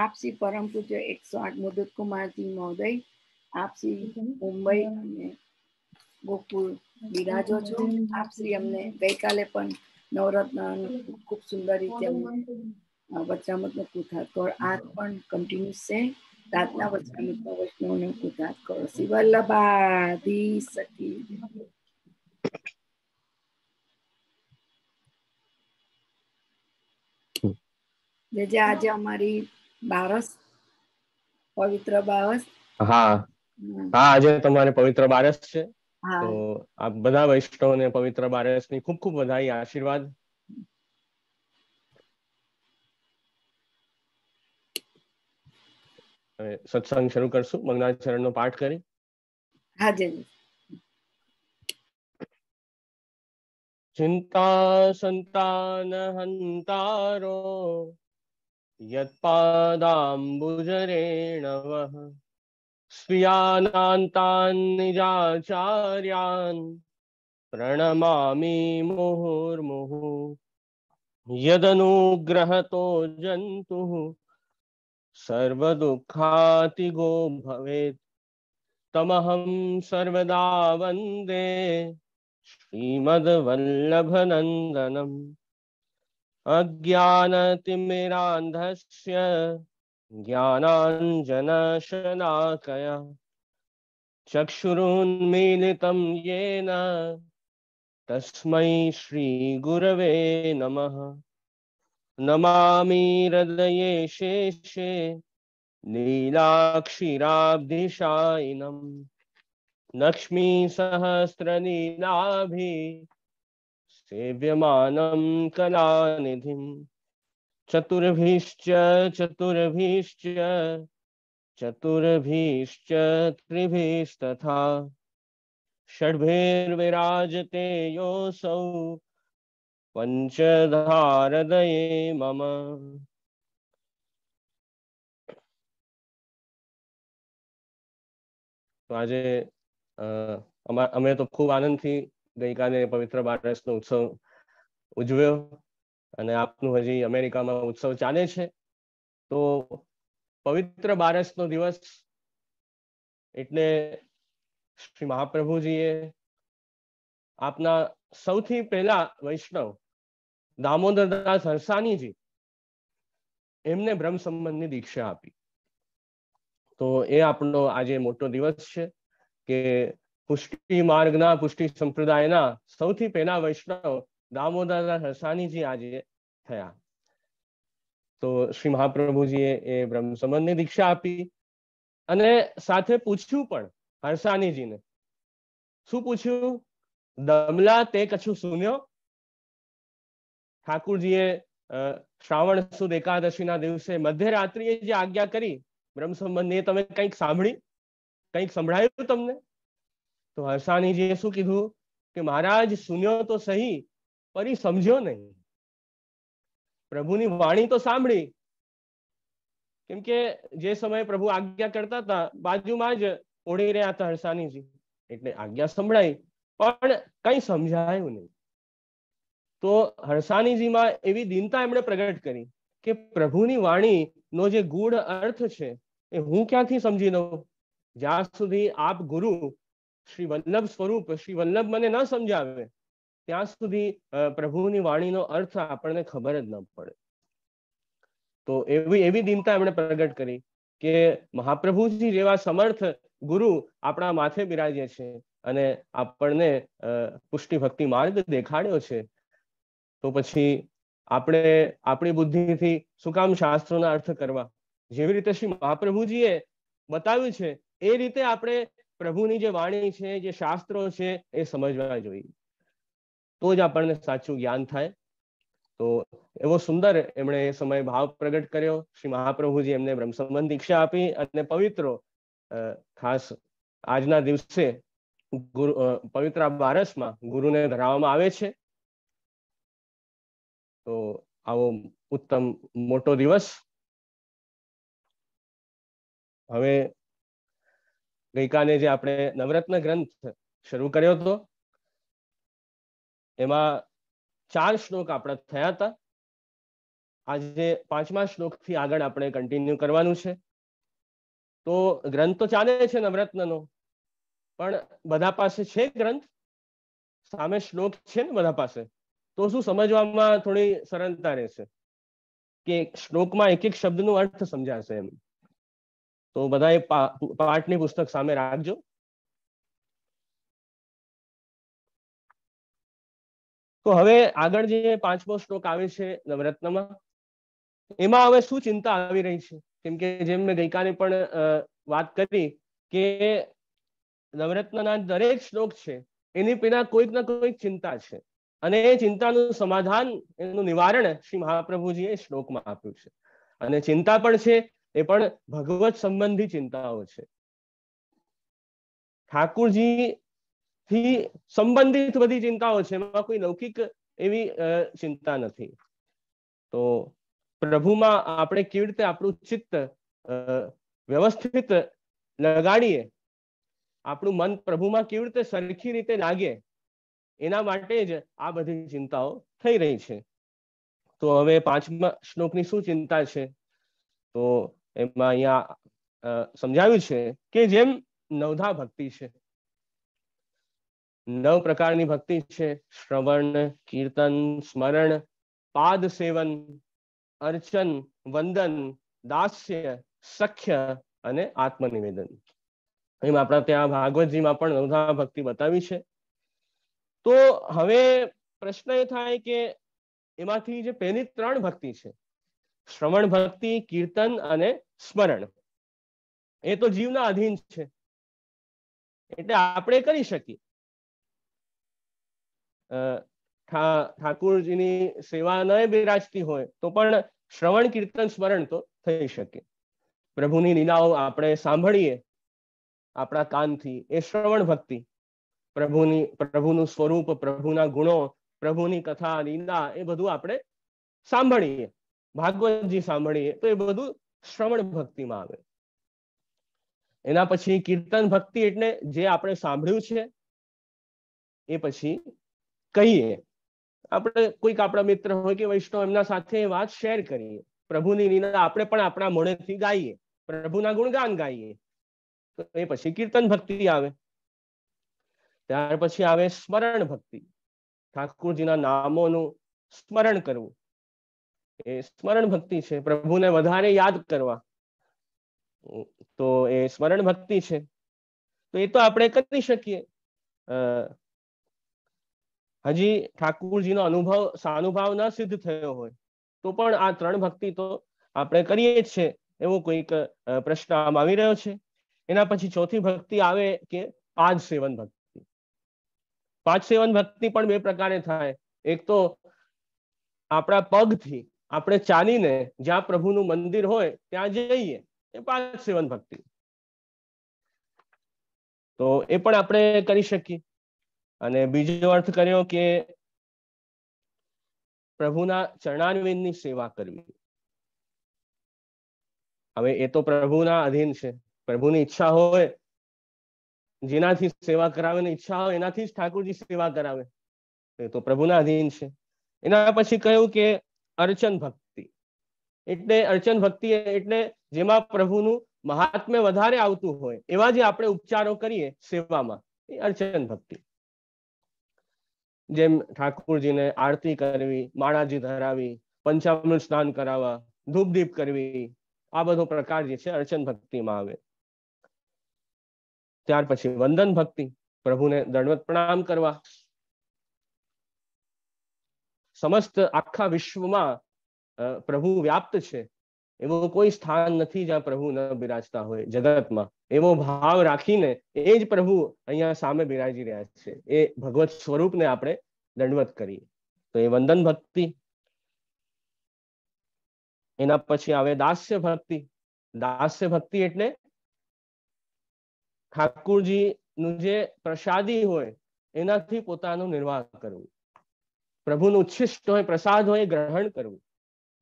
આપ પરમ પૂજ્ય એકસો આઠ મુદત કુમારજી મહોદય આપ મુંબઈ અને ગોકુલ બિરાજો છો આપ અમને ગઈકાલે પણ નવરત્ન ખૂબ સુંદર રીતે વચરામતનો કુથાત કરો આજ પણ કન્ટિન્યુઅસ છે રાતના વચરામતનો વૈષ્ણવનો કુથાત કરો શિવલ્લભાધી સખી જે આજે અમારી બારસ પવિત્ર બારસ હા હા આજે તમારે પવિત્ર બારસ છે તો આ બધા વૈષ્ણવને પવિત્ર બારસની ખૂબ ખૂબ વધાઈ આશીર્વાદ સત્સંગ શરૂ કરશું મંગલાચરણનો પાઠ કરી ચિંતા સંતાન હંતારો यत्पादाम्बुजरेण वः स्वीयानान्तान्निजाचार्यान् प्रणमामि मुहुर्मुहुः यदनुग्रहतो जन्तुः सर्वदुःखातिगो भवेत् तमहं सर्वदा वन्दे श्रीमद्वल्लभनन्दनम् अज्ञानतिमिरान्धस्य शनाकया चक्षुरुन्मीलितं येन तस्मै श्रीगुरव नम नमा हृदय शेषे लक्ष्मी सहस्रनीला सेव्यमानं कलानिधिं चतुर्भिश्च चतुर्भिश्च चतुर्भिश्च त्रिभिस्तथा षड्भिर्विराजते योऽसौ पञ्चधारदये मम तो आज अमे तो खूब आनंद थी ગઈકાલે પવિત્ર બારસનો ઉત્સવ ઉજવ્યો અને આપનું હજી અમેરિકામાં ઉત્સવ ચાલે છે તો પવિત્ર બારસનો દિવસ એટલે શ્રી મહાપ્રભુજીએ આપના સૌથી પહેલા વૈષ્ણવ દામોદરદાસ હરસાનીજી એમને બ્રહ્મ સંબંધની દીક્ષા આપી તો એ આપણો આજે મોટો દિવસ છે કે પુષ્ટિ માર્ગના પુષ્ટિ સંપ્રદાયના સૌથી પહેલા વૈષ્ણવ દામોદર હસાનીજી આજે થયા તો શ્રી મહાપ્રભુજીએ એ બ્રહ્મ સંબંધની દીક્ષા આપી અને સાથે પૂછ્યું પણ હરસાનીજીને શું પૂછ્યું દમલા તે કછું સુન્યો ઠાકુરજીએ શ્રાવણ સુદ એકાદશીના દિવસે મધ્યરાત્રિએ જે આજ્ઞા કરી બ્રહ્મ સંબંધ એ તમે કંઈક સાંભળી કંઈક સંભળાયું તમને તો હરસાણીજીએ શું કીધું કે મહારાજ સુન્યો તો સહી પરી સમજ્યો નહીં પ્રભુની વાણી તો સાંભળી કેમ કે જે સમયે પ્રભુ આજ્ઞા કરતા હતા બાજુમાં જ ઓળી રહ્યા હતા હરસાનીજી એટલે આજ્ઞા સંભળાઈ પણ કઈ સમજાયું નહીં તો હરસાનીજીમાં એવી દિનતા એમણે પ્રગટ કરી કે પ્રભુની વાણી નો જે ગુઢ અર્થ છે એ હું ક્યાંથી સમજી લઉં જ્યાં સુધી આપ ગુરુ શ્રી વલ્લભ સ્વરૂપ શ્રી વલ્લભ મને ન સમજાવે ત્યાં સુધી પ્રભુની વાણીનો અર્થ આપણને ખબર જ ન પડે તો એવી એવી દિનતા એમણે પ્રગટ કરી કે મહાપ્રભુજી જેવા સમર્થ ગુરુ આપણા માથે બિરાજે છે અને આપણને પુષ્ટિ ભક્તિ માર્ગ દેખાડ્યો છે તો પછી આપણે આપણી બુદ્ધિથી શું શાસ્ત્રોના અર્થ કરવા જેવી રીતે શ્રી મહાપ્રભુજીએ બતાવ્યું છે એ રીતે આપણે પ્રભુની જે વાણી છે જે શાસ્ત્રો છે એ સમજવા જોઈએ તો જ આપણને સાચું જ્ઞાન થાય તો એવો સુંદર એમણે એ સમયે ભાવ પ્રગટ કર્યો શ્રી મહાપ્રભુજી એમને બ્રહ્મસંબંધ દીક્ષા આપી અને પવિત્રો ખાસ આજના દિવસે ગુરુ પવિત્ર બારસમાં ગુરુને ધરાવવામાં આવે છે તો આવો ઉત્તમ મોટો દિવસ હવે ગઈકાલે જે આપણે નવરત્ન ગ્રંથ શરૂ કર્યો હતો એમાં ચાર શ્લોક આપણા થયા હતા આજે પાંચમા શ્લોકથી આગળ આપણે કન્ટિન્યુ કરવાનું છે તો ગ્રંથ તો ચાલે છે નવરત્નનો પણ બધા પાસે છે ગ્રંથ સામે શ્લોક છે ને બધા પાસે તો શું સમજવામાં થોડી સરળતા રહેશે કે શ્લોકમાં એક એક શબ્દનો અર્થ સમજાશે એમ તો બધા એ પાઠની પુસ્તક સામે રાખજો તો હવે આગળ જે પાંચમો શ્લોક આવે છે નવરત્નમાં એમાં હવે શું ચિંતા આવી રહી છે કેમ કે જેમ મેં ગઈકાલે પણ વાત કરી કે નવરત્નના દરેક શ્લોક છે એની પેલા કોઈક ના કોઈક ચિંતા છે અને એ ચિંતાનું સમાધાન એનું નિવારણ શ્રી મહાપ્રભુજીએ શ્લોકમાં આપ્યું છે અને ચિંતા પણ છે એ પણ ભગવત સંબંધી ચિંતાઓ છે ઠાકુરજી થી સંબંધિત બધી ચિંતાઓ છે એમાં કોઈ લૌકિક એવી ચિંતા નથી તો પ્રભુમાં આપણે કેવી રીતે આપણું ચિત્ત વ્યવસ્થિત લગાડીએ આપણું મન પ્રભુમાં કેવી રીતે સરખી રીતે લાગે એના માટે જ આ બધી ચિંતાઓ થઈ રહી છે તો હવે પાંચમા શ્લોકની શું ચિંતા છે તો એમાં અહીંયા સમજાવ્યું છે કે જેમ નવધા ભક્તિ છે નવ પ્રકારની ભક્તિ છે શ્રવણ કીર્તન સ્મરણ પાદ સેવન અર્ચન વંદન દાસ્ય સખ્ય અને આત્મનિવેદન એમ આપણા ત્યાં ભાગવતજીમાં પણ નવધા ભક્તિ બતાવી છે તો હવે પ્રશ્ન એ થાય કે એમાંથી જે પહેલી ત્રણ ભક્તિ છે શ્રવણ ભક્તિ કીર્તન અને સ્મરણ એ તો જીવના અધીન છે એટલે આપણે કરી શકીએ ઠાકુરજીની સેવા ન બિરાજતી હોય તો પણ શ્રવણ કીર્તન સ્મરણ તો થઈ શકે પ્રભુની લીલાઓ આપણે સાંભળીએ આપણા કાનથી એ શ્રવણ ભક્તિ પ્રભુની પ્રભુનું સ્વરૂપ પ્રભુના ગુણો પ્રભુની કથા લીલા એ બધું આપણે સાંભળીએ ભાગવતજી સાંભળીએ તો એ બધું શ્રવણ ભક્તિમાં આવે એના પછી કીર્તન ભક્તિ એટલે જે આપણે સાંભળ્યું છે એ પછી કહીએ આપણે કોઈક આપણા મિત્ર હોય કે વૈષ્ણવ એમના સાથે વાત શેર કરીએ પ્રભુની લીલા આપણે પણ આપણા મોડેથી ગાઈએ પ્રભુના ગુણગાન ગાઈએ તો એ પછી કીર્તન ભક્તિ આવે ત્યાર પછી આવે સ્મરણ ભક્તિ ઠાકોરજીના નામોનું સ્મરણ કરવું એ સ્મરણ ભક્તિ છે પ્રભુને વધારે યાદ કરવા તો એ સ્મરણ ભક્તિ છે તો એ તો આપણે કરી શકીએ હજી ઠાકુરજીનો અનુભવ સાનુભાવ ન સિદ્ધ થયો હોય તો પણ આ ત્રણ ભક્તિ તો આપણે કરીએ જ છે એવો કોઈક પ્રશ્ન આમ આવી રહ્યો છે એના પછી ચોથી ભક્તિ આવે કે પાંચ સેવન ભક્તિ પાંચ સેવન ભક્તિ પણ બે પ્રકારે થાય એક તો આપણા પગથી આપણે ચાલીને જ્યાં પ્રભુનું મંદિર હોય ત્યાં જઈએ એ પાંચ સેવન ભક્તિ તો એ પણ આપણે કરી શકીએ અને બીજો અર્થ કર્યો કે પ્રભુના ચરણારવિંદની સેવા કરવી હવે એ તો પ્રભુના અધીન છે પ્રભુની ઈચ્છા હોય જેનાથી સેવા કરાવે ઈચ્છા હોય એનાથી જ ઠાકોરજી સેવા કરાવે એ તો પ્રભુના અધીન છે એના પછી કહ્યું કે અર્ચન ભક્તિ એટલે અર્ચન ભક્તિ એટલે જેમાં પ્રભુનું મહાત્મ્ય વધારે આવતું હોય એવા જે આપણે ઉપચારો કરીએ સેવામાં એ અર્ચન ભક્તિ જેમ ઠાકુરજીને આરતી કરવી માળાજી ધરાવી પંચામૃત સ્નાન કરાવવા ધૂપ દીપ કરવી આ બધો પ્રકાર જે છે અર્ચન ભક્તિમાં આવે ત્યાર પછી વંદન ભક્તિ પ્રભુને દંડવત પ્રણામ કરવા સમસ્ત આખા વિશ્વમાં પ્રભુ વ્યાપ્ત છે એવું કોઈ સ્થાન નથી જ્યાં પ્રભુ ન બિરાજતા હોય જગતમાં એવો ભાવ રાખીને એ જ પ્રભુ અહીંયા સામે બિરાજી રહ્યા છે એ ભગવત સ્વરૂપને આપણે દંડવત કરીએ તો એ વંદન ભક્તિ એના પછી આવે દાસ્ય ભક્તિ દાસ્ય ભક્તિ એટલે ઠાકુરજી નું જે પ્રસાદી હોય એનાથી પોતાનું નિર્વાહ કરવું પ્રભુનું ઉચ્છિષ્ટ હોય પ્રસાદ હોય ગ્રહણ કરવું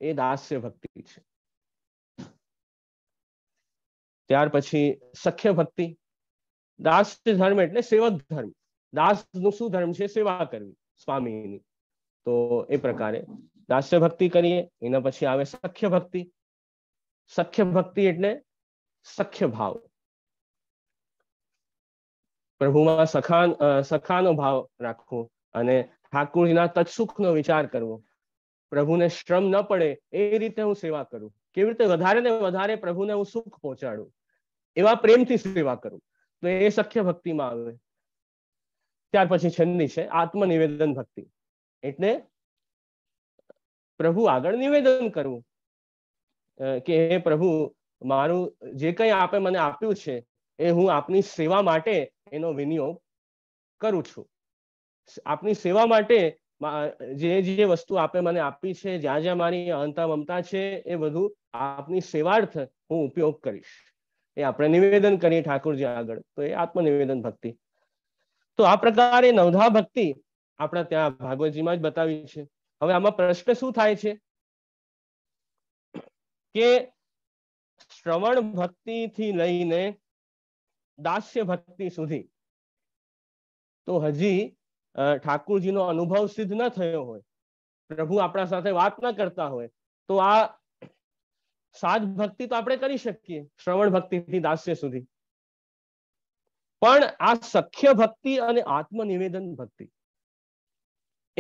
એ દાસ્ય ભક્તિ છે ત્યાર પછી સખ્ય ભક્તિ દાસ ધર્મ એટલે સેવક ધર્મ દાસ શું ધર્મ છે સેવા કરવી સ્વામીની તો એ પ્રકારે દાસ્ય ભક્તિ કરીએ એના પછી આવે સખ્ય ભક્તિ સખ્ય ભક્તિ એટલે સખ્ય ભાવ પ્રભુમાં સખા સખાનો ભાવ રાખવો અને ઠાકુરજીના તત્સુખનો વિચાર કરવો પ્રભુને શ્રમ ન પડે એ રીતે હું સેવા કરું કેવી રીતે વધારે ને વધારે પ્રભુને હું સુખ પહોંચાડું એવા પ્રેમથી સેવા કરું તો એ સખ્ય ભક્તિમાં આવે ત્યાર પછી છેલ્લી છે આત્મનિવેદન ભક્તિ એટલે પ્રભુ આગળ નિવેદન કરવું કે હે પ્રભુ મારું જે કંઈ આપે મને આપ્યું છે એ હું આપની સેવા માટે એનો વિનિયોગ કરું છું આપની સેવા માટે જે જે વસ્તુ આપે મને આપી છે જ્યાં જ્યાં મારી અહંતા મમતા છે એ બધું આપની સેવાર્થ હું ઉપયોગ કરીશ એ આપણે નિવેદન કરીએ ઠાકોરજી આગળ તો એ આત્મનિવેદન ભક્તિ તો આ પ્રકારે નવધા ભક્તિ આપણે ત્યાં ભાગવતજીમાં જ બતાવી છે હવે આમાં પ્રશ્ન શું થાય છે કે શ્રવણ ભક્તિ થી લઈને દાસ્ય ભક્તિ સુધી તો હજી ઠાકુરજીનો અનુભવ સિદ્ધ ન થયો હોય પ્રભુ આપણા સાથે વાત ન કરતા હોય તો આ સાજ ભક્તિ તો આપણે કરી શકીએ શ્રવણ ભક્તિથી દાસ્ય સુધી પણ આ સખ્ય ભક્તિ અને આત્મનિવેદન ભક્તિ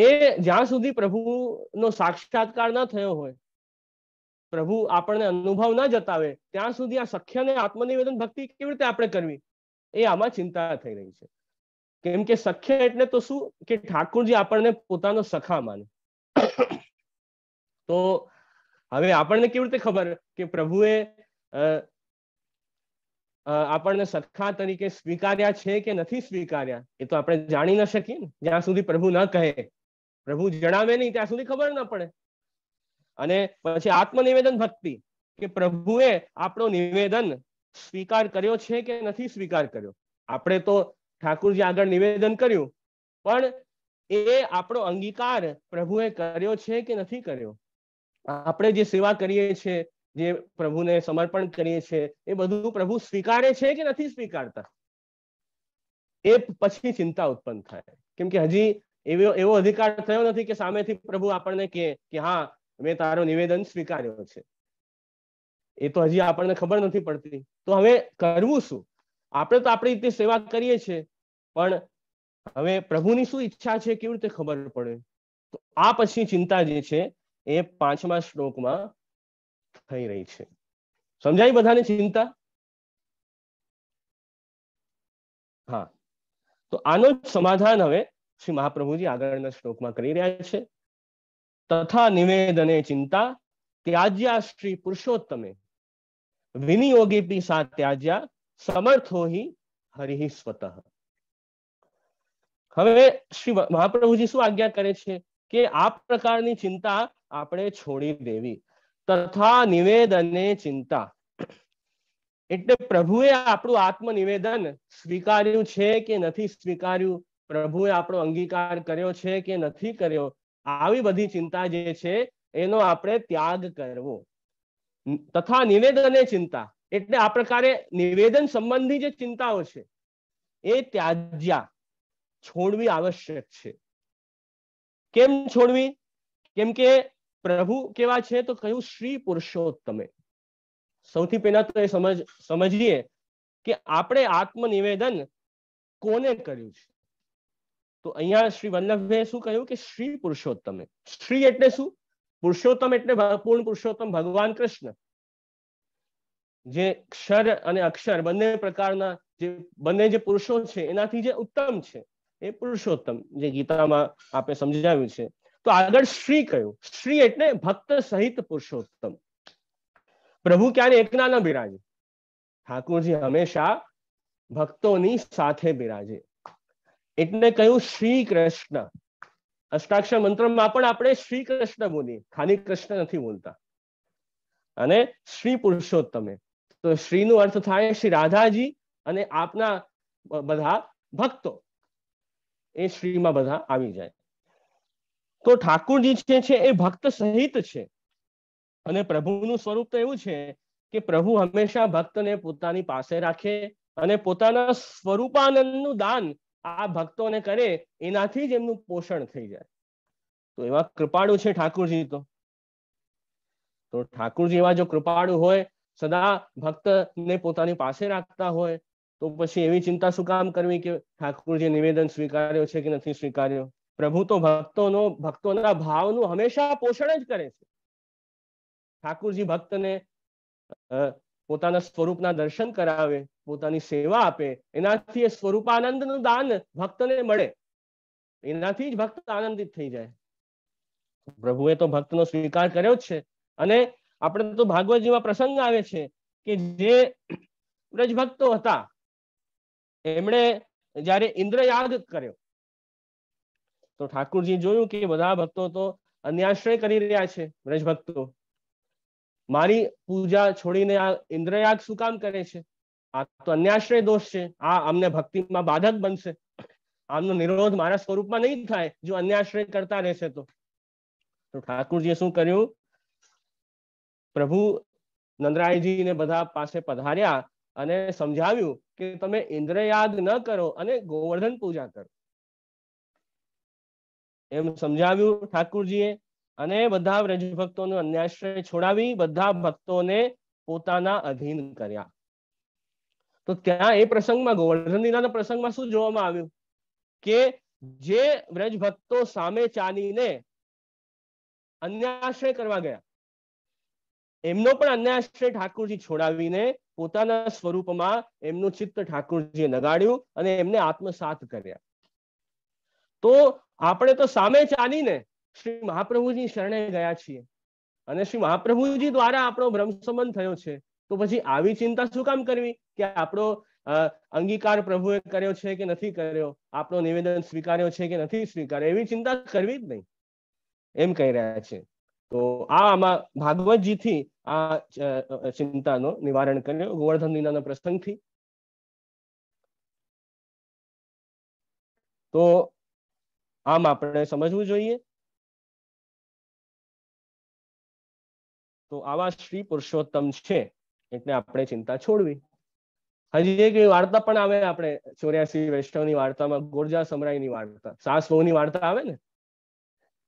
એ જ્યાં સુધી પ્રભુનો સાક્ષાત્કાર ન થયો હોય પ્રભુ આપણને અનુભવ ના જતાવે ત્યાં સુધી આ સખ્ય અને આત્મનિવેદન ભક્તિ કેવી રીતે આપણે કરવી એ આમાં ચિંતા થઈ રહી છે કેમ કે સખ્ય એટલે તો શું કે ઠાકોરજી આપણને પોતાનો સખા માને તો હવે આપણને કેવી રીતે ખબર કે પ્રભુએ આપણને સખા તરીકે સ્વીકાર્યા છે કે નથી સ્વીકાર્યા એ તો આપણે જાણી ન શકીએ ને જ્યાં સુધી પ્રભુ ન કહે પ્રભુ જણાવે નહીં ત્યાં સુધી ખબર ન પડે અને પછી આત્મનિવેદન ભક્તિ કે પ્રભુએ આપણો નિવેદન સ્વીકાર કર્યો છે કે નથી સ્વીકાર કર્યો આપણે તો ઠાકુરજી આગળ નિવેદન કર્યું પણ એ આપણો અંગીકાર પ્રભુએ કર્યો છે કે નથી કર્યો આપણે જે સેવા કરીએ છીએ જે પ્રભુને સમર્પણ કરીએ છીએ એ બધું પ્રભુ સ્વીકારે છે કે નથી સ્વીકારતા એ પછી ચિંતા ઉત્પન્ન થાય કેમ કે હજી એવો એવો અધિકાર થયો નથી કે સામેથી પ્રભુ આપણને કહે કે હા મેં તારો નિવેદન સ્વીકાર્યો છે એ તો હજી આપણને ખબર નથી પડતી તો હવે કરવું શું આપણે તો આપણી રીતે સેવા કરીએ છીએ પણ હવે પ્રભુની શું ઈચ્છા છે કેવી રીતે ખબર પડે તો આ પછી ચિંતા જે છે એ પાંચમા શ્લોકમાં થઈ રહી છે સમજાય બધાને ચિંતા હા તો આનો જ સમાધાન હવે શ્રી મહાપ્રભુજી આગળના શ્લોકમાં કરી રહ્યા છે તથા નિવેદને ચિંતા ત્યાજ્યા શ્રી પુરુષોત્તમે વિનિયોગી પી સા ત્યાજ્યા સમર્થો હિ હરિ સ્વતઃ હવે શ્રી મહાપ્રભુજી શું આજ્ઞા કરે છે કે આ પ્રકારની ચિંતા આપણે છોડી દેવી તથા નિવેદને ચિંતા એટલે પ્રભુએ આપણું આત્મનિવેદન સ્વીકાર્યું છે કે નથી સ્વીકાર્યું પ્રભુએ આપણો અંગીકાર કર્યો છે કે નથી કર્યો આવી બધી ચિંતા જે છે એનો આપણે ત્યાગ કરવો તથા નિવેદને ચિંતા એટલે આ પ્રકારે નિવેદન સંબંધી જે ચિંતાઓ છે એ ત્યાજ્યા છોડવી આવશ્યક છે કેમ છોડવી કેમ કે પ્રભુ કેવા છે તો કહ્યું શ્રી પુરુષોત્તમે સૌથી પહેલા તો એ સમજ સમજીએ કે આપણે આત્મનિવેદન કોને કર્યું છે તો અહીંયા શ્રી વલ્લભભાઈ શું કહ્યું કે શ્રી પુરુષોત્તમે શ્રી એટલે શું પુરુષોત્તમ એટલે પૂર્ણ પુરુષોત્તમ ભગવાન કૃષ્ણ જે ક્ષર અને અક્ષર બંને પ્રકારના જે બંને જે પુરુષો છે એનાથી જે ઉત્તમ છે એ પુરુષોત્તમ જે ગીતામાં આપણે સમજાવ્યું છે તો આગળ શ્રી કયું શ્રી એટલે ભક્ત સહિત પુરુષોત્તમ પ્રભુ ક્યારે એકના ન બિરાજે ઠાકોરજી હંમેશા ભક્તોની સાથે બિરાજે એટલે કહ્યું શ્રી કૃષ્ણ અષ્ટાક્ષર મંત્રમાં પણ આપણે શ્રી કૃષ્ણ બોલીએ ખાલી કૃષ્ણ નથી બોલતા અને શ્રી પુરુષોત્તમે તો શ્રીનો અર્થ થાય શ્રી રાધાજી અને આપના બધા ભક્તો એ શ્રીમાં બધા આવી જાય તો ઠાકોરજી છે એ ભક્ત સહિત છે અને પ્રભુનું સ્વરૂપ તો એવું છે કે પ્રભુ હંમેશા ભક્તને પોતાની પાસે રાખે અને પોતાના સ્વરૂપાનંદનું દાન આ ભક્તોને કરે એનાથી જ એમનું પોષણ થઈ જાય તો એવા કૃપાળુ છે ઠાકોરજી તો તો ઠાકોરજી એવા જો કૃપાળુ હોય સદા ભક્તને પોતાની પાસે રાખતા હોય તો પછી એવી ચિંતા શું કામ કરવી કે ઠાકુરજી નિવેદન સ્વીકાર્યો છે કે નથી સ્વીકાર્યો પ્રભુ તો ભક્તોનો ભક્તોના ભાવનું હંમેશા પોષણ જ કરે છે ઠાકુરજી ભક્તને પોતાના સ્વરૂપના દર્શન કરાવે પોતાની સેવા આપે એનાથી એ સ્વરૂપાનંદનું દાન ભક્તને મળે એનાથી જ ભક્ત આનંદિત થઈ જાય પ્રભુએ તો ભક્તનો સ્વીકાર કર્યો જ છે અને આપણે તો ભાગવતજીમાં પ્રસંગ આવે છે કે જે વ્રજ ભક્તો હતા એમણે જ્યારે ઇન્દ્રયાગ કર્યો તો ઠાકુરજી જોયું કે બધા ભક્તો તો અન્યાશ્રય કરી રહ્યા છે વ્રજ મારી પૂજા છોડીને આ ઇન્દ્રયાગ શું કામ કરે છે આ તો અન્યાશ્રય દોષ છે આ અમને ભક્તિમાં બાધક બનશે આમનો નિરોધ મારા સ્વરૂપમાં નહીં થાય જો અન્યાશ્રય કરતા રહેશે તો તો ઠાકુરજીએ શું કર્યું પ્રભુ નંદરાયજી ને બધા પાસે પધાર્યા અને સમજાવ્યું કે તમે ઇન્દ્ર યાદ ન કરો અને ગોવર્ધન પૂજા કરો એમ સમજાવ્યું ઠાકુરજીએ અને બધા વ્રજભક્તોનો અન્યાશ્રય છોડાવી બધા ભક્તોને પોતાના અધીન કર્યા તો ત્યાં એ પ્રસંગમાં ગોવર્ધન લીલાના પ્રસંગમાં શું જોવામાં આવ્યું કે જે વ્રજ ભક્તો સામે ચાલીને અન્યાશ્રય કરવા ગયા એમનો પણ અન્યાશ્રય ઠાકુરજી છોડાવીને પોતાના સ્વરૂપમાં એમનું ચિત્ત ઠાકોરજીએ લગાડ્યું અને એમને આત્મસાત કર્યા તો આપણે તો સામે ચાલીને શ્રી મહાપ્રભુજી શરણે ગયા છીએ અને શ્રી મહાપ્રભુજી દ્વારા આપણો ભ્રમ થયો છે તો પછી આવી ચિંતા શું કામ કરવી કે આપણો અંગીકાર પ્રભુએ કર્યો છે કે નથી કર્યો આપણો નિવેદન સ્વીકાર્યો છે કે નથી સ્વીકાર્યો એવી ચિંતા કરવી જ નહીં એમ કહી રહ્યા છે તો આ આમાં ભાગવતજીથી આ ચિંતાનું નિવારણ કર્યું ગોવર્ધન દીનાના પ્રસંગથી તો આમ આપણે સમજવું જોઈએ તો આવા શ્રી પુરુષોત્તમ છે એટલે આપણે ચિંતા છોડવી હજી એક વાર્તા પણ આવે આપણે ચોર્યાસી વૈષ્ણવની વાર્તામાં ગોરજા સમરાઈની વાર્તા સાસ વહુની વાર્તા આવે ને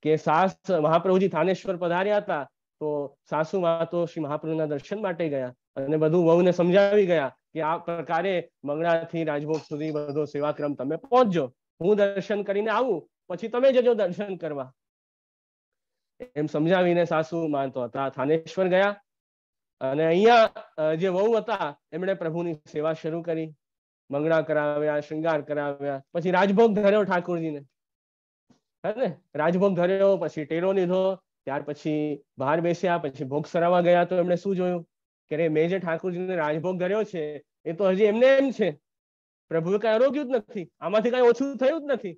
કે સાસ મહાપ્રભુજી થાનેશ્વર પધાર્યા હતા તો સાસુ સાસુમાં તો શ્રી મહાપ્રભુના દર્શન માટે ગયા અને બધું વહુને સમજાવી ગયા કે આ પ્રકારે મંગળાથી રાજભોગ સુધી બધો સેવાક્રમ તમે પહોંચજો હું દર્શન કરીને આવું પછી તમે જજો દર્શન કરવા એમ સમજાવીને સાસુ માનતો હતા થાનેશ્વર ગયા અને અહીંયા જે વહુ હતા એમણે પ્રભુની સેવા શરૂ કરી મંગળા કરાવ્યા શૃંગાર કરાવ્યા પછી રાજભોગ ધર્યો ઠાકોરજીને હે ને રાજભોગ ધર્યો પછી ટેરો લીધો ત્યાર પછી બહાર બેસ્યા પછી ભોગ સરાવા ગયા તો એમણે શું જોયું કે રે મેં જે ઠાકોરજીને રાજભોગ ધર્યો છે એ તો હજી એમને એમ છે પ્રભુએ કઈ આરોગ્યું જ નથી આમાંથી કઈ ઓછું થયું જ નથી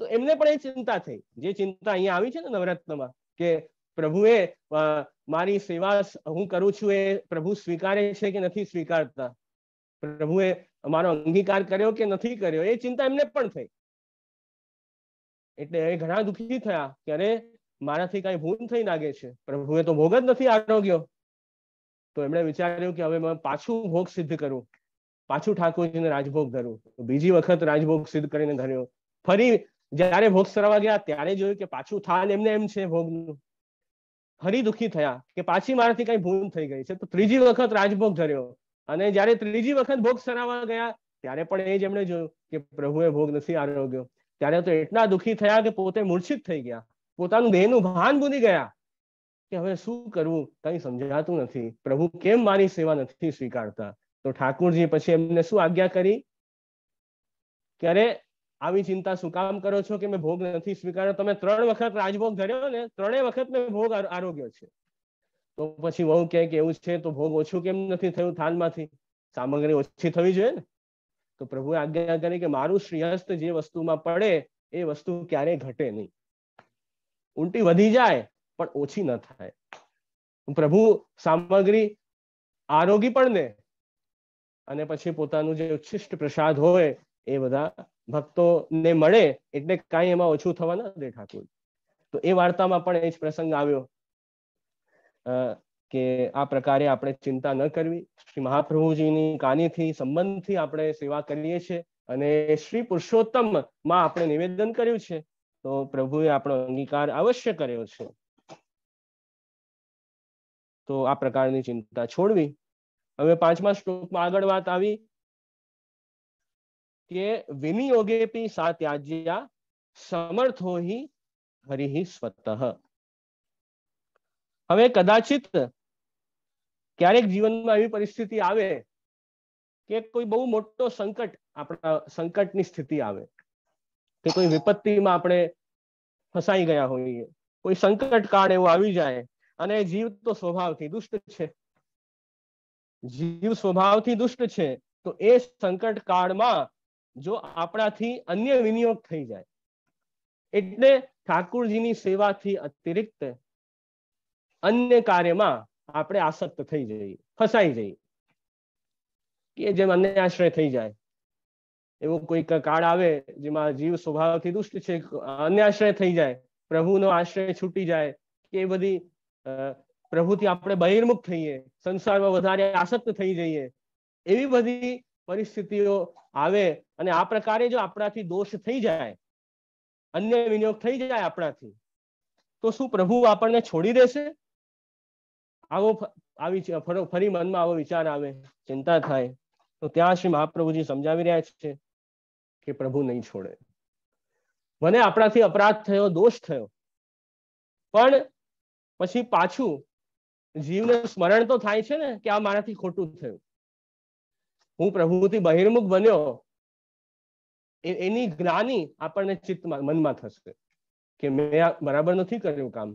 તો એમને પણ એ ચિંતા થઈ જે ચિંતા અહીંયા આવી છે ને નવરત્નમાં કે પ્રભુએ મારી સેવા હું કરું છું એ પ્રભુ સ્વીકારે છે કે નથી સ્વીકારતા પ્રભુએ મારો અંગીકાર કર્યો કે નથી કર્યો એ ચિંતા એમને પણ થઈ એટલે એ ઘણા દુઃખી થયા ત્યારે મારાથી કઈ ભૂલ થઈ નાગે છે પ્રભુએ તો ભોગ જ નથી આરોગ્યો તો એમણે વિચાર્યું કે હવે મેં પાછું ભોગ સિદ્ધ કરું પાછું ઠાકોરજીને રાજભોગ ધર્યું બીજી વખત રાજભોગ સિદ્ધ કરીને ધર્યો ફરી જયારે ભોગ સરાવા ગયા ત્યારે જોયું કે પાછું થાન એમને એમ છે ભોગનું ફરી દુઃખી થયા કે પાછી મારાથી કઈ ભૂલ થઈ ગઈ છે તો ત્રીજી વખત રાજભોગ ધર્યો અને જયારે ત્રીજી વખત ભોગ સરાવા ગયા ત્યારે પણ એ જ એમણે જોયું કે પ્રભુએ ભોગ નથી આરોગ્યો ત્યારે તો એટલા દુઃખી થયા કે પોતે મૂર્છિત થઈ ગયા પોતાનું દેહનું ભાન ભૂલી ગયા કે હવે શું કરવું કઈ સમજાતું નથી પ્રભુ કેમ મારી સેવા નથી સ્વીકારતા તો ઠાકુરજી પછી એમને શું આજ્ઞા કરી કે અરે આવી ચિંતા શું કામ કરો છો કે મેં ભોગ નથી સ્વીકાર્યો તમે ત્રણ વખત રાજભોગ ધર્યો ને ત્રણેય વખત મેં ભોગ આરોગ્યો છે તો પછી વહુ કે એવું છે તો ભોગ ઓછું કેમ નથી થયું થાનમાંથી સામગ્રી ઓછી થવી જોઈએ ને તો પ્રભુએ આજ્ઞા કરી કે મારું શ્રીહસ્ત જે વસ્તુમાં પડે એ વસ્તુ ક્યારેય ઘટે નહીં ઉલટી વધી જાય પણ ઓછી ન થાય પ્રભુ સામગ્રી આરોગી પણ ને અને પછી પોતાનું જે ઉચ્છિષ્ટ પ્રસાદ હોય એ બધા ને મળે એટલે કાંઈ એમાં ઓછું થવા ન દે ઠાકોર તો એ વાર્તામાં પણ એ જ પ્રસંગ આવ્યો કે આ પ્રકારે આપણે ચિંતા ન કરવી શ્રી મહાપ્રભુજીની કાનીથી સંબંધથી આપણે સેવા કરીએ છીએ અને શ્રી પુરુષોત્તમ માં આપણે નિવેદન કર્યું છે તો પ્રભુએ આપણો અંગીકાર અવશ્ય કર્યો છે તો આ પ્રકારની ચિંતા છોડવી હવે પાંચમા શ્લોકમાં આગળ વાત આવી કે વિનિયોગે પી સાત્યાજ્યા સમર્થો હિ હરિ સ્વતઃ હવે કદાચિત ક્યારેક જીવનમાં એવી પરિસ્થિતિ આવે કે કોઈ બહુ મોટો સંકટ આપણા સંકટની સ્થિતિ આવે કે કોઈ વિપત્તિમાં આપણે ફસાઈ ગયા હોઈએ કોઈ સંકટ કાળ એવું આવી જાય અને જીવ તો સ્વભાવથી દુષ્ટ છે જીવ સ્વભાવથી દુષ્ટ છે તો એ સંકટ કાળમાં જો આપણાથી અન્ય વિનિયોગ થઈ જાય એટલે ઠાકુરજીની સેવાથી અતિરિક્ત અન્ય કાર્યમાં આપણે આસક્ત થઈ જઈએ ફસાઈ જઈએ કે જેમ અન્ય આશ્રય થઈ જાય એવો કોઈક કાળ આવે જેમાં જીવ સ્વભાવથી દુષ્ટ છે અન્ય આશ્રય થઈ જાય પ્રભુનો આશ્રય છૂટી જાય કે એ બધી પ્રભુથી આપણે બહિર્મુખ થઈએ સંસારમાં વધારે આસક્ત થઈ જઈએ એવી બધી પરિસ્થિતિઓ આવે અને આ પ્રકારે જો આપણાથી દોષ થઈ જાય અન્ય વિનિયોગ થઈ જાય આપણાથી તો શું પ્રભુ આપણને છોડી દેશે આવો આવી ફરી મનમાં આવો વિચાર આવે ચિંતા થાય તો ત્યાં શ્રી મહાપ્રભુજી સમજાવી રહ્યા છે કે પ્રભુ નહીં છોડે મને આપણાથી અપરાધ થયો દોષ થયો પણ પછી પાછું જીવને સ્મરણ તો થાય છે ને કે આ મારાથી ખોટું થયું હું પ્રભુથી બહિર્મુખ બન્યો એની જ્ઞાની આપણને ચિત્તમાં મનમાં થશે કે મેં બરાબર નથી કર્યું કામ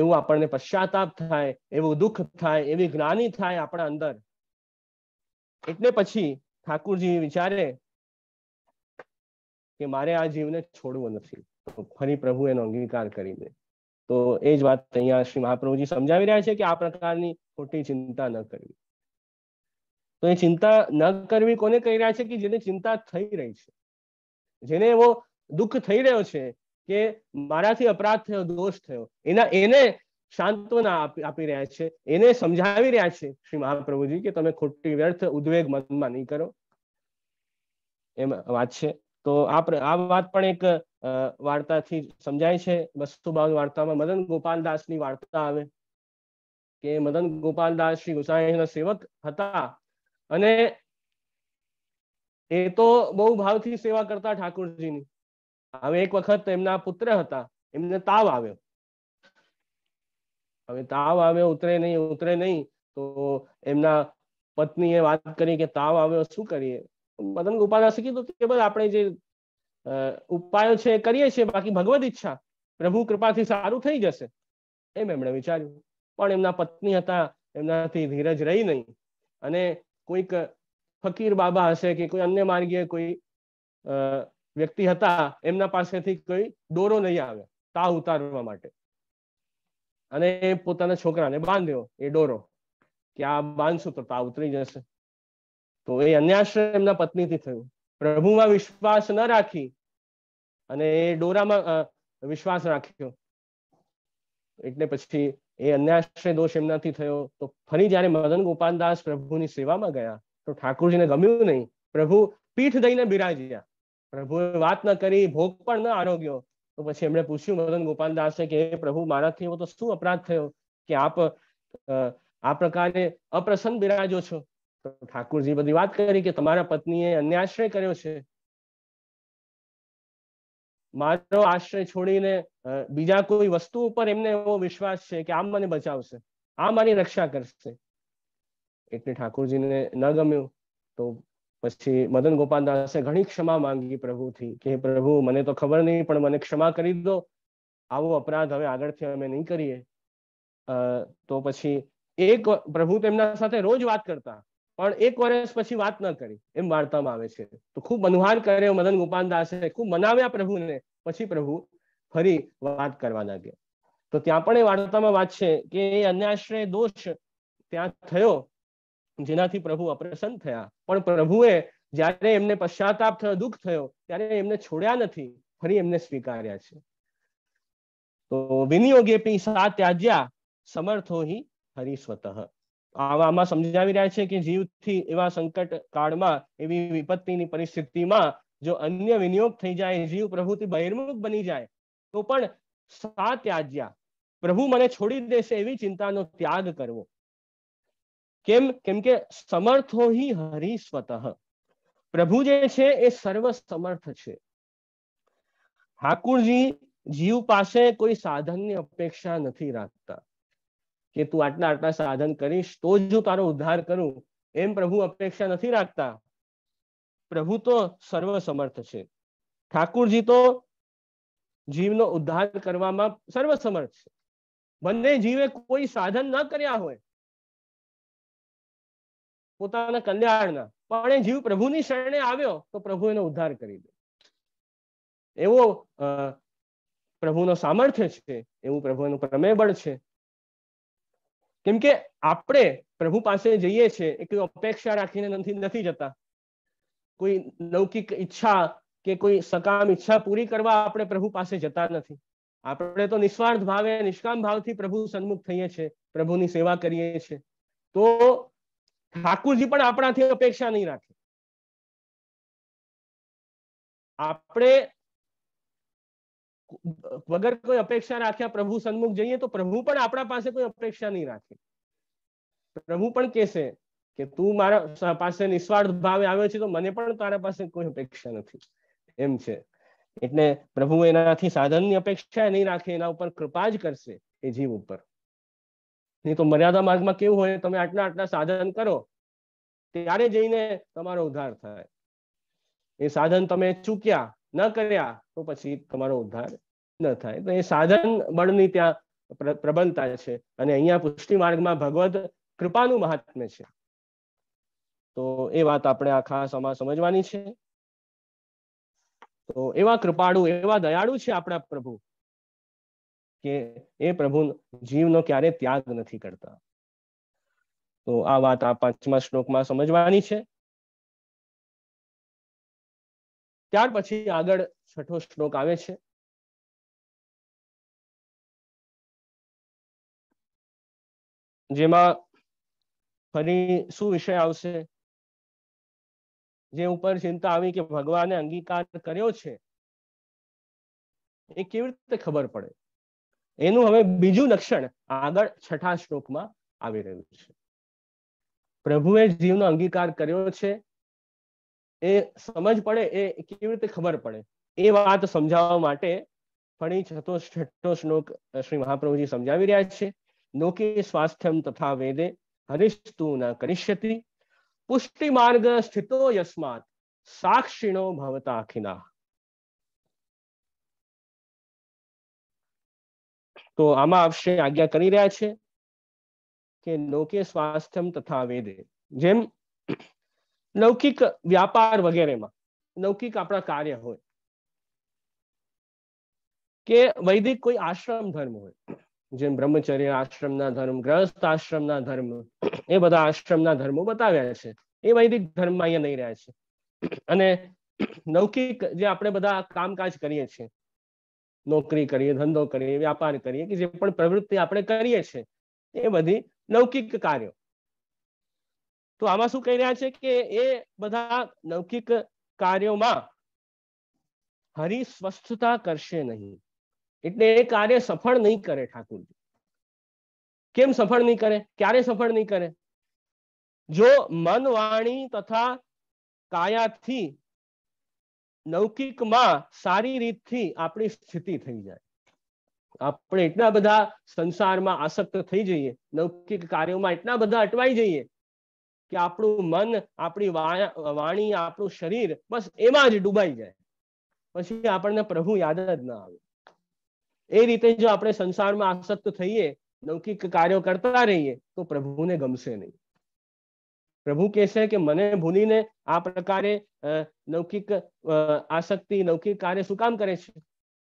એવું આપણને પશ્ચાતાપ થાય એવું દુઃખ થાય એવી જ્ઞાની થાય આપણા અંદર એટલે પછી ઠાકુરજી વિચારે કે મારે આ જીવને છોડવો નથી ફરી પ્રભુ એનો અંગીકાર કરીને તો એ જ વાત અહીંયા શ્રી મહાપ્રભુજી સમજાવી રહ્યા છે કે આ પ્રકારની ખોટી ચિંતા ન કરવી તો એ ચિંતા ન કરવી કોને કહી રહ્યા છે કે જેને ચિંતા થઈ રહી છે જેને એવો દુઃખ થઈ રહ્યો છે કે મારાથી અપરાધ થયો દોષ થયો એના એને સાંત્વના આપી રહ્યા છે એને સમજાવી રહ્યા છે શ્રી મહાપ્રભુજી કે તમે ખોટી વ્યર્થ ઉદ્વેગ મનમાં નહીં કરો એમ વાત છે તો આ વાત પણ એક વાર્તાથી સમજાય છે બસો બાવન વાર્તામાં મદન ગોપાલદાસની વાર્તા આવે કે મદન ગોપાલદાસ શ્રી ગુસાઈના સેવક હતા અને એ તો બહુ ભાવથી સેવા કરતા ઠાકોરજીની હવે એક વખત એમના પુત્ર હતા એમને તાવ આવ્યો હવે તાવ આવ્યો ઉતરે નહીં ઉતરે નહીં તો એમના પત્નીએ વાત કરી કે તાવ આવ્યો શું કરીએ મદન ગોપાલદાસે કીધું કે બસ આપણે જે ઉપાયો છે કરીએ છીએ બાકી ભગવદ ઈચ્છા પ્રભુ કૃપાથી સારું થઈ જશે એમ એમણે વિચાર્યું પણ એમના પત્ની હતા એમનાથી ધીરજ રહી નહીં અને કોઈક ફકીર બાબા હશે કે કોઈ અન્ય માર્ગીય કોઈ વ્યક્તિ હતા એમના પાસેથી કોઈ દોરો નહીં આવે તાવ ઉતારવા માટે અને પોતાના છોકરાને બાંધ્યો એ દોરો કે આ બાંધશું તો તાવ ઉતરી જશે તો એ અન્યાશ્રય એમના પત્નીથી થયું પ્રભુમાં વિશ્વાસ ન રાખી અને એ ડોરામાં વિશ્વાસ રાખ્યો એટલે પછી એ અન્યાશ્રય દોષ એમનાથી થયો તો ફરી જયારે મદન ગોપાલદાસ પ્રભુની સેવામાં ગયા તો ઠાકોરજીને ગમ્યું નહીં પ્રભુ પીઠ દઈને બિરાજ્યા પ્રભુએ વાત ન કરી ભોગ પણ ન આરોગ્યો તો પછી એમણે પૂછ્યું મદન ગોપાલદાસે કે પ્રભુ મારાથી એવો તો શું અપરાધ થયો કે આપ આ પ્રકારે અપ્રસન્ન બિરાજો છો ઠાકુરજી બધી વાત કરી કે તમારા પત્નીએ અન્ય કર્યો છે મારો આશ્રય છોડીને બીજા કોઈ વસ્તુ ઉપર એમને એવો વિશ્વાસ છે કે આમ મને બચાવશે આ મારી રક્ષા કરશે એટલે ઠાકોરજીને ન ગમ્યું તો પછી મદન ગોપાલદાસે ઘણી ક્ષમા માંગી પ્રભુથી કે પ્રભુ મને તો ખબર નહીં પણ મને ક્ષમા કરી દો આવો અપરાધ હવે આગળથી અમે નહીં કરીએ તો પછી એક પ્રભુ તેમના સાથે રોજ વાત કરતા પણ એક વર્ષ પછી વાત ન કરી એમ વાર્તામાં આવે છે તો ખૂબ મનહાર કર્યો મદન ગોપાલ ખૂબ મનાવ્યા પ્રભુને પછી પ્રભુ ફરી વાત કરવા લાગ્યા તો ત્યાં પણ એ વાર્તામાં વાત છે કે એ અન્યાશ્રય દોષ ત્યાં થયો જેનાથી પ્રભુ અપ્રસન્ન થયા પણ પ્રભુએ જ્યારે એમને પશ્ચાતાપ થયો દુઃખ થયો ત્યારે એમને છોડ્યા નથી ફરી એમને સ્વીકાર્યા છે તો વિનિયોગે પી સા ત્યાજ્યા સમર્થો હિ હરી સ્વતઃ આમાં સમજાવી રહ્યા છે કે જીવથી એવા સંકટ કાળમાં એવી વિપત્તિની પરિસ્થિતિમાં જો અન્ય વિનિયોગ થઈ જાય જીવ પ્રભુથી બહિર્મુખ બની જાય તો પણ સા ત્યાજ્યા પ્રભુ મને છોડી દેશે એવી ચિંતાનો ત્યાગ કરવો કેમ કેમ કે સમર્થો હિ હરિ સ્વતઃ પ્રભુ જે છે એ સર્વ સમર્થ છે હાકુરજી જીવ પાસે કોઈ સાધનની અપેક્ષા નથી રાખતા કે તું આટલા આટલા સાધન કરીશ તો જ હું તારો ઉદ્ધાર કરું એમ પ્રભુ અપેક્ષા નથી રાખતા પ્રભુ તો સર્વસમર્થ છે ઠાકુરજી તો જીવનો ઉદ્ધાર કરવામાં સર્વસમર્થ છે બંને જીવે કોઈ સાધન ન કર્યા હોય પોતાના કલ્યાણના પણ એ જીવ પ્રભુની શરણે આવ્યો તો પ્રભુ એનો ઉદ્ધાર કરી દે એવો પ્રભુનો સામર્થ્ય છે એવું પ્રભુનું પ્રમેબળ છે કેમ કે આપણે પ્રભુ પાસે જઈએ છીએ એ અપેક્ષા રાખીને નથી નથી જતા કોઈ લૌકિક ઈચ્છા કે કોઈ સકામ ઈચ્છા પૂરી કરવા આપણે પ્રભુ પાસે જતા નથી આપણે તો નિસ્વાર્થ ભાવે નિષ્કામ ભાવથી પ્રભુ સન્મુખ થઈએ છીએ પ્રભુની સેવા કરીએ છીએ તો ઠાકુરજી પણ આપણાથી અપેક્ષા નહીં રાખે આપણે વગર કોઈ અપેક્ષા રાખ્યા પ્રભુ સન્મુખ જઈએ તો પ્રભુ પણ આપણા પાસે કોઈ અપેક્ષા નહીં રાખે પ્રભુ પણ કહેશે કે તું મારા પાસે નિસ્વાર્થ ભાવે આવ્યો છે તો મને પણ તારા પાસે કોઈ અપેક્ષા નથી એમ છે એટલે પ્રભુ એનાથી સાધનની અપેક્ષા નહીં રાખે એના ઉપર કૃપા જ કરશે એ જીવ ઉપર નહીં તો મર્યાદા માર્ગમાં કેવું હોય તમે આટલા આટલા સાધન કરો ત્યારે જઈને તમારો ઉદ્ધાર થાય એ સાધન તમે ચૂક્યા ન કર્યા તો પછી તમારો ઉદ્ધાર ન થાય તો એ સાધન બળની ત્યાં પ્રબળતા છે અને અહીંયા પુષ્ટિ માર્ગમાં ભગવદ કૃપાનું મહાત્મ્ય છે તો એ વાત આપણે આ ખાસમાં સમજવાની છે તો એવા કૃપાળુ એવા દયાળુ છે આપણા પ્રભુ કે એ પ્રભુ જીવનો ક્યારે ત્યાગ નથી કરતા તો આ વાત આ પાંચમા શ્લોકમાં સમજવાની છે ત્યાર પછી આગળ છઠ્ઠો શ્લોક આવે છે જેમાં ફરી શું વિષય આવશે જે ઉપર ચિંતા આવી કે ભગવાને અંગીકાર કર્યો છે એ કેવી રીતે ખબર પડે એનું હવે બીજું લક્ષણ આગળ છઠ્ઠા શ્લોકમાં આવી રહ્યું છે પ્રભુએ જીવનો અંગીકાર કર્યો છે એ સમજ પડે એ કેવી રીતે ખબર પડે એ વાત સમજાવવા માટે ફણી છઠ્ઠો છઠ્ઠો શ્લોક શ્રી મહાપ્રભુજી સમજાવી રહ્યા છે લોકે સ્વાસ્થ્યમ તથા વેદે હરિસ્તુ ન કરિષ્યતિ પુષ્ટિ માર્ગ સ્થિતો યસ્માત સાક્ષીણો ભવતા અખિલા તો આમાં આપશે આજ્ઞા કરી રહ્યા છે કે લોકે સ્વાસ્થ્યમ તથા વેદે જેમ લૌકિક વ્યાપાર વગેરેમાં લૌકિક આપણા કાર્ય હોય કે વૈદિક કોઈ આશ્રમ ધર્મ હોય જેમ બ્રહ્મચર્ય આશ્રમના ધર્મ ગ્રસ્ત આશ્રમના ધર્મ એ બધા આશ્રમના ધર્મો બતાવ્યા છે એ વૈદિક ધર્મમાં અહીંયા નહીં રહ્યા છે અને લૌકિક જે આપણે બધા કામકાજ કરીએ છીએ નોકરી કરીએ ધંધો કરીએ વ્યાપાર કરીએ કે જે પણ પ્રવૃત્તિ આપણે કરીએ છીએ એ બધી નૌકિક કાર્યો તો આમાં શું કહી રહ્યા છે કે એ બધા નૌકિક કાર્યોમાં હરી સ્વસ્થતા કરશે નહીં એટલે એ કાર્ય સફળ નહીં કરે ઠાકોરજી કેમ સફળ નહીં કરે ક્યારે સફળ નહીં કરે જો મન વાણી તથા કાયાથી લૌકિકમાં સારી રીતથી આપણી સ્થિતિ થઈ જાય આપણે એટલા બધા સંસારમાં આસક્ત થઈ જઈએ લૌકિક કાર્યોમાં એટલા બધા અટવાઈ જઈએ કે આપણું મન આપણી વાણી આપણું શરીર બસ એમાં જ ડૂબાઈ જાય પછી આપણને પ્રભુ યાદ જ ના આવે એ રીતે જો આપણે સંસારમાં આસક્ત થઈએ લૌકિક કાર્યો કરતા રહીએ તો પ્રભુને ગમશે નહીં પ્રભુ કહેશે કે મને ભૂલીને આ પ્રકારે લૌકિક આસક્તિ લૌકિક કાર્ય શું કામ કરે છે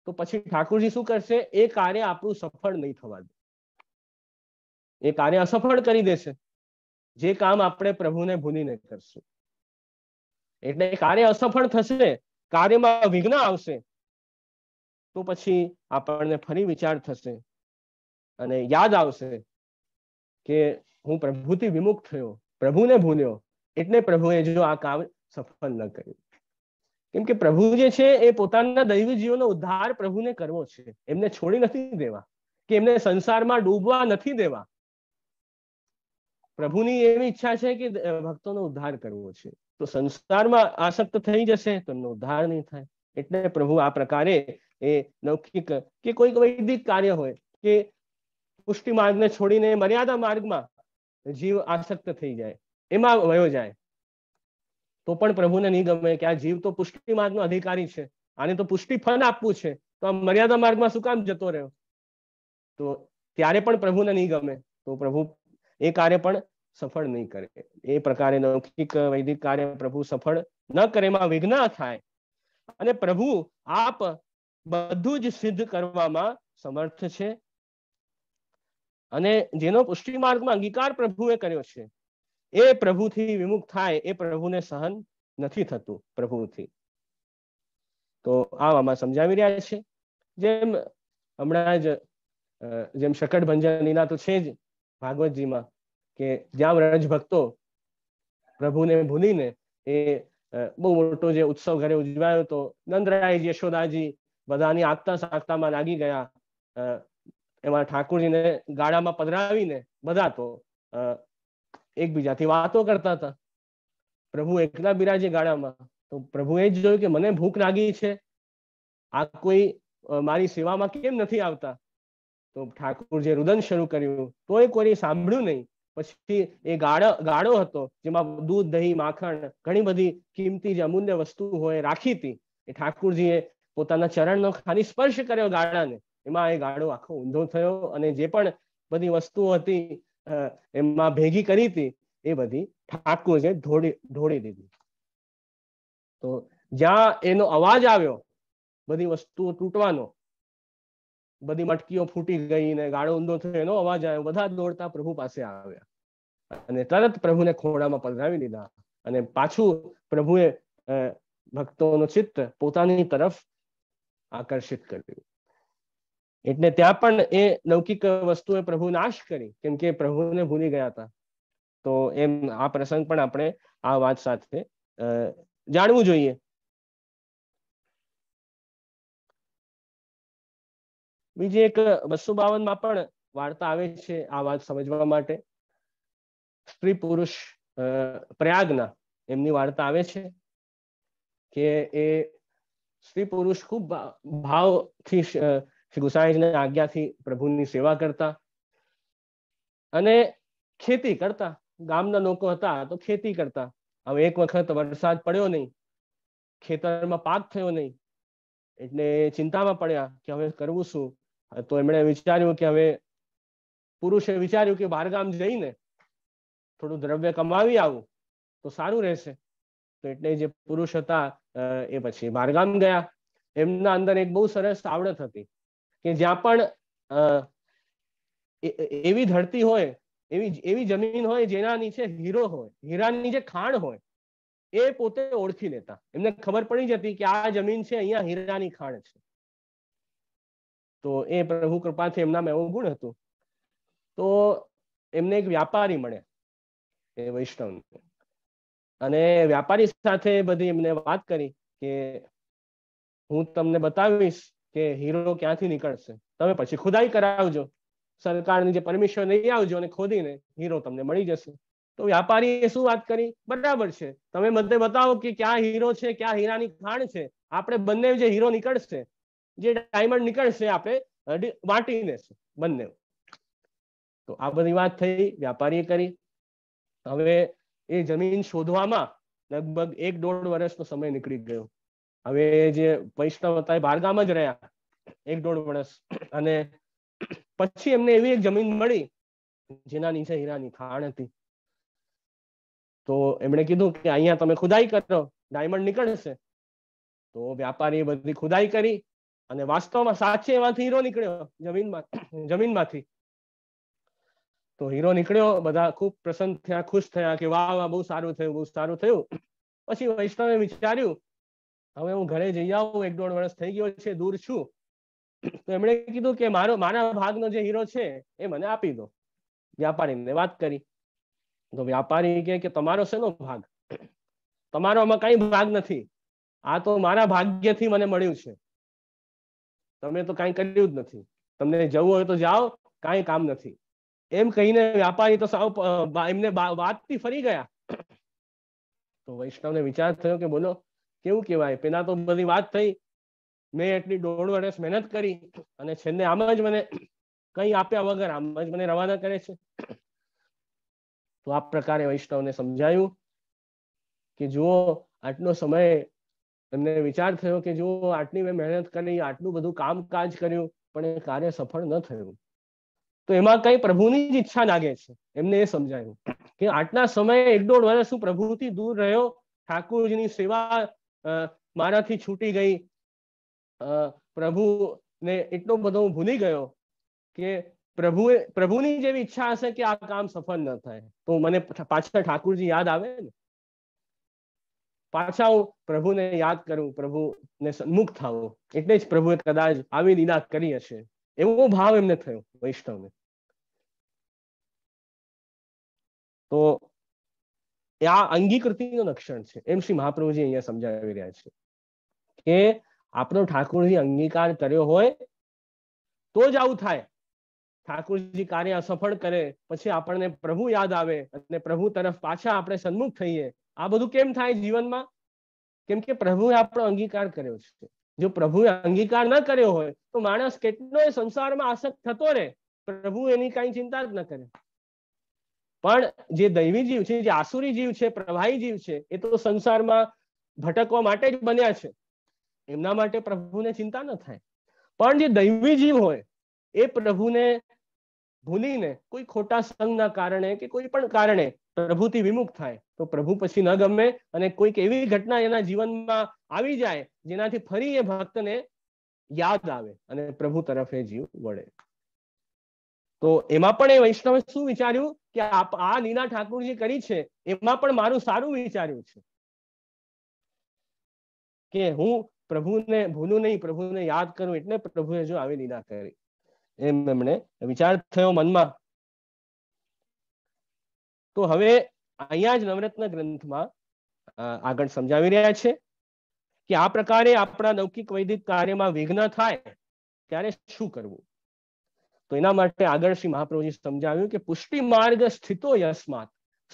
તો પછી ઠાકુરજી શું કરશે એ કાર્ય આપણું સફળ નહીં થવા દે એ કાર્ય અસફળ કરી દેશે જે કામ આપણે પ્રભુને ભૂલીને કરશું એટલે કાર્ય અસફળ થશે કાર્યમાં વિઘ્ન આવશે તો પછી આપણને ફરી વિચાર થશે અને યાદ આવશે કે હું પ્રભુથી વિમુખ થયો પ્રભુને ભૂલ્યો એટલે પ્રભુએ જો આ કામ સફળ ન કર્યું કેમ કે પ્રભુ જે છે એ પોતાના દૈવી જીવોનો ઉદ્ધાર પ્રભુને કરવો છે એમને છોડી નથી દેવા કે એમને સંસારમાં ડૂબવા નથી દેવા પ્રભુની એવી ઈચ્છા છે કે ભક્તોનો ઉદ્ધાર કરવો છે તો સંસારમાં આસક્ત થઈ જશે તો એમનો ઉદ્ધાર નહીં થાય એટલે પ્રભુ આ પ્રકારે એ લૌકિક કે કોઈક વૈદિક કાર્ય હોય કે પુષ્ટિ માર્ગને છોડીને મર્યાદા માર્ગમાં જીવ આસક્ત થઈ જાય એમાં વયો જાય તો પણ પ્રભુને નહીં ગમે કે આ જીવ તો પુષ્ટિ માર્ગનો અધિકારી છે આને તો પુષ્ટિ ફળ આપવું છે તો આ મર્યાદા માર્ગમાં શું કામ જતો રહ્યો તો ત્યારે પણ પ્રભુને નહીં ગમે તો પ્રભુ એ કાર્ય પણ સફળ નહીં કરે એ પ્રકારે લૌકિક વૈદિક કાર્ય પ્રભુ સફળ ન કરે એમાં વિઘ્ન થાય અને પ્રભુ આપ બધું જ સિદ્ધ કરવામાં સમર્થ છે અને જેનો પુષ્ટિ માર્ગમાં અંગીકાર પ્રભુએ કર્યો છે એ પ્રભુથી વિમુખ થાય એ પ્રભુને સહન નથી થતું પ્રભુથી તો આમાં સમજાવી રહ્યા છે જેમ હમણાં જ જેમ શકટ ભંજન લીલા તો છે જ ભાગવતજીમાં કે જ્યાં રજ ભક્તો પ્રભુને ભૂલીને એ બહુ મોટો જે ઉત્સવ ઘરે ઉજવાયો હતો નંદરાય યશોદાજી બધાની આગતા સાગતામાં લાગી ગયા એમાં ઠાકોરજીને ગાડામાં પધરાવીને બધા તો એકબીજાથી વાતો કરતા હતા પ્રભુ એકલા બિરાજે ગાડામાં તો પ્રભુએ જ જોયું કે મને ભૂખ લાગી છે આ કોઈ મારી સેવામાં કેમ નથી આવતા તો ઠાકોરજીએ રુદન શરૂ કર્યું તો એ કોઈ સાંભળ્યું નહીં પછી એ ગાળો ગાળો હતો જેમાં દૂધ દહીં માખણ ઘણી બધી કિંમતી જે અમૂલ્ય વસ્તુ હોય રાખી હતી એ ઠાકુરજીએ પોતાના ચરણનો ખાલી સ્પર્શ કર્યો ગાળાને એમાં એ ગાળો આખો ઊંધો થયો અને જે પણ બધી વસ્તુઓ હતી એમાં ભેગી કરી હતી એ બધી ઠાકોરજીએ ઢોળી ઢોળી દીધી તો જ્યાં એનો અવાજ આવ્યો બધી વસ્તુઓ તૂટવાનો બધી મટકીઓ ફૂટી ગઈ ને ગાળો ઊંધો થયો એનો અવાજ આવ્યો બધા દોડતા પ્રભુ પાસે આવ્યા અને તરત પ્રભુને ખોડામાં પધરાવી દીધા અને પાછું પ્રભુએ ભક્તોનું ચિત્ત પોતાની તરફ આકર્ષિત કર્યું એટલે ત્યાં પણ એ લૌકિક વસ્તુએ પ્રભુ નાશ કરી કેમ કે પ્રભુને ભૂલી ગયા હતા તો એમ આ પ્રસંગ પણ આપણે આ વાત સાથે જાણવું જોઈએ બીજી એક બસો બાવન માં પણ વાર્તા આવે છે આ વાત સમજવા માટે સ્ત્રી પુરુષ પ્રયાગના એમની વાર્તા આવે છે કે એ સ્ત્રી પુરુષ ખૂબ ભાવથી શ્રી ગુસાઈજીને આજ્ઞાથી પ્રભુની સેવા કરતા અને ખેતી કરતા ગામના લોકો હતા તો ખેતી કરતા હવે એક વખત વરસાદ પડ્યો નહીં ખેતરમાં પાક થયો નહીં એટલે ચિંતામાં પડ્યા કે હવે કરવું શું તો એમણે વિચાર્યું કે હવે પુરુષે વિચાર્યું કે બહારગામ જઈને થોડું દ્રવ્ય કમાવી આવું તો સારું રહેશે તો એટલે જે પુરુષ હતા એ પછી બહારગામ ગયા એમના અંદર એક બહુ સરસ આવડત હતી કે જ્યાં પણ એવી ધરતી હોય એવી એવી જમીન હોય જેના નીચે હીરો હોય હીરાની જે ખાણ હોય એ પોતે ઓળખી લેતા એમને ખબર પડી જતી કે આ જમીન છે અહીંયા હીરાની ખાણ છે તો એ પ્રભુ કૃપાથી એમના એવો ગુણ હતું તો એમને એક વ્યાપારી મળે એ વૈષ્ણવ અને વ્યાપારી સાથે બધી એમને વાત કરી કે હું તમને બતાવીશ કે હીરો ક્યાંથી નીકળશે તમે પછી ખુદાઈ કરાવજો સરકારની જે પરમિશન લઈ આવજો અને ખોદીને હીરો તમને મળી જશે તો વ્યાપારીએ શું વાત કરી બરાબર છે તમે બધે બતાવો કે ક્યાં હીરો છે ક્યાં હીરાની ખાણ છે આપણે બંને જે હીરો નીકળશે જે ડાયમંડ નીકળશે આપણે વાટી લેશું બંને તો આ બધી વાત થઈ વ્યાપારીએ કરી હવે એ જમીન શોધવામાં લગભગ એક દોઢ વર્ષનો સમય નીકળી ગયો હવે જે વૈષ્ણવ હતા એ બહારગામ જ રહ્યા એક દોઢ વર્ષ અને પછી એમને એવી એક જમીન મળી જેના નીચે હીરાની ખાણ હતી તો એમણે કીધું કે અહીંયા તમે ખુદાઈ કરો ડાયમંડ નીકળશે તો વ્યાપારીએ બધી ખુદાઈ કરી અને વાસ્તવમાં સાચે એમાંથી હીરો નીકળ્યો જમીનમાં જમીનમાંથી તો હીરો નીકળ્યો બધા ખૂબ પ્રસન્ન થયા ખુશ થયા કે વાહ વાહ બહુ સારું થયું બહુ સારું થયું પછી વૈષ્ણવે વિચાર્યું હવે હું ઘરે જઈ આવું એક દોઢ વર્ષ થઈ ગયો છે દૂર છું તો એમણે કીધું કે મારો મારા ભાગનો જે હીરો છે એ મને આપી દો વ્યાપારીને વાત કરી તો વ્યાપારી કે કે તમારો શેનો ભાગ તમારો આમાં કઈ ભાગ નથી આ તો મારા ભાગ્યથી મને મળ્યું છે તમે તો કઈ કર્યું જ નથી તમને જવું હોય તો જાઓ કઈ કામ નથી એમ કહીને વ્યાપારી તો સાવ એમને વાતથી ફરી ગયા તો વૈષ્ણવને વિચાર થયો કે બોલો કેવું કેવાય પેલા તો બધી વાત થઈ મેં એટલી દોઢ વર્ષ મહેનત કરી અને છેલ્લે આમ જ મને કઈ આપ્યા વગર આમ જ મને રવાના કરે છે તો આ પ્રકારે વૈષ્ણવને સમજાયું કે જુઓ આટલો સમય એમને વિચાર થયો કે જુઓ આટલી મેં મહેનત કરી આટલું બધું કામકાજ કર્યું પણ એ કાર્ય સફળ ન થયું તો એમાં કઈ પ્રભુની જ ઈચ્છા લાગે છે એમને એ સમજાયું કે આટલા સમયે એક દોઢ વર્ષ હું પ્રભુથી દૂર રહ્યો ઠાકુરજીની સેવા મારાથી છૂટી ગઈ પ્રભુને એટલો બધો હું ભૂલી ગયો કે પ્રભુએ પ્રભુની જેવી ઈચ્છા હશે કે આ કામ સફળ ન થાય તો મને પાછા ઠાકુરજી યાદ આવે ને પાછા હું પ્રભુને યાદ કરું પ્રભુને સન્મુખ થાવું એટલે જ પ્રભુએ કદાચ આવી લીલા કરી હશે એવો ભાવ એમને થયો વૈષ્ણવને તો આ અંગીકૃતિનું લક્ષણ છે એમ શ્રી મહાપ્રભુજી અહીંયા સમજાવી રહ્યા છે કે આપણો ઠાકોરજી અંગીકાર કર્યો હોય તો જ આવું થાય ઠાકોરજી કાર્ય અસફળ કરે પછી આપણને પ્રભુ યાદ આવે અને પ્રભુ તરફ પાછા આપણે સન્મુખ થઈએ આ બધું કેમ થાય જીવનમાં કેમ કે પ્રભુએ આપણો અંગીકાર કર્યો છે જો પ્રભુએ અંગીકાર ન કર્યો હોય તો માણસ કેટલો સંસારમાં આસક્ત થતો રહે પ્રભુ એની કાંઈ ચિંતા જ ન કરે પણ જે દૈવી જીવ છે જે આસુરી જીવ છે પ્રવાહી જીવ છે એ તો સંસારમાં ભટકવા માટે જ બન્યા છે એમના માટે પ્રભુને ચિંતા ન થાય પણ જે દૈવી જીવ હોય એ પ્રભુને ભૂલીને કોઈ ખોટા સંગના કારણે કે કોઈ પણ કારણે પ્રભુથી વિમુખ થાય તો પ્રભુ પછી ન ગમે અને કોઈક એવી ઘટના એના જીવનમાં આવી જાય જેનાથી ફરી એ ભક્તને યાદ આવે અને પ્રભુ તરફ એ જીવ વળે તો એમાં પણ એ વૈષ્ણવે શું વિચાર્યું કે આ નીના ઠાકુરજી કરી છે એમાં પણ મારું સારું વિચાર્યું છે કે હું પ્રભુને ભૂલું નહીં પ્રભુને યાદ કરું એટલે પ્રભુએ જો આવી લીલા કરી એમ એમણે વિચાર થયો મનમાં તો હવે અહીંયા જ નવરત્ન ગ્રંથમાં આગળ સમજાવી રહ્યા છે કે આ પ્રકારે આપણા લૌકિક વૈદિક કાર્યમાં વિઘ્ન થાય ત્યારે શું કરવું તો એના માટે આગળ શ્રી મહાપ્રભુજી સમજાવ્યું કે પુષ્ટિ માર્ગ સ્થિતો યસ્માત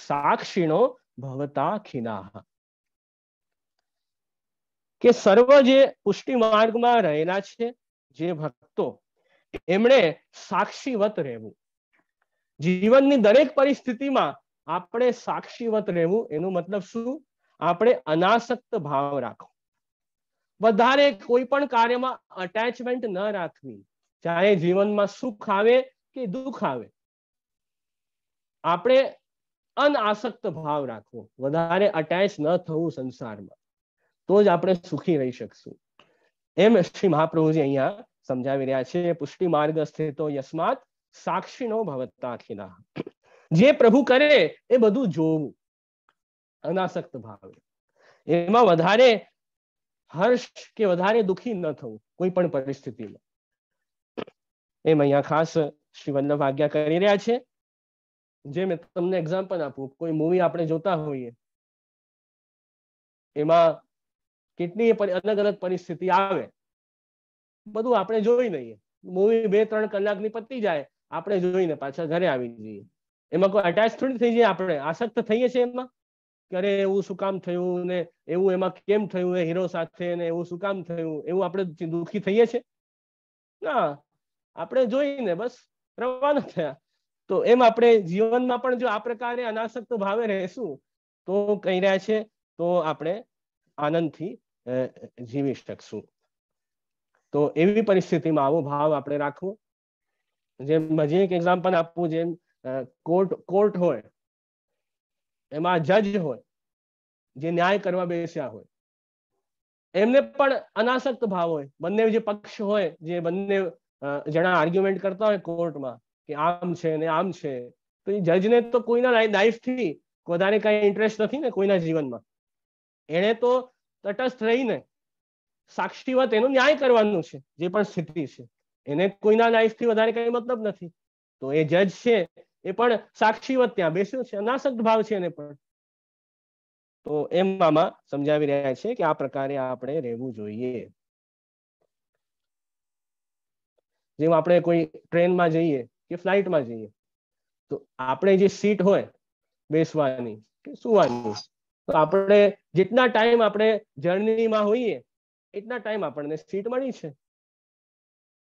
સાક્ષીણો ભવતા ખીના કે સર્વ જે પુષ્ટિ માર્ગમાં રહેલા છે જે ભક્તો એમણે સાક્ષીવત રહેવું જીવનની દરેક પરિસ્થિતિમાં આપણે સાક્ષીવત રહેવું એનો મતલબ શું આપણે અનાસક્ત ભાવ રાખો વધારે કોઈ પણ કાર્યમાં અટેચમેન્ટ ન રાખવી ચાહે જીવનમાં સુખ આવે કે દુઃખ આવે આપણે અનાસક્ત ભાવ રાખવો વધારે અટેચ ન થવું સંસારમાં તો જ આપણે સુખી રહી શકશું એમ શ્રી મહાપ્રભુજી અહીંયા સમજાવી રહ્યા છે પુષ્ટિ માર્ગ સ્થિતો યસ્માત નો ભવતા ખીલા જે પ્રભુ કરે એ બધું જોવું અનાસક્ત ભાવે એમાં વધારે હર્ષ કે વધારે દુખી ન થવું કોઈ પણ પરિસ્થિતિમાં એમ અહીંયા ખાસ શ્રી વલ્લભ આજ્ઞા કરી રહ્યા છે જે મેં તમને એક્ઝામ્પલ આપું કોઈ મૂવી આપણે જોતા હોઈએ એમાં કેટલી અલગ અલગ પરિસ્થિતિ આવે બધું આપણે જોઈ લઈએ મૂવી બે ત્રણ કલાકની પતી જાય આપણે જોઈને પાછા ઘરે આવી જઈએ એમાં કોઈ અટેચ થોડી થઈ જાય આપણે આસક્ત થઈએ છીએ એમાં કે અરે એવું શું કામ થયું ને એવું એમાં કેમ થયું એ હીરો સાથે ને એવું શું કામ થયું એવું આપણે દુઃખી થઈએ છીએ ના આપણે જોઈને બસ રવાના થયા તો એમ આપણે જીવનમાં પણ જો આ પ્રકારે અનાસક્ત ભાવે રહેશું તો કહી રહ્યા છે તો આપણે આનંદથી જીવી શકશું તો એવી પરિસ્થિતિમાં આવો ભાવ આપણે રાખવો જેમ હજી એક એક્ઝામ્પલ આપવું જેમ કોર્ટ કોર્ટ હોય એમાં જજ હોય જે ન્યાય કરવા બેસ્યા હોય એમને પણ અનાસક્ત ભાવ હોય બંને જે પક્ષ હોય જે બંને જણા આર્ગ્યુમેન્ટ કરતા હોય કોર્ટમાં કે આમ છે ને આમ છે તો એ જજને તો કોઈના લાઈફથી વધારે કઈ ઇન્ટરેસ્ટ નથી ને કોઈના જીવનમાં એણે તો તટસ્થ રહીને સાક્ષીવત એનો ન્યાય કરવાનું છે જે પણ સ્થિતિ છે એને કોઈના લાઈફથી વધારે કઈ મતલબ નથી તો એ જજ છે એ પણ સાક્ષીવત ત્યાં બેસ્યું છે અનાસક્ત ભાવ છે એને પણ તો એમ સમજાવી રહ્યા છે કે આ પ્રકારે આપણે રહેવું જોઈએ જેમ આપણે કોઈ ટ્રેનમાં જઈએ કે ફ્લાઇટમાં જઈએ તો આપણે જે સીટ હોય બેસવાની કે સુવાની તો આપણે જેટલા ટાઈમ આપણે જર્નીમાં હોઈએ એટલા ટાઈમ આપણને સીટ મળી છે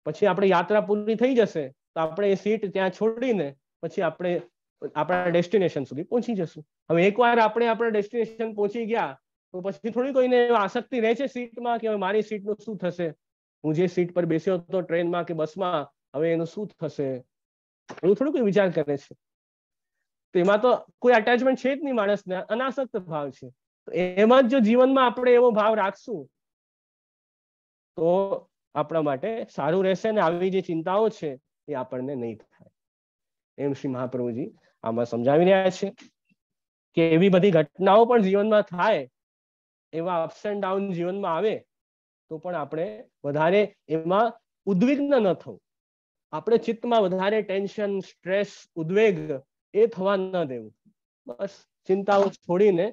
પછી આપણે યાત્રા પૂરી થઈ જશે તો આપણે એ સીટ ત્યાં છોડીને પછી આપણે આપણા ડેસ્ટિનેશન સુધી પહોંચી જશું હવે એકવાર આપણે આપણા ડેસ્ટિનેશન પહોંચી ગયા તો પછી થોડી કોઈને આસક્તિ રહે છે સીટમાં કે હવે મારી સીટનું શું થશે હું જે સીટ પર બેસ્યો હતો ટ્રેનમાં કે બસમાં હવે એનું શું થશે એવું થોડું કોઈ વિચાર કરે છે તો એમાં તો કોઈ અટેચમેન્ટ છે જ નહીં માણસને અનાસક્ત ભાવ છે એમાં જ જો જીવનમાં આપણે એવો ભાવ રાખશું તો આપણા માટે સારું રહેશે અને આવી જે ચિંતાઓ છે એ આપણને નહીં એમ શ્રી મહાપ્રભુજી આમાં સમજાવી રહ્યા છે કે એવી બધી ઘટનાઓ પણ જીવનમાં થાય એવા અપ્સ એન્ડ ડાઉન જીવનમાં આવે તો પણ આપણે વધારે એમાં ઉદ્વિગ્ન ન થવું આપણે ચિત્તમાં વધારે ટેન્શન સ્ટ્રેસ ઉદ્વેગ એ થવા ન દેવું બસ ચિંતાઓ છોડીને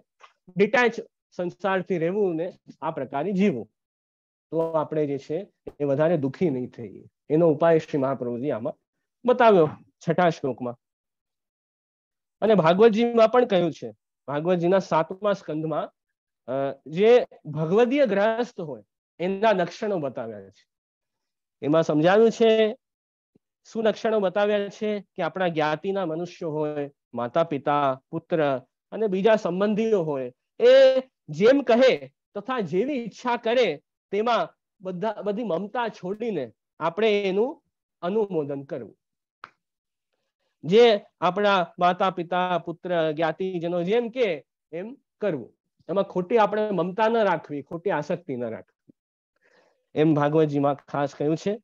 ડિટેચ સંસારથી રહેવું ને આ પ્રકારે જીવવું તો આપણે જે છે એ વધારે દુઃખી નહીં થઈએ એનો ઉપાય શ્રી મહાપ્રભુજી આમાં બતાવ્યો છઠ્ઠા શ્લોકમાં અને ભાગવતજીમાં પણ કહ્યું છે ભાગવતજીના સાતમા સ્કંધમાં જે ભગવદીય ગ્રહસ્થ હોય એના લક્ષણો બતાવ્યા છે એમાં સમજાવ્યું છે શું લક્ષણો બતાવ્યા છે કે આપણા જ્ઞાતિના મનુષ્યો હોય માતા પિતા પુત્ર અને બીજા સંબંધીઓ હોય એ જેમ કહે તથા જેવી ઈચ્છા કરે તેમાં બધા બધી મમતા છોડીને આપણે એનું અનુમોદન કરવું જે આપણા માતા પિતા પુત્ર જ્ઞાતિજનો જેમ કે એમ કરવું એમાં ખોટી આપણે મમતા ન રાખવી ખોટી આસક્તિ ન રાખવી એમ ભાગવતજીમાં ખાસ કહ્યું છે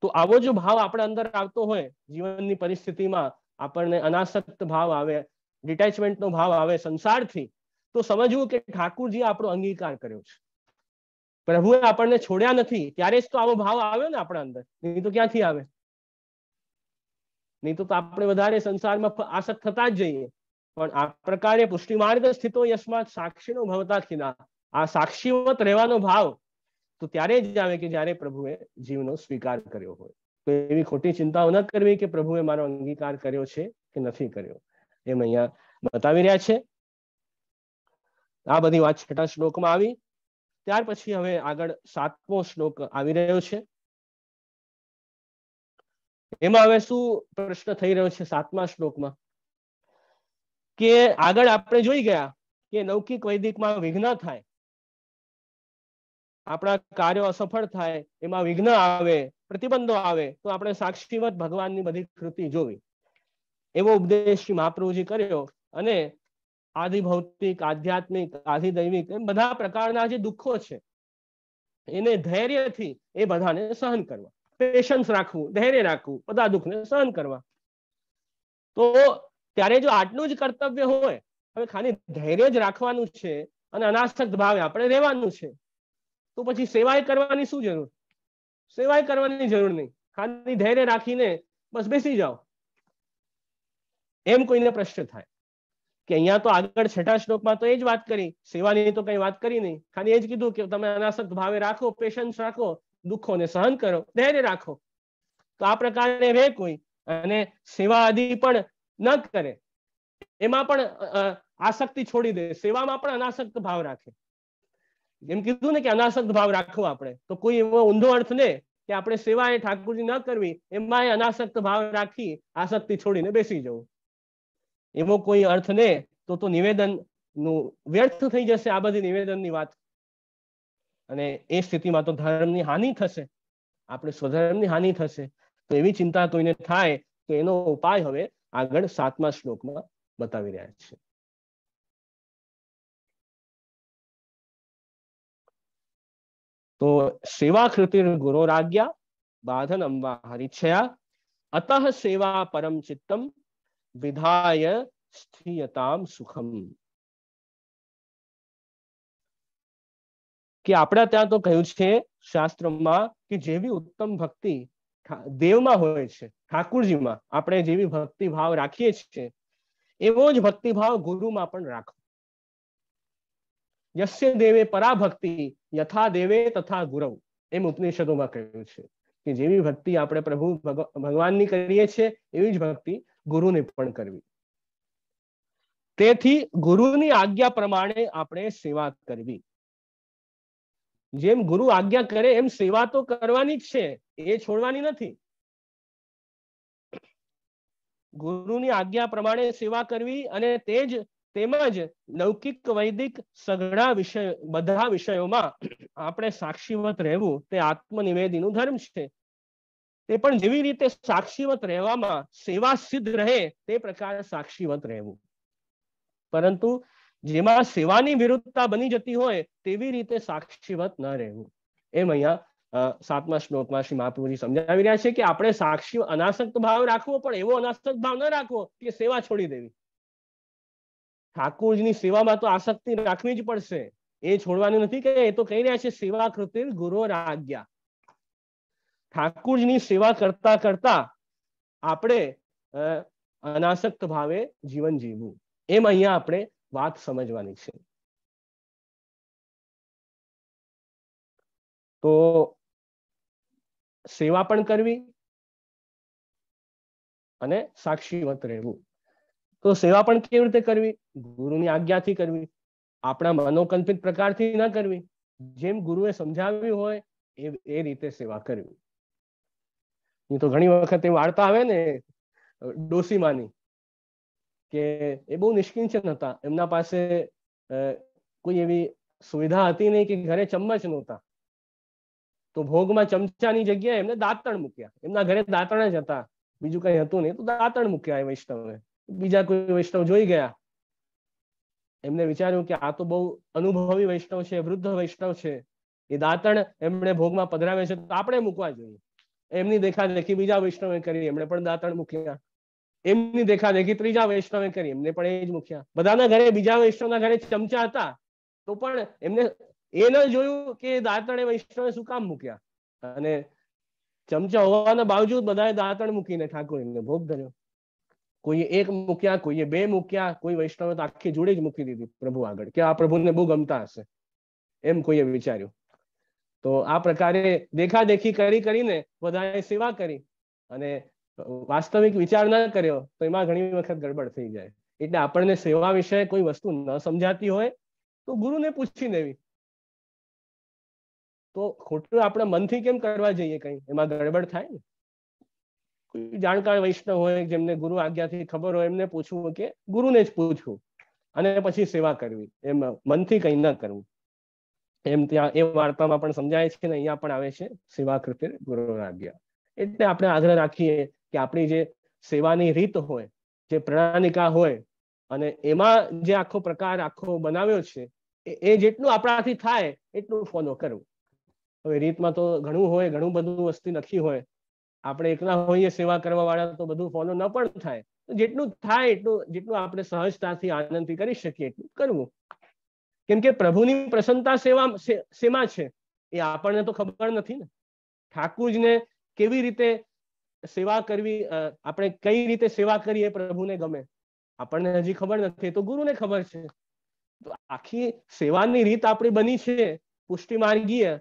તો આવો જો ભાવ આપણા અંદર આવતો હોય જીવનની પરિસ્થિતિમાં આપણને અનાસક્ત ભાવ આવે ડિટેચમેન્ટ નો ભાવ આવે સંસારથી તો સમજવું કે ઠાકુરજી આપણો અંગીકાર કર્યો છે પ્રભુએ આપણને છોડ્યા નથી ત્યારે જ તો આવો ભાવ આવ્યો ને આપણા અંદર નહીં તો ક્યાંથી આવે નહીં તો આપણે વધારે સંસારમાં આસક્ત થતા જ જઈએ પણ આ પ્રકારે પુષ્ટિ માર્ગ સ્થિતો યશમાં સાક્ષીનો ભવતા ખીના આ સાક્ષીવત રહેવાનો ભાવ તો ત્યારે જ આવે કે જ્યારે પ્રભુએ જીવનો સ્વીકાર કર્યો હોય તો એવી ખોટી ચિંતાઓ ન કરવી કે પ્રભુએ મારો અંગીકાર કર્યો છે કે નથી કર્યો એમ અહીંયા બતાવી રહ્યા છે આ બધી વાત છઠ્ઠા શ્લોકમાં આવી ત્યાર પછી હવે આગળ સાતમો શ્લોક આવી રહ્યો છે એમાં હવે શું પ્રશ્ન થઈ રહ્યો છે સાતમા શ્લોકમાં કે આગળ આપણે જોઈ ગયા કે લૌકિક વૈદિકમાં વિઘ્ન થાય આપણા કાર્યો અસફળ થાય એમાં વિઘ્ન આવે પ્રતિબંધો આવે તો આપણે સાક્ષીવત ભગવાનની બધી કૃતિ જોવી એવો ઉપદેશ શ્રી મહાપ્રભુજી કર્યો અને આધિભૌતિક આધ્યાત્મિક આધિદૈવિક એમ બધા પ્રકારના જે દુઃખો છે એને ધૈર્યથી એ બધાને સહન કરવા પેશન્સ રાખવું ધૈર્ય રાખવું બધા દુઃખને સહન કરવા તો ત્યારે જો આટલું જ કર્તવ્ય હોય હવે ખાલી ધૈર્ય જ રાખવાનું છે અને અનાસક્ત ભાવે આપણે રહેવાનું છે તો પછી સેવાય કરવાની શું જરૂર સેવાય કરવાની જરૂર નહીં ખાલી ધૈર્ય રાખીને બસ બેસી જાઓ એમ કોઈને પ્રશ્ન થાય કે અહીંયા તો આગળ છઠ્ઠા શ્લોકમાં તો એ જ વાત કરી સેવાની તો કઈ વાત કરી નહીં ખાલી એ જ કીધું કે તમે અનાસક્ત ભાવે રાખો પેશન્સ રાખો દુઃખોને સહન કરો ધૈર્ય રાખો તો આ પ્રકારે રહે કોઈ અને સેવા આદિ પણ ન કરે એમાં પણ આસક્તિ છોડી દે સેવામાં પણ અનાસક્ત ભાવ રાખે એમ કીધું ને કે અનાસક્ત ભાવ રાખવો આપણે તો કોઈ એવો ઊંધો અર્થ ને કે આપણે સેવા એ ઠાકોરજી ન કરવી એમાં એ અનાસક્ત ભાવ રાખી આસક્તિ છોડીને બેસી જવું એવો કોઈ અર્થ ને તો તો નિવેદન નું વ્યર્થ થઈ જશે આ બધી નિવેદનની વાત અને એ સ્થિતિમાં તો ધર્મની હાનિ થશે આપણે સ્વધર્મની હાનિ થશે તો એવી ચિંતા કોઈને થાય તો એનો ઉપાય હવે આગળ સાતમા શ્લોકમાં બતાવી રહ્યા છે તો સેવા કૃતિર ગુરો રાગ્યા બાધન અંબા હરિછયા અત સેવા પરમ ચિત્તમ વિધાય સ્થિયતામ સુખમ કે આપણા ત્યાં તો કહ્યું છે શાસ્ત્રમાં કે જેવી ઉત્તમ ભક્તિ દેવમાં હોય છે ઠાકુરજીમાં આપણે જેવી ભક્તિભાવ રાખીએ છીએ એવો જ ભક્તિભાવ ગુરુમાં પણ રાખો યસ્ય દેવે પરાભક્તિ યથા દેવે તથા ગુરવ એમ ઉપનિષદોમાં કહ્યું છે કે જેવી ભક્તિ આપણે પ્રભુ ભગવાનની કરીએ છીએ એવી જ ભક્તિ ગુરુને પણ કરવી તેથી ગુરુની આજ્ઞા પ્રમાણે આપણે સેવા કરવી જેમ ગુરુ આજ્ઞા કરે એમ સેવા તો કરવાની જ છે એ છોડવાની નથી ગુરુની આજ્ઞા પ્રમાણે સેવા કરવી અને તે જ તેમજ લૌકિક વૈદિક સઘળા વિષય બધા વિષયોમાં આપણે સાક્ષીવત રહેવું તે આત્મનિવેદીનું ધર્મ છે તે પણ જેવી રીતે સાક્ષીવત રહેવામાં સેવા સિદ્ધ રહે તે પ્રકારે સાક્ષીવત રહેવું પરંતુ જેમાં સેવાની વિરુદ્ધતા બની જતી હોય તેવી રીતે સાક્ષીવત ન રહેવું એમ અહીંયા સાતમા શ્લોકમાં શ્રી મહાપ્રભુજી સમજાવી રહ્યા છે કે આપણે સાક્ષી અનાસક્ત ભાવ રાખવો પણ એવો અનાસક્ત ભાવ ન રાખવો કે સેવા છોડી દેવી ઠાકોરજીની સેવામાં તો આસક્તિ રાખવી જ પડશે એ છોડવાનું નથી કે એ તો કહી રહ્યા છે સેવા કૃતિ ગુરુ આજ્ઞા ઠાકોરજીની સેવા કરતા કરતા આપણે અનાસક્ત ભાવે જીવન જીવવું એમ અહીંયા આપણે વાત સમજવાની છે તો સેવા પણ કરવી અને સાક્ષીવત રહેવું તો સેવા પણ કેવી રીતે કરવી ગુરુની આજ્ઞાથી કરવી આપણા મનોકલ્પિત પ્રકારથી ન કરવી જેમ ગુરુએ સમજાવ્યું હોય એ એ રીતે સેવા કરવી હું તો ઘણી વખત એ વાર્તા આવે ને ડોસીમાની કે એ બહુ નિષ્કિંચન હતા એમના પાસે કોઈ એવી સુવિધા હતી નહીં કે ઘરે ચમચ નહોતા તો ભોગમાં ચમચાની જગ્યાએ એમને દાંતણ મૂક્યા એમના ઘરે દાંતણ જ હતા બીજું કઈ હતું નહીં તો દાંતણ મૂક્યા એ વૈષ્ણવે બીજા કોઈ વૈષ્ણવ જોઈ ગયા એમને વિચાર્યું કે આ તો બહુ અનુભવી વૈષ્ણવ છે વૃદ્ધ વૈષ્ણવ છે એ દાંતણ એમણે ભોગમાં પધરાવે છે તો આપણે મૂકવા જોઈએ એમની દેખા દેખી બીજા વૈષ્ણવે કરી એમણે પણ દાંતણ મૂક્યા એમની દેખાદેખી ત્રીજા વૈષ્ણવે કરી એમને પણ એ જ મૂક્યા બધાના ઘરે બીજા વૈષ્ણવના ઘરે ચમચા હતા તો પણ એમને એ જોયું કે દાંતણે વૈષ્ણવે શું કામ મૂક્યા અને ચમચા હોવાના બાવજૂદ બધાએ દાંતણ મૂકીને ઠાકોરને ભોગ ધર્યો કોઈએ એક મૂક્યા કોઈએ બે મૂક્યા કોઈ વૈષ્ણવે તો આખી જોડે જ મૂકી દીધી પ્રભુ આગળ કે આ પ્રભુને બહુ ગમતા હશે એમ કોઈએ વિચાર્યું તો આ પ્રકારે દેખાદેખી કરી કરીને બધાએ સેવા કરી અને વાસ્તવિક વિચાર ના કર્યો તો એમાં ઘણી વખત ગડબડ થઈ જાય એટલે આપણને સેવા વિશે કોઈ વસ્તુ ન સમજાતી હોય તો ગુરુને પૂછી લેવી તો ખોટું આપણે મનથી કેમ કરવા જઈએ કઈ એમાં ગડબડ થાય ને જાણકાર વૈષ્ણવ હોય જેમને ગુરુ આજ્ઞાથી ખબર હોય એમને પૂછવું કે ગુરુને જ પૂછવું અને પછી સેવા કરવી એમ મનથી કઈ ન કરવું એમ ત્યાં એ વાર્તામાં પણ સમજાય છે ને અહીંયા પણ આવે છે સેવા કૃત્ય ગુરુ આજ્ઞા એટલે આપણે આગ્રહ રાખીએ કે આપણી જે સેવાની રીત હોય જે પ્રણાલિકા હોય અને એમાં જે આખો પ્રકાર આખો બનાવ્યો છે એ જેટલું આપણાથી થાય એટલું ફોલો કરવું હવે રીતમાં તો ઘણું હોય ઘણું બધું વસ્તુ લખી હોય આપણે એકલા હોઈએ સેવા કરવા વાળા તો બધું ફોલો ન પણ થાય જેટલું થાય એટલું જેટલું આપણે સહજતાથી આનંદથી કરી શકીએ એટલું કરવું કેમ કે પ્રભુની પ્રસન્નતા સેવા સેમાં છે એ આપણને તો ખબર નથી ને ઠાકુરજીને કેવી રીતે સેવા કરવી આપણે કઈ રીતે સેવા કરીએ પ્રભુને ગમે આપણને હજી ખબર નથી તો ગુરુને ખબર છે તો આખી સેવાની રીત આપણી બની છે પુષ્ટિ માર્ગીય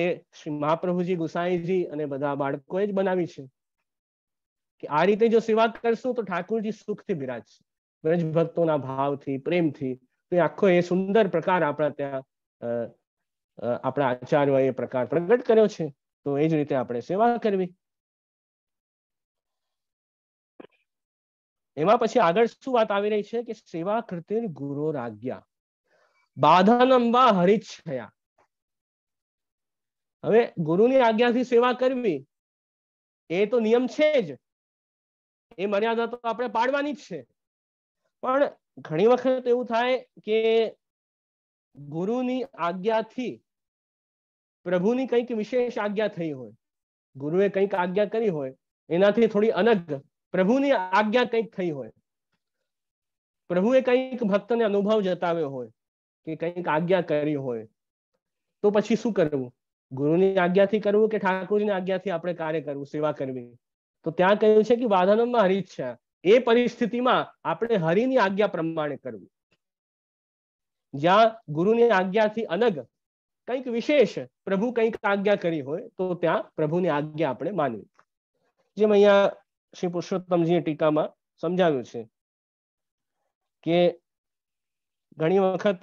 એ શ્રી મહાપ્રભુજી ગુસાઈજી અને બધા બાળકોએ જ બનાવી છે કે આ રીતે જો સેવા કરશું તો ઠાકુરજી સુખથી બિરાજશે બ્રજ ભક્તોના ભાવથી પ્રેમથી તો આખો એ સુંદર પ્રકાર આપણા ત્યાં આપણા આચાર્ય એ પ્રકાર પ્રગટ કર્યો છે તો એ જ રીતે આપણે સેવા કરવી એમાં પછી આગળ શું વાત આવી રહી છે કે સેવા કૃતિર ગુરુ રાજ્ઞા બાધનંબા હરિચ્છયા હવે ગુરુની આજ્ઞાથી સેવા કરવી એ તો નિયમ છે જ એ મર્યાદા તો આપણે પાડવાની જ છે પણ ઘણી વખત એવું થાય કે ગુરુની આજ્ઞાથી પ્રભુની કંઈક વિશેષ આજ્ઞા થઈ હોય ગુરુએ કંઈક આજ્ઞા કરી હોય એનાથી થોડી અનગ પ્રભુની આજ્ઞા કંઈક થઈ હોય પ્રભુએ કંઈક ભક્તને અનુભવ જતાવ્યો હોય કે કંઈક આજ્ઞા કરી હોય તો પછી શું કરવું ગુરુની આજ્ઞાથી કરવું કે ઠાકોરજીની આજ્ઞાથી આપણે કાર્ય કરવું સેવા કરવી તો ત્યાં કહ્યું છે કે વાધાનમમાં હરીચ્છા એ પરિસ્થિતિમાં આપણે હરિની આજ્ઞા પ્રમાણે કરવું જ્યાં ગુરુની આજ્ઞાથી અલગ કંઈક વિશેષ પ્રભુ કંઈક આજ્ઞા કરી હોય તો ત્યાં પ્રભુની આજ્ઞા આપણે માનવી જેમ અહીંયા શ્રી પુરુષોત્તમજીએ ટીકામાં સમજાવ્યું છે કે ઘણી વખત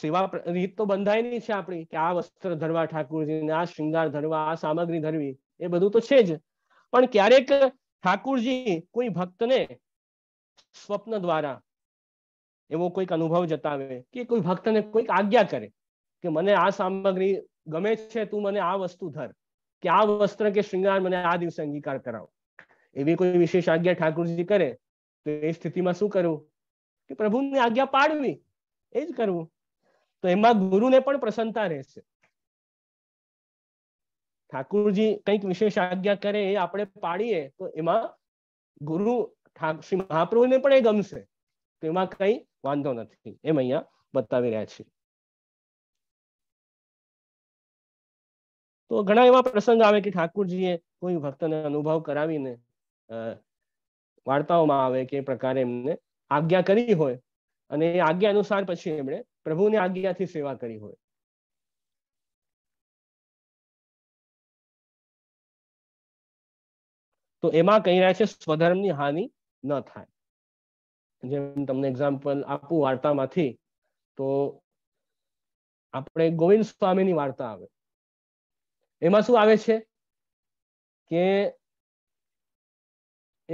સેવા રીત તો બંધાયેલી છે આપણી કે આ વસ્ત્ર ધરવા ઠાકુરજીને આ શૃંગાર ધરવા આ સામગ્રી ધરવી એ બધું તો છે જ પણ ક્યારેક ઠાકુરજી કોઈ ભક્તને સ્વપ્ન દ્વારા એવો કોઈક અનુભવ જતાવે કે કોઈ ભક્તને કોઈક આજ્ઞા કરે કે મને આ સામગ્રી ગમે છે તું મને આ વસ્તુ ધર કે આ વસ્ત્ર કે શ્રૃંગાર મને આ દિવસે અંગીકાર કરાવો એવી કોઈ વિશેષ આજ્ઞા ઠાકુરજી કરે તો એ સ્થિતિમાં શું કરવું કે પ્રભુની આજ્ઞા પાડવી એ જ કરવું તો એમાં ગુરુને પણ પ્રસન્નતા રહેશે ઠાકુરજી કંઈક વિશેષ આજ્ઞા કરે એ આપણે પાડીએ તો એમાં ગુરુ શ્રી મહાપ્રભુને પણ એ ગમશે તો એમાં કંઈ વાંધો નથી એમ અહીંયા બતાવી રહ્યા છીએ તો ઘણા એવા પ્રસંગ આવે કે ઠાકુરજીએ કોઈ ભક્તને અનુભવ કરાવીને વાર્તાઓમાં આવે કે પ્રકારે એમને આજ્ઞા કરી હોય અને એ આજ્ઞા અનુસાર પછી એમણે પ્રભુની આજ્ઞાથી સેવા કરી હોય તો એમાં કહી રહ્યા છે સ્વધર્મની હાનિ ન થાય જેમ તમને એક્ઝામ્પલ આપું વાર્તામાંથી તો આપણે ગોવિંદ સ્વામીની વાર્તા આવે એમાં શું આવે છે કે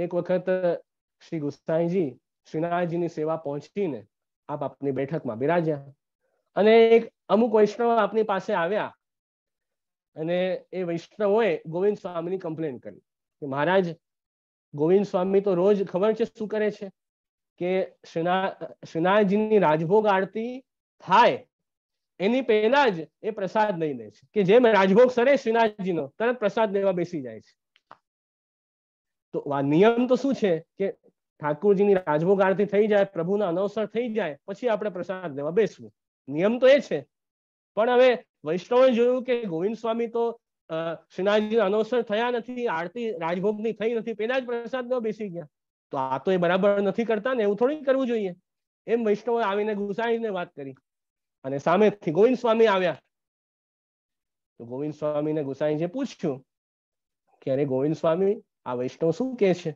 એક વખત શ્રી ગુસાઈજી શ્રીનાથજીની સેવા પહોંચીને આપ આપની બેઠકમાં બિરાજ્યા અને એક અમુક વૈષ્ણવ આપની પાસે આવ્યા અને એ વૈષ્ણવોએ ગોવિંદ સ્વામીની કમ્પ્લેન કરી કે મહારાજ ગોવિંદ સ્વામી તો રોજ ખબર છે શું કરે છે કે શ્રીનાથજીની રાજભોગ આરતી થાય એની પહેલા જ એ પ્રસાદ લઈ લે છે કે જેમ રાજભોગ સરે શ્રીનાથજીનો તરત પ્રસાદ લેવા બેસી જાય છે તો નિયમ તો શું છે કે ઠાકુરજીની રાજભોગ આરતી થઈ જાય પ્રભુના અનવસર થઈ જાય પછી આપણે પ્રસાદ લેવા બેસવું નિયમ તો એ છે પણ હવે વૈષ્ણવે જોયું કે ગોવિંદ સ્વામી તો શ્રીનાથજીના અનવસર થયા નથી આરતી રાજભોગની થઈ નથી પહેલા જ પ્રસાદ લેવા બેસી ગયા તો આ તો એ બરાબર નથી કરતા ને એવું થોડી કરવું જોઈએ એમ વૈષ્ણવે આવીને ગુસાઈને વાત કરી અને સામેથી ગોવિંદ સ્વામી આવ્યા તો ગોવિંદ સ્વામીને ગુસાઈજી પૂછ્યું કે અરે ગોવિંદ સ્વામી આ વૈષ્ણવ શું કે છે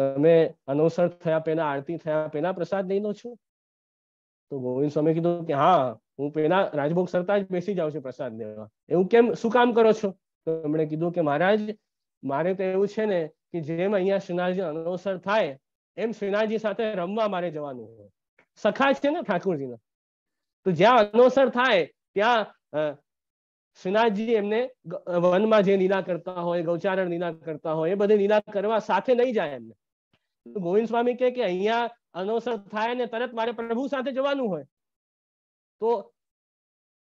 તમે અનવસર થયા પેલા આરતી થયા પેલા પ્રસાદ લઈ લો છો તો ગોવિંદ સ્વામી કીધું કે હા હું પેલા રાજભોગ સરતા જ બેસી જાઉં છું પ્રસાદ લેવા એવું કેમ શું કામ કરો છો તો એમણે કીધું કે મહારાજ મારે તો એવું છે ને કે જેમ અહીંયા શ્રીનાથજી અનુસર થાય એમ શ્રીનાથજી સાથે રમવા મારે જવાનું હોય સખા છે ને ઠાકુરજીના તો જ્યાં અનોસર થાય ત્યાં શ્રીનાથજી એમને વનમાં જે લીલા કરતા હોય ગૌચારણ લીલા કરતા હોય એ બધી લીલા કરવા સાથે નહીં જાય એમને ગોવિંદ સ્વામી કે અહીંયા અનોસર થાય ને તરત મારે પ્રભુ સાથે જવાનું હોય તો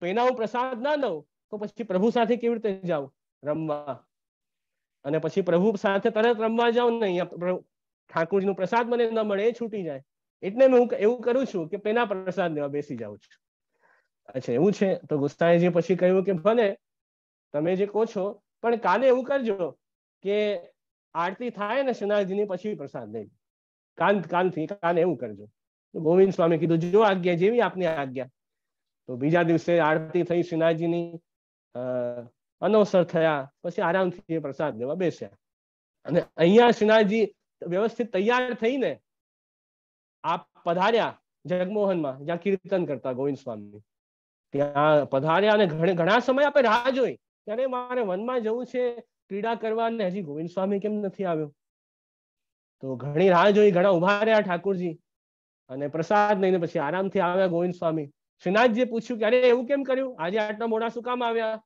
પહેલા હું પ્રસાદ ના લઉં તો પછી પ્રભુ સાથે કેવી રીતે જાઉં રમવા અને પછી પ્રભુ સાથે તરત રમવા જાઉં ને અહીંયા ઠાકોરજીનો પ્રસાદ મને ન મળે એ છૂટી જાય એટલે હું એવું કરું છું કે પેલા પ્રસાદ લેવા બેસી જાઉં છું અચ્છા એવું છે તો ગુસ્તાણીજી પછી કહ્યું કે ભલે તમે જે કહો છો પણ કાલે એવું કરજો કે આરતી થાય ને શ્રીનાથજીની પછી પ્રસાદ લઈ કાન કાનથી કાને એવું કરજો ગોવિંદ સ્વામી કીધું જો આજ્ઞા જેવી આપની આજ્ઞા તો બીજા દિવસે આરતી થઈ શ્રીનાથજીની અનવસર થયા પછી આરામથી પ્રસાદ લેવા બેસ્યા અને અહીંયા શ્રીનાથજી વ્યવસ્થિત તૈયાર થઈને આપ પધાર્યા જગમોહનમાં જ્યાં કીર્તન કરતા ગોવિંદ સ્વામી ત્યાં પધાર્યા અને ઘણા સમય આપણે રાહ જોઈ ત્યારે મારે વનમાં જવું છે ક્રીડા કરવા ને હજી ગોવિંદ સ્વામી કેમ નથી આવ્યો તો ઘણી રાહ જોઈ ઘણા ઉભા રહ્યા ઠાકોરજી અને પ્રસાદ લઈને પછી આરામથી આવ્યા ગોવિંદ સ્વામી શ્રીનાથજીએ પૂછ્યું કે અરે એવું કેમ કર્યું આજે આટલા મોડા શું કામ આવ્યા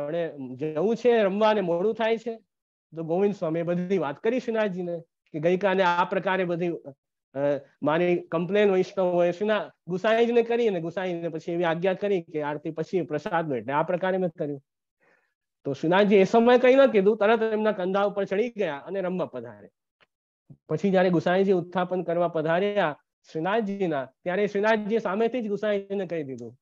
મને જવું છે રમવા ને મોડું થાય છે તો ગોવિંદ સ્વામી બધી વાત કરી શ્રીનાથજીને કે ગઈકાલે આ પ્રકારે બધી મારી કમ્પ્લેન વૈષ્ણવ છે ના ગુસાઈજને કરી અને ગુસાઈજને પછી એવી આજ્ઞા કરી કે આરતી પછી પ્રસાદ એટલે આ પ્રકારે મેં કર્યું તો શ્રીનાથજી એ સમયે કઈ ન કીધું તરત એમના કંધા ઉપર ચડી ગયા અને રમવા પધારે પછી જયારે ગુસાઈજી ઉત્થાપન કરવા પધાર્યા શ્રીનાથજીના ત્યારે શ્રીનાથજી સામેથી જ ગુસાઈજીને કહી દીધું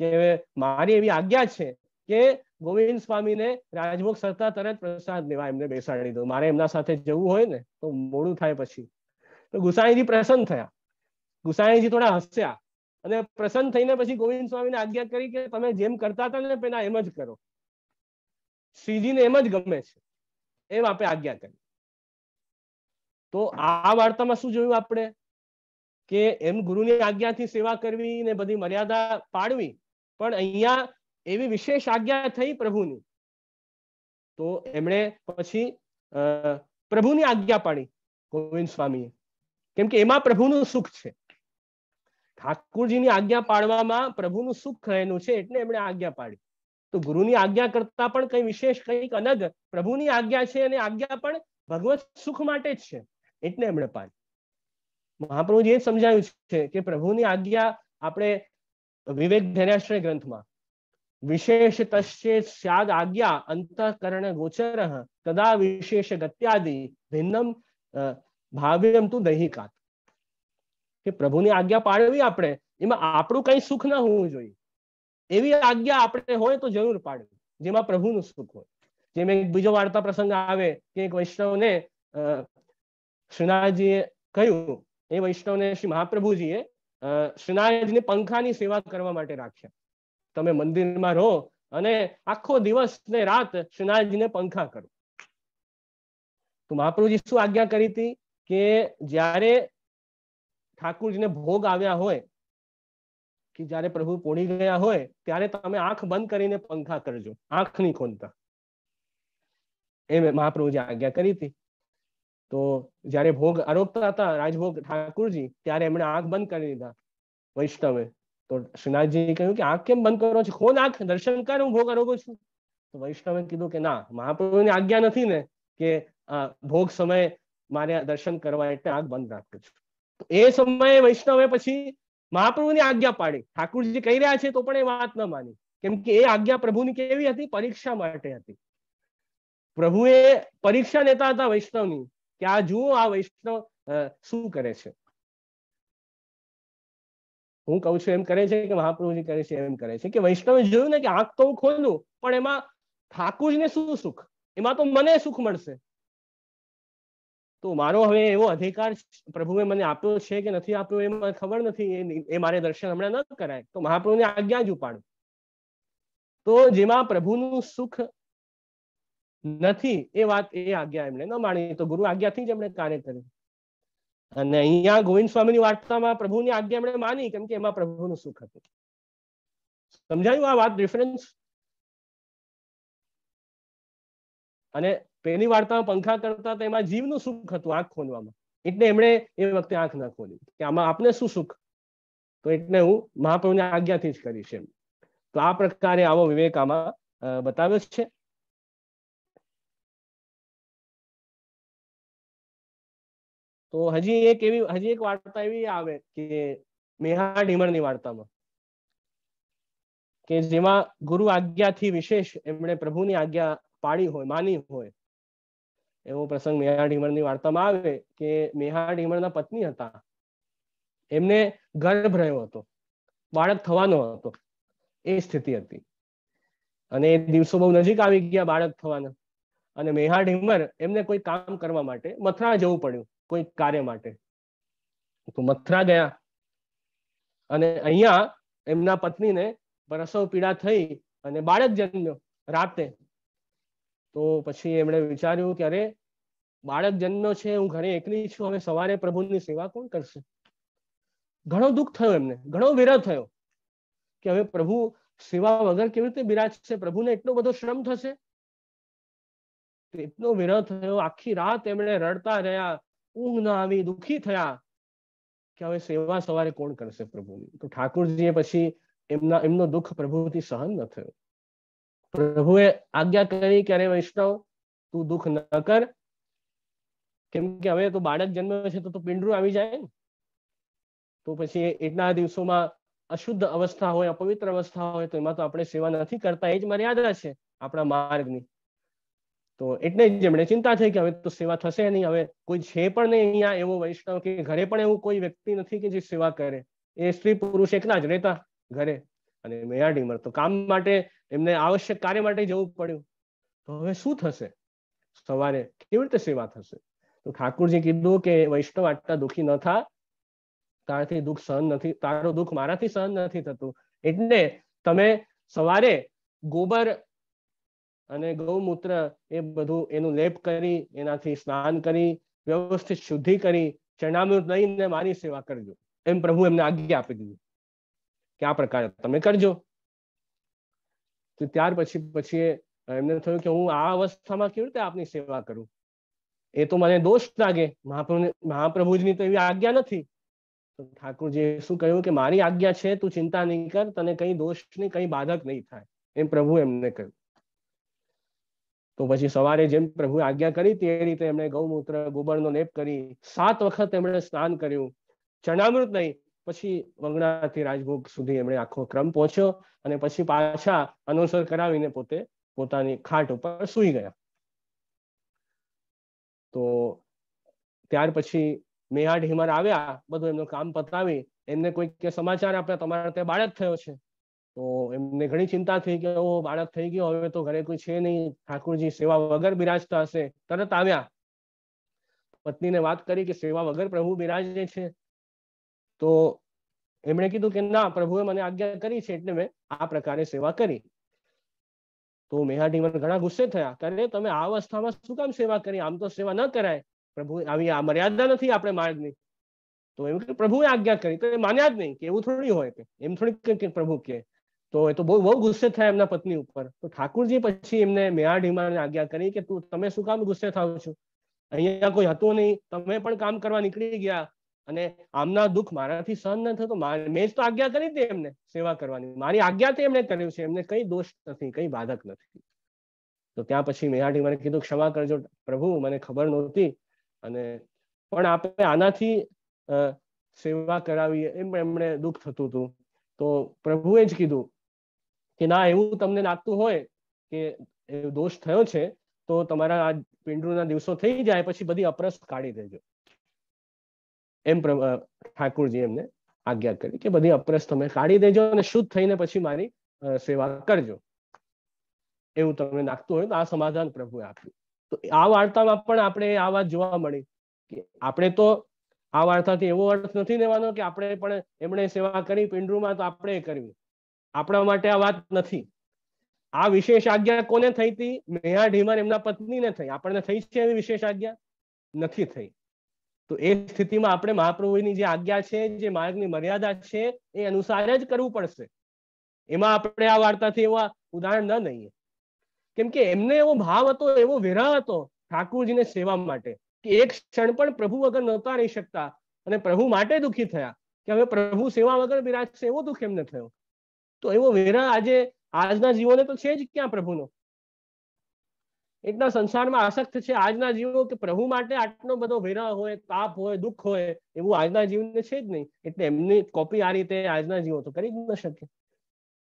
કે મારી એવી આજ્ઞા છે કે ગોવિંદ સ્વામીને રાજભોગ સરતા તરત પ્રસાદ લેવા એમને બેસાડી દો મારે એમના સાથે જવું હોય ને તો મોડું થાય પછી તો ગુસાણીજી પ્રસન્ન થયા ગુસાણીજી થોડા હસ્યા અને પ્રસન્ન થઈને પછી ગોવિંદ સ્વામીને આજ્ઞા કરી કે તમે જેમ કરતા હતા ને પેલા એમ જ કરો શ્રીજીને એમ જ ગમે છે એમ આપણે આજ્ઞા કરી તો આ વાર્તામાં શું જોયું આપણે કે એમ ગુરુની આજ્ઞાથી સેવા કરવી ને બધી મર્યાદા પાડવી પણ અહીંયા એવી વિશેષ આજ્ઞા થઈ પ્રભુની તો એમણે પછી પ્રભુની આજ્ઞા પાડી ગોવિંદ સ્વામીએ કેમ કે એમાં પ્રભુનું સુખ છે ઠાકુરજીની આજ્ઞા પાડવામાં પ્રભુનું સુખ રહેલું છે એટલે એમણે આજ્ઞા પાડી તો ગુરુની આજ્ઞા કરતા પણ કઈ વિશેષ કંઈક અલગ પ્રભુની આજ્ઞા છે અને આજ્ઞા પણ ભગવત સુખ માટે જ છે એટલે એમણે પાડી મહાપ્રભુજી એ સમજાયું છે કે પ્રભુની આજ્ઞા આપણે વિવેક ધૈર્યાશ્રય ગ્રંથમાં વિશેષ તશ્ચે સ્યાદ આજ્ઞા અંતઃકરણ ગોચર તદા વિશેષ ગત્યાદિ ભિન્નમ ભાવ્યમ તું દહીં કાત કે પ્રભુની આજ્ઞા પાડવી આપણે એમાં આપણું કઈ સુખ ના હોવું જોઈએ એવી આજ્ઞા આપણે હોય તો જરૂર પાડવી જેમાં પ્રભુનું સુખ હોય જેમ એક બીજો વાર્તા પ્રસંગ આવે કે એક વૈષ્ણવને શ્રીનાથજીએ કહ્યું એ વૈષ્ણવને શ્રી મહાપ્રભુજીએ શ્રીનાથજીને પંખાની સેવા કરવા માટે રાખ્યા તમે મંદિરમાં રહો અને આખો દિવસ ને રાત શ્રીનાથજીને પંખા કરો તો મહાપ્રભુજી શું આજ્ઞા કરી હતી કે જ્યારે ઠાકુરજીને ભોગ આવ્યા હોય કે જ્યારે પ્રભુ પોણી ગયા હોય ત્યારે તમે આંખ બંધ કરીને પંખા કરજો આંખ નહીં ખોલતા એ મહાપ્રભુજી આજ્ઞા કરી હતી તો જ્યારે ભોગ આરોપતા હતા રાજભોગ ઠાકુરજી ત્યારે એમણે આંખ બંધ કરી દીધા વૈષ્ણવે તો શ્રીનાથજી કહ્યું કે આંખ કેમ બંધ કરો છો ખોલ આંખ દર્શન કર હું ભોગ આરોગું છું તો વૈષ્ણવે કીધું કે ના મહાપ્રભુની આજ્ઞા નથી ને કે ભોગ સમયે મારે દર્શન કરવા એટલે આંખ બંધ રાખું છું એ સમયે વૈષ્ણવે પછી મહાપ્રભુની આજ્ઞા પાડી ઠાકુરજી કહી રહ્યા છે તો પણ એ વાત ન માની કેમ કે એ આજ્ઞા પ્રભુની કેવી હતી પરીક્ષા માટે હતી પ્રભુએ પરીક્ષા લેતા હતા વૈષ્ણવની કે આ જુઓ આ વૈષ્ણવ શું કરે છે હું કઉ છું એમ કરે છે કે મહાપ્રભુજી કરે છે એમ કરે છે કે વૈષ્ણવે જોયું ને કે આંખ તો હું ખોલું પણ એમાં ઠાકુરજીને શું સુખ એમાં તો મને સુખ મળશે તો મારો હવે એવો અધિકાર પ્રભુએ મને આપ્યો છે કે નથી આપ્યો એ મને ખબર નથી એ મારે દર્શન હમણાં ન કરાય તો મહાપ્રભુની આજ્ઞા જ ઉપાડું તો જેમાં પ્રભુનું સુખ નથી એ વાત એ આજ્ઞા એમણે ન માણી તો ગુરુ આજ્ઞાથી જ એમણે કાર્ય કર્યું અને અહીંયા ગોવિંદ સ્વામીની વાર્તામાં પ્રભુની આજ્ઞા એમણે માની કેમ કે એમાં પ્રભુનું સુખ હતું સમજાયું આ વાત ડિફરન્સ અને પેલી વાર્તામાં પંખા કરતા એમાં જીવનું સુખ હતું આંખ ખોલવામાં એટલે એમણે એ વખતે આંખ ના ખોલી કે આમાં આપને શું સુખ તો એટલે હું મહાપ્રભુની આજ્ઞાથી જ કરીશ એમ તો આ પ્રકારે આવો વિવેક આમાં બતાવ્યો છે તો હજી એક એવી હજી એક વાર્તા એવી આવે કે મેહા ઢીમરની વાર્તામાં કે જેમાં ગુરુ આજ્ઞાથી વિશેષ એમણે પ્રભુની આજ્ઞા પાડી હોય માની હોય એવો પ્રસંગ મેહા ઢીમણની વાર્તામાં આવે કે મેહા ઢીમણના પત્ની હતા એમને ગર્ભ રહ્યો હતો બાળક થવાનો હતો એ સ્થિતિ હતી અને એ દિવસો બહુ નજીક આવી ગયા બાળક થવાના અને મેહા ઢીમર એમને કોઈ કામ કરવા માટે મથરા જવું પડ્યું કોઈ કાર્ય માટે તો મથરા ગયા અને અહીંયા એમના પત્નીને પ્રસવ પીડા થઈ અને બાળક જન્મ્યો રાતે તો પછી એમણે વિચાર્યું ત્યારે બાળક જન્મ્યો છે હું ઘરે એકલી છું હવે સવારે પ્રભુની સેવા કોણ કરશે ઘણો દુઃખ થયો એમને ઘણો વિરહ થયો કે હવે પ્રભુ સેવા વગર કેવી રીતે બિરાજશે પ્રભુને એટલો બધો શ્રમ થશે એટલો વિરોધ થયો આખી રાત એમણે રડતા રહ્યા ઊંઘ ના આવી દુઃખી થયા કે હવે સેવા સવારે કોણ કરશે પ્રભુની તો ઠાકોરજીએ પછી એમના એમનો દુઃખ પ્રભુથી સહન ન થયો પ્રભુએ આજ્ઞા કરી કે અરે વૈષ્ણવ તું દુઃખ ન કર કેમ કે હવે તો બાળક જન્મ છે તો પિંડરું આવી જાય તો પછી એટલા દિવસોમાં અશુદ્ધ અવસ્થા હોય અપવિત્ર અવસ્થા હોય તો એમાં તો આપણે સેવા નથી કરતા એ જ મર્યાદા છે આપણા માર્ગની તો એટલે જ એમણે ચિંતા થઈ કે હવે તો સેવા થશે નહીં હવે કોઈ છે પણ નહીં અહીંયા એવો વૈષ્ણવ કે ઘરે પણ એવું કોઈ વ્યક્તિ નથી કે જે સેવા કરે એ સ્ત્રી પુરુષ એકલા જ રહેતા ઘરે અને મેયાડીમર તો કામ માટે એમને આવશ્યક કાર્ય માટે જવું પડ્યું તો હવે શું થશે સવારે કેવી રીતે સેવા થશે તો ઠાકુરજી કીધું કે વૈષ્ણવ આટલા દુઃખી ન થા તારાથી દુઃખ સહન નથી તારો દુઃખ મારાથી સહન નથી થતું એટલે તમે સવારે ગોબર અને ગૌમૂત્ર એ બધું એનું લેપ કરી એનાથી સ્નાન કરી વ્યવસ્થિત શુદ્ધિ કરી ચણામૃત લઈને મારી સેવા કરજો એમ પ્રભુ એમને આજ્ઞા આપી દીધું કે આ પ્રકારે તમે કરજો તો ત્યાર પછી પછી એમને થયું કે હું આ અવસ્થામાં કેવી રીતે આપની સેવા કરું એ તો મને દોષ લાગે મહાપ્રભુ તો એવી આજ્ઞા નથી તો શું કહ્યું કે મારી આજ્ઞા છે તું ચિંતા નહીં કર તને કઈ દોષ નહીં કઈ બાધક નહીં થાય એમ પ્રભુ એમને કહ્યું તો પછી સવારે જેમ પ્રભુ આજ્ઞા કરી તે રીતે એમણે ગૌમૂત્ર ગોબરનો લેપ કરી સાત વખત એમણે સ્નાન કર્યું ચણામૃત નહીં પછી વંગડાથી રાજભોગ સુધી એમણે આખો ક્રમ પહોંચ્યો અને પછી પાછા અનોસર કરાવીને પોતે પોતાની ખાટ ઉપર સૂઈ ગયા તો ત્યાર પછી મેહા ઢીમર આવ્યા બધું એમનું કામ પતાવી એમને કોઈ કે સમાચાર આપ્યા તમારા ત્યાં બાળક થયો છે તો એમને ઘણી ચિંતા થઈ કે ઓ બાળક થઈ ગયો હવે તો ઘરે કોઈ છે નહીં ઠાકુરજી સેવા વગર બિરાજતા હશે તરત આવ્યા પત્નીને વાત કરી કે સેવા વગર પ્રભુ બિરાજે છે તો એમણે કીધું કે ના પ્રભુએ મને આજ્ઞા કરી છે એટલે મેં આ પ્રકારે સેવા કરી તો મેહાડી ઘણા ગુસ્સે થયા કે તમે આ અવસ્થામાં શું કામ સેવા કરી આમ તો સેવા ન કરાય પ્રભુ આવી આ મર્યાદા નથી આપણે માર્ગની તો એમ કે પ્રભુએ આજ્ઞા કરી તો એ માન્યા જ નહીં કે એવું થોડી હોય કે એમ થોડી કે પ્રભુ કે તો એ તો બહુ બહુ ગુસ્સે થયા એમના પત્ની ઉપર તો ઠાકુરજી પછી એમને મેહાડીમાને આજ્ઞા કરી કે તું તમે શું કામ ગુસ્સે થાવ છો અહીંયા કોઈ હતું નહીં તમે પણ કામ કરવા નીકળી ગયા અને આમના દુઃખ મારાથી સહન ન થતો મેં જ તો આજ્ઞા કરી હતી એમને સેવા કરવાની મારી આજ્ઞાથી એમણે કર્યું છે એમને કઈ દોષ નથી કઈ બાધક નથી તો ત્યાં પછી મેહાટી મને કીધું ક્ષમા કરજો પ્રભુ મને ખબર નહોતી અને પણ આપણે આનાથી સેવા કરાવી એમ એમણે દુઃખ થતું હતું તો પ્રભુએ જ કીધું કે ના એવું તમને લાગતું હોય કે દોષ થયો છે તો તમારા આ પિંડુના દિવસો થઈ જાય પછી બધી અપરસ કાઢી દેજો એમ ઠાકોરજી એમને આજ્ઞા કરી કે બધી અપ્રસ તમે કાઢી દેજો અને શુદ્ધ થઈને પછી મારી સેવા કરજો એવું તમને લાગતું હોય તો આ સમાધાન પ્રભુએ આપ્યું તો આ વાર્તામાં પણ આપણે આ વાત જોવા મળી કે આપણે તો આ વાર્તાથી એવો અર્થ નથી લેવાનો કે આપણે પણ એમણે સેવા કરી પિંડરૂમાં તો આપણે કરવી આપણા માટે આ વાત નથી આ વિશેષ આજ્ઞા કોને થઈ હતી મેહા ઢીમર એમના પત્નીને થઈ આપણને થઈ છે એવી વિશેષ આજ્ઞા નથી થઈ તો એ સ્થિતિમાં આપણે મહાપ્રભુની જે આજ્ઞા છે જે માર્ગની મર્યાદા છે એ અનુસાર જ કરવું પડશે એમાં આપણે આ વાર્તાથી એવા ઉદાહરણ ન લઈએ કેમ કે એમને એવો ભાવ હતો એવો વિરહ હતો ઠાકુરજીને સેવા માટે કે એક ક્ષણ પણ પ્રભુ વગર નહોતા રહી શકતા અને પ્રભુ માટે દુઃખી થયા કે હવે પ્રભુ સેવા વગર વિરાજ બિરાજશે એવો દુઃખ એમને થયો તો એવો વિરહ આજે આજના જીવોને તો છે જ ક્યાં પ્રભુનો એકદમ સંસારમાં આસક્ત છે આજના જીવો કે પ્રભુ માટે આટલો બધો વેરા હોય તાપ હોય દુઃખ હોય એવું આજના જીવને છે જ નહીં એટલે એમની કોપી આ રીતે આજના જીવો તો કરી જ ન શકે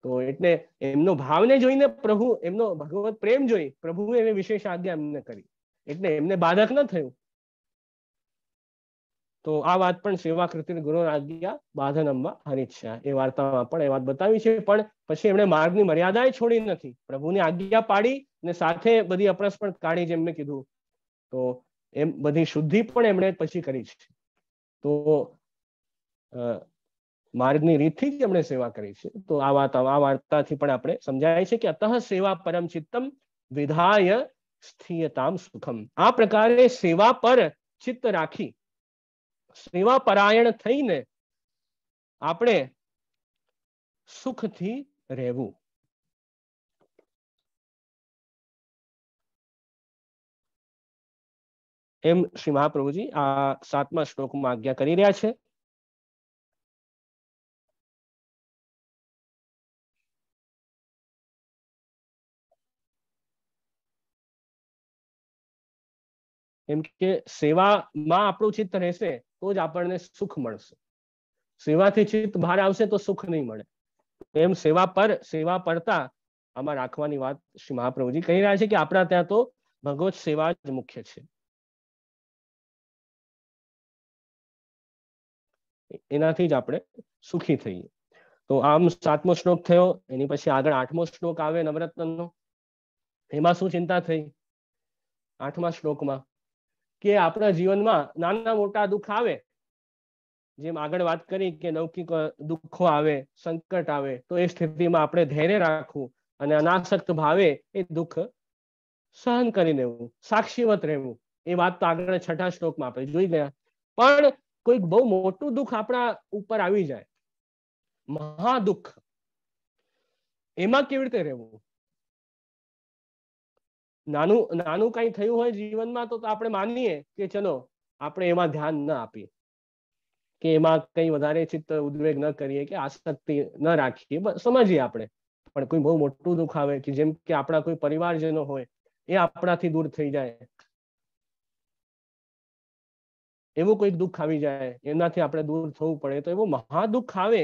તો એટલે એમનો ભાવને જોઈને પ્રભુ એમનો ભગવત પ્રેમ જોઈ પ્રભુએ એ વિશેષ આજ્ઞા એમને કરી એટલે એમને બાધક ન થયું તો આ વાત પણ સેવા કૃતિ ગુરુ આજ્ઞા બાધનમમાં અનિચ્છા એ વાર્તામાં પણ એ વાત બતાવી છે પણ પછી એમણે માર્ગની મર્યાદાએ છોડી નથી પ્રભુની આજ્ઞા પાડી ને સાથે બધી અપરસ પણ કાણી જેમને કીધું તો એમ બધી શુદ્ધિ પણ એમણે પછી કરી છે તો માર્ગની રીતથી જ એમણે સેવા કરી છે તો આ વાત આ વાર્તાથી પણ આપણે સમજાય છે કે અતઃ સેવા પરમ ચિત્તમ વિધાય સ્થિયતામ સુખમ આ પ્રકારે સેવા પર ચિત્ત રાખી સેવા પરાયણ થઈને આપણે સુખથી રહેવું એમ શ્રી મહાપ્રભુજી આ સાતમા શ્લોકમાં આજ્ઞા કરી રહ્યા છે એમ કે સેવામાં આપણું ચિત્ત રહેશે તો જ આપણને સુખ મળશે સેવાથી ચિત્ત બહાર આવશે તો સુખ નહીં મળે એમ સેવા પર સેવા પરતા આમાં રાખવાની વાત શ્રી મહાપ્રભુજી કહી રહ્યા છે કે આપણા ત્યાં તો ભગવત સેવા જ મુખ્ય છે એનાથી જ આપણે સુખી થઈએ તો આમ સાતમો શ્લોક થયો એની પછી આગળ આઠમો શ્લોક આવે નવરત્નનો એમાં શું ચિંતા થઈ આઠમા શ્લોકમાં કે આપણા જીવનમાં નાના મોટા દુઃખ આવે જેમ આગળ વાત કરી કે લૌકિક દુઃખો આવે સંકટ આવે તો એ સ્થિતિમાં આપણે ધૈર્ય રાખવું અને અનાસક્ત ભાવે એ દુઃખ સહન કરી લેવું સાક્ષીવત રહેવું એ વાત તો આગળ છઠ્ઠા શ્લોકમાં આપણે જોઈ ગયા પણ કોઈક બહુ મોટું દુઃખ આપણા ઉપર આવી જાય મહા એમાં કેવી રીતે રહેવું નાનું નાનું કઈ થયું હોય જીવનમાં તો આપણે માનીએ કે ચલો આપણે એમાં ધ્યાન ન આપીએ કે એમાં કઈ વધારે ચિત્ત ઉદ્વેગ ન કરીએ કે આસક્તિ ન રાખીએ સમજીએ આપણે પણ કોઈ બહુ મોટું દુઃખ આવે કે જેમ કે આપણા કોઈ પરિવારજનો હોય એ આપણાથી દૂર થઈ જાય એવું કોઈક દુઃખ આવી જાય એનાથી આપણે દૂર થવું પડે તો એવું મહાદુઃખ આવે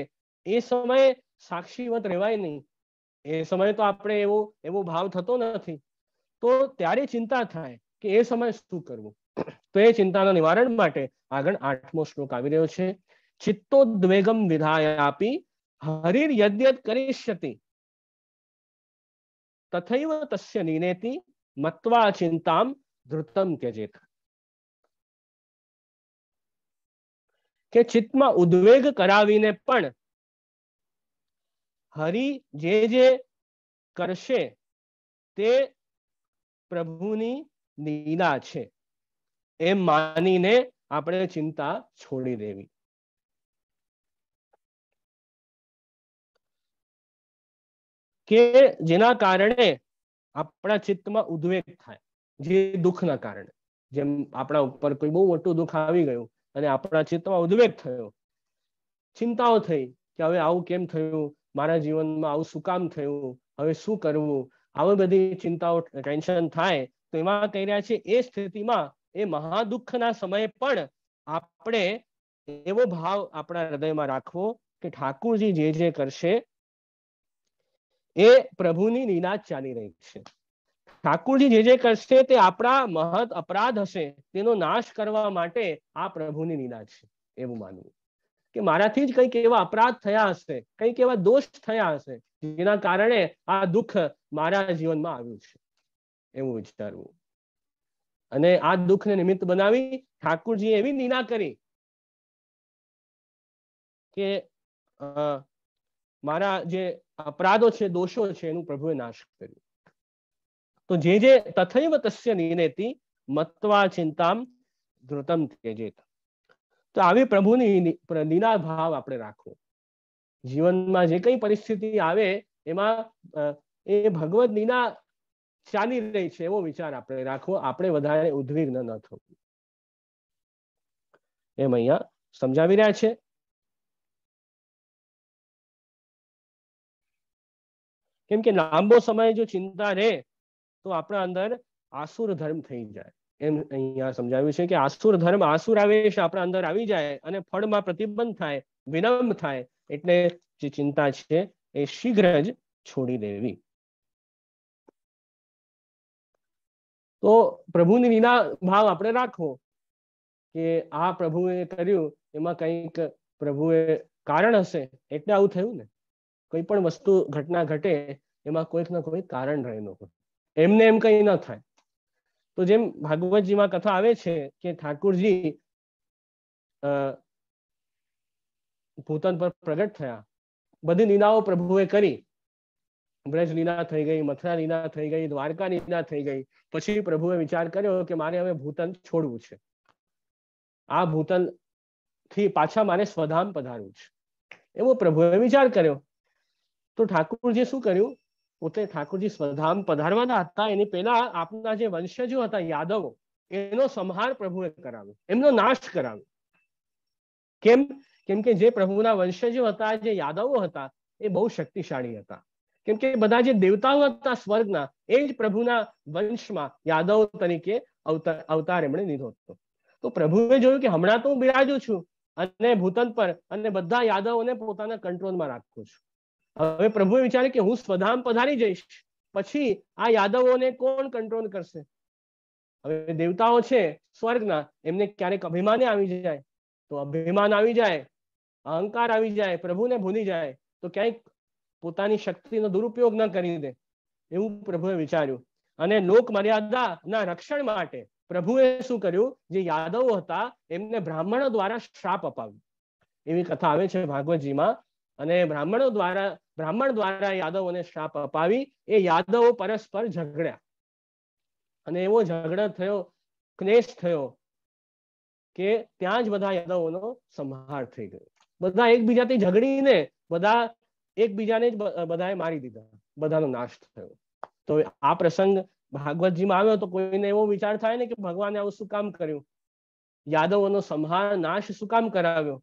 એ સમયે સાક્ષીવત રહેવાય નહીં એ સમયે તો આપણે એવો એવો ભાવ થતો નથી તો ત્યારે ચિંતા થાય કે એ સમયે શું કરવું તો એ ચિંતાના નિવારણ માટે આગળ આઠમો શ્લોક આવી રહ્યો છે ચિત્તોદ્વેગમ વિધાય આપી હરિર યદ્યત કરિષ્યતિ તથૈવ તસ્ય નિનેતિ મત્વા ચિંતામ ધૃતમ ત્યજેત કે ચિત્તમાં ઉદ્વેગ કરાવીને પણ હરિ જે જે કરશે તે પ્રભુની લીલા છે એમ માનીને આપણે ચિંતા છોડી દેવી કે જેના કારણે આપણા ચિત્તમાં ઉદ્વેગ થાય જે દુઃખના કારણે જેમ આપણા ઉપર કોઈ બહુ મોટું દુઃખ આવી ગયું અને આપણા ચિત્તમાં ઉદ્વેગ થયો ચિંતાઓ થઈ કે હવે આવું કેમ થયું મારા જીવનમાં આવું શું કામ થયું હવે શું કરવું આવી બધી ચિંતાઓ ટેન્શન થાય તો એમાં કહી રહ્યા છે એ સ્થિતિમાં એ મહાદુઃખના સમયે પણ આપણે એવો ભાવ આપણા હૃદયમાં રાખવો કે ઠાકુરજી જે જે કરશે એ પ્રભુની નીના ચાલી રહી છે ઠાકુરજી જે જે કરશે તે આપણા મહદ અપરાધ હશે તેનો નાશ કરવા માટે આ પ્રભુની લીલા છે એવું માનવું કે મારાથી જ કંઈક એવા અપરાધ થયા હશે કંઈક એવા દોષ થયા હશે જેના કારણે આ દુઃખ મારા જીવનમાં આવ્યું છે એવું વિચારવું અને આ દુઃખને નિમિત્ત બનાવી ઠાકુરજી એવી નીના કરી કે મારા જે અપરાધો છે દોષો છે એનું પ્રભુએ નાશ કર્યું તો જે જે તથૈવ તસ્ય નિનેતિ મત્વા ચિંતામ ધૃતમ ત્યજેત તો આવી પ્રભુની નિના ભાવ આપણે રાખવો જીવનમાં જે કઈ પરિસ્થિતિ આવે એમાં એ ભગવદ નિના ચાલી રહી છે એવો વિચાર આપણે રાખવો આપણે વધારે ઉદ્વિગ્ન ન થવું એમ અહીંયા સમજાવી રહ્યા છે કેમ કે લાંબો સમય જો ચિંતા રહે તો આપણા અંદર આસુર ધર્મ થઈ જાય એમ અહીંયા સમજાવ્યું છે કે આસુર ધર્મ આસુરાવેશ આપણા અંદર આવી જાય અને ફળમાં પ્રતિબંધ થાય વિલંબ થાય એટલે જે ચિંતા છે એ શીઘ્ર જ છોડી દેવી તો પ્રભુની વિના ભાવ આપણે રાખવો કે આ પ્રભુએ કર્યું એમાં કંઈક પ્રભુએ કારણ હશે એટલે આવું થયું ને કોઈ પણ વસ્તુ ઘટના ઘટે એમાં કોઈક ના કોઈ કારણ રહેલું હોય એમને એમ કંઈ ન થાય તો જેમ ભાગવતજીમાં કથા આવે છે કે ઠાકુરજી ભૂતન પર પ્રગટ થયા બધી લીલાઓ પ્રભુએ કરી બ્રજ લીલા થઈ ગઈ મથુરા લીલા થઈ ગઈ દ્વારકા લીલા થઈ ગઈ પછી પ્રભુએ વિચાર કર્યો કે મારે હવે ભૂતન છોડવું છે આ ભૂતલ થી પાછા મારે સ્વધામ પધારવું છે એવો પ્રભુએ વિચાર કર્યો તો ઠાકુરજી શું કર્યું પોતે ઠાકોરજી સ્વધામ પધારવાના હતા એની પહેલા આપના જે વંશજો હતા યાદવો એનો સંહાર પ્રભુએ કરાવ્યો એમનો નાશ કરાવ્યો કેમ કેમ કે જે પ્રભુના વંશજો હતા જે યાદવો હતા એ બહુ શક્તિશાળી હતા કેમ કે બધા જે દેવતાઓ હતા સ્વર્ગના એ જ પ્રભુના વંશમાં યાદવ તરીકે અવતાર અવતાર એમણે લીધો હતો તો પ્રભુએ જોયું કે હમણાં તો હું બિરાજુ છું અને ભૂતલ પર અને બધા યાદવોને પોતાના કંટ્રોલમાં રાખું છું હવે પ્રભુએ વિચાર્યું કે હું સ્વધામ પધારી જઈશ પછી આ યાદવોને કોણ કંટ્રોલ કરશે હવે દેવતાઓ છે સ્વર્ગના એમને ક્યારેક અભિમાને આવી જાય તો અભિમાન આવી જાય અહંકાર આવી જાય પ્રભુને ભૂલી જાય તો ક્યાંક પોતાની શક્તિનો દુરુપયોગ ન કરી દે એવું પ્રભુએ વિચાર્યું અને લોક મર્યાદાના રક્ષણ માટે પ્રભુએ શું કર્યું જે યાદવો હતા એમને બ્રાહ્મણો દ્વારા શ્રાપ અપાવ્યો એવી કથા આવે છે ભાગવતજીમાં અને બ્રાહ્મણો દ્વારા બ્રાહ્મણ દ્વારા યાદવોને શ્રાપ અપાવી એ યાદવો પરસ્પર ઝઘડ્યા અને એવો ઝઘડો થયો ક્લેશ થયો કે ત્યાં જ બધા યાદવોનો સંહાર થઈ ગયો બધા એકબીજાથી ઝઘડીને બધા એકબીજાને જ બધાએ મારી દીધા બધાનો નાશ થયો તો આ પ્રસંગ ભાગવતજીમાં આવ્યો તો કોઈને એવો વિચાર થાય ને કે ભગવાને આવું શું કામ કર્યું યાદવોનો સંહાર નાશ શું કામ કરાવ્યો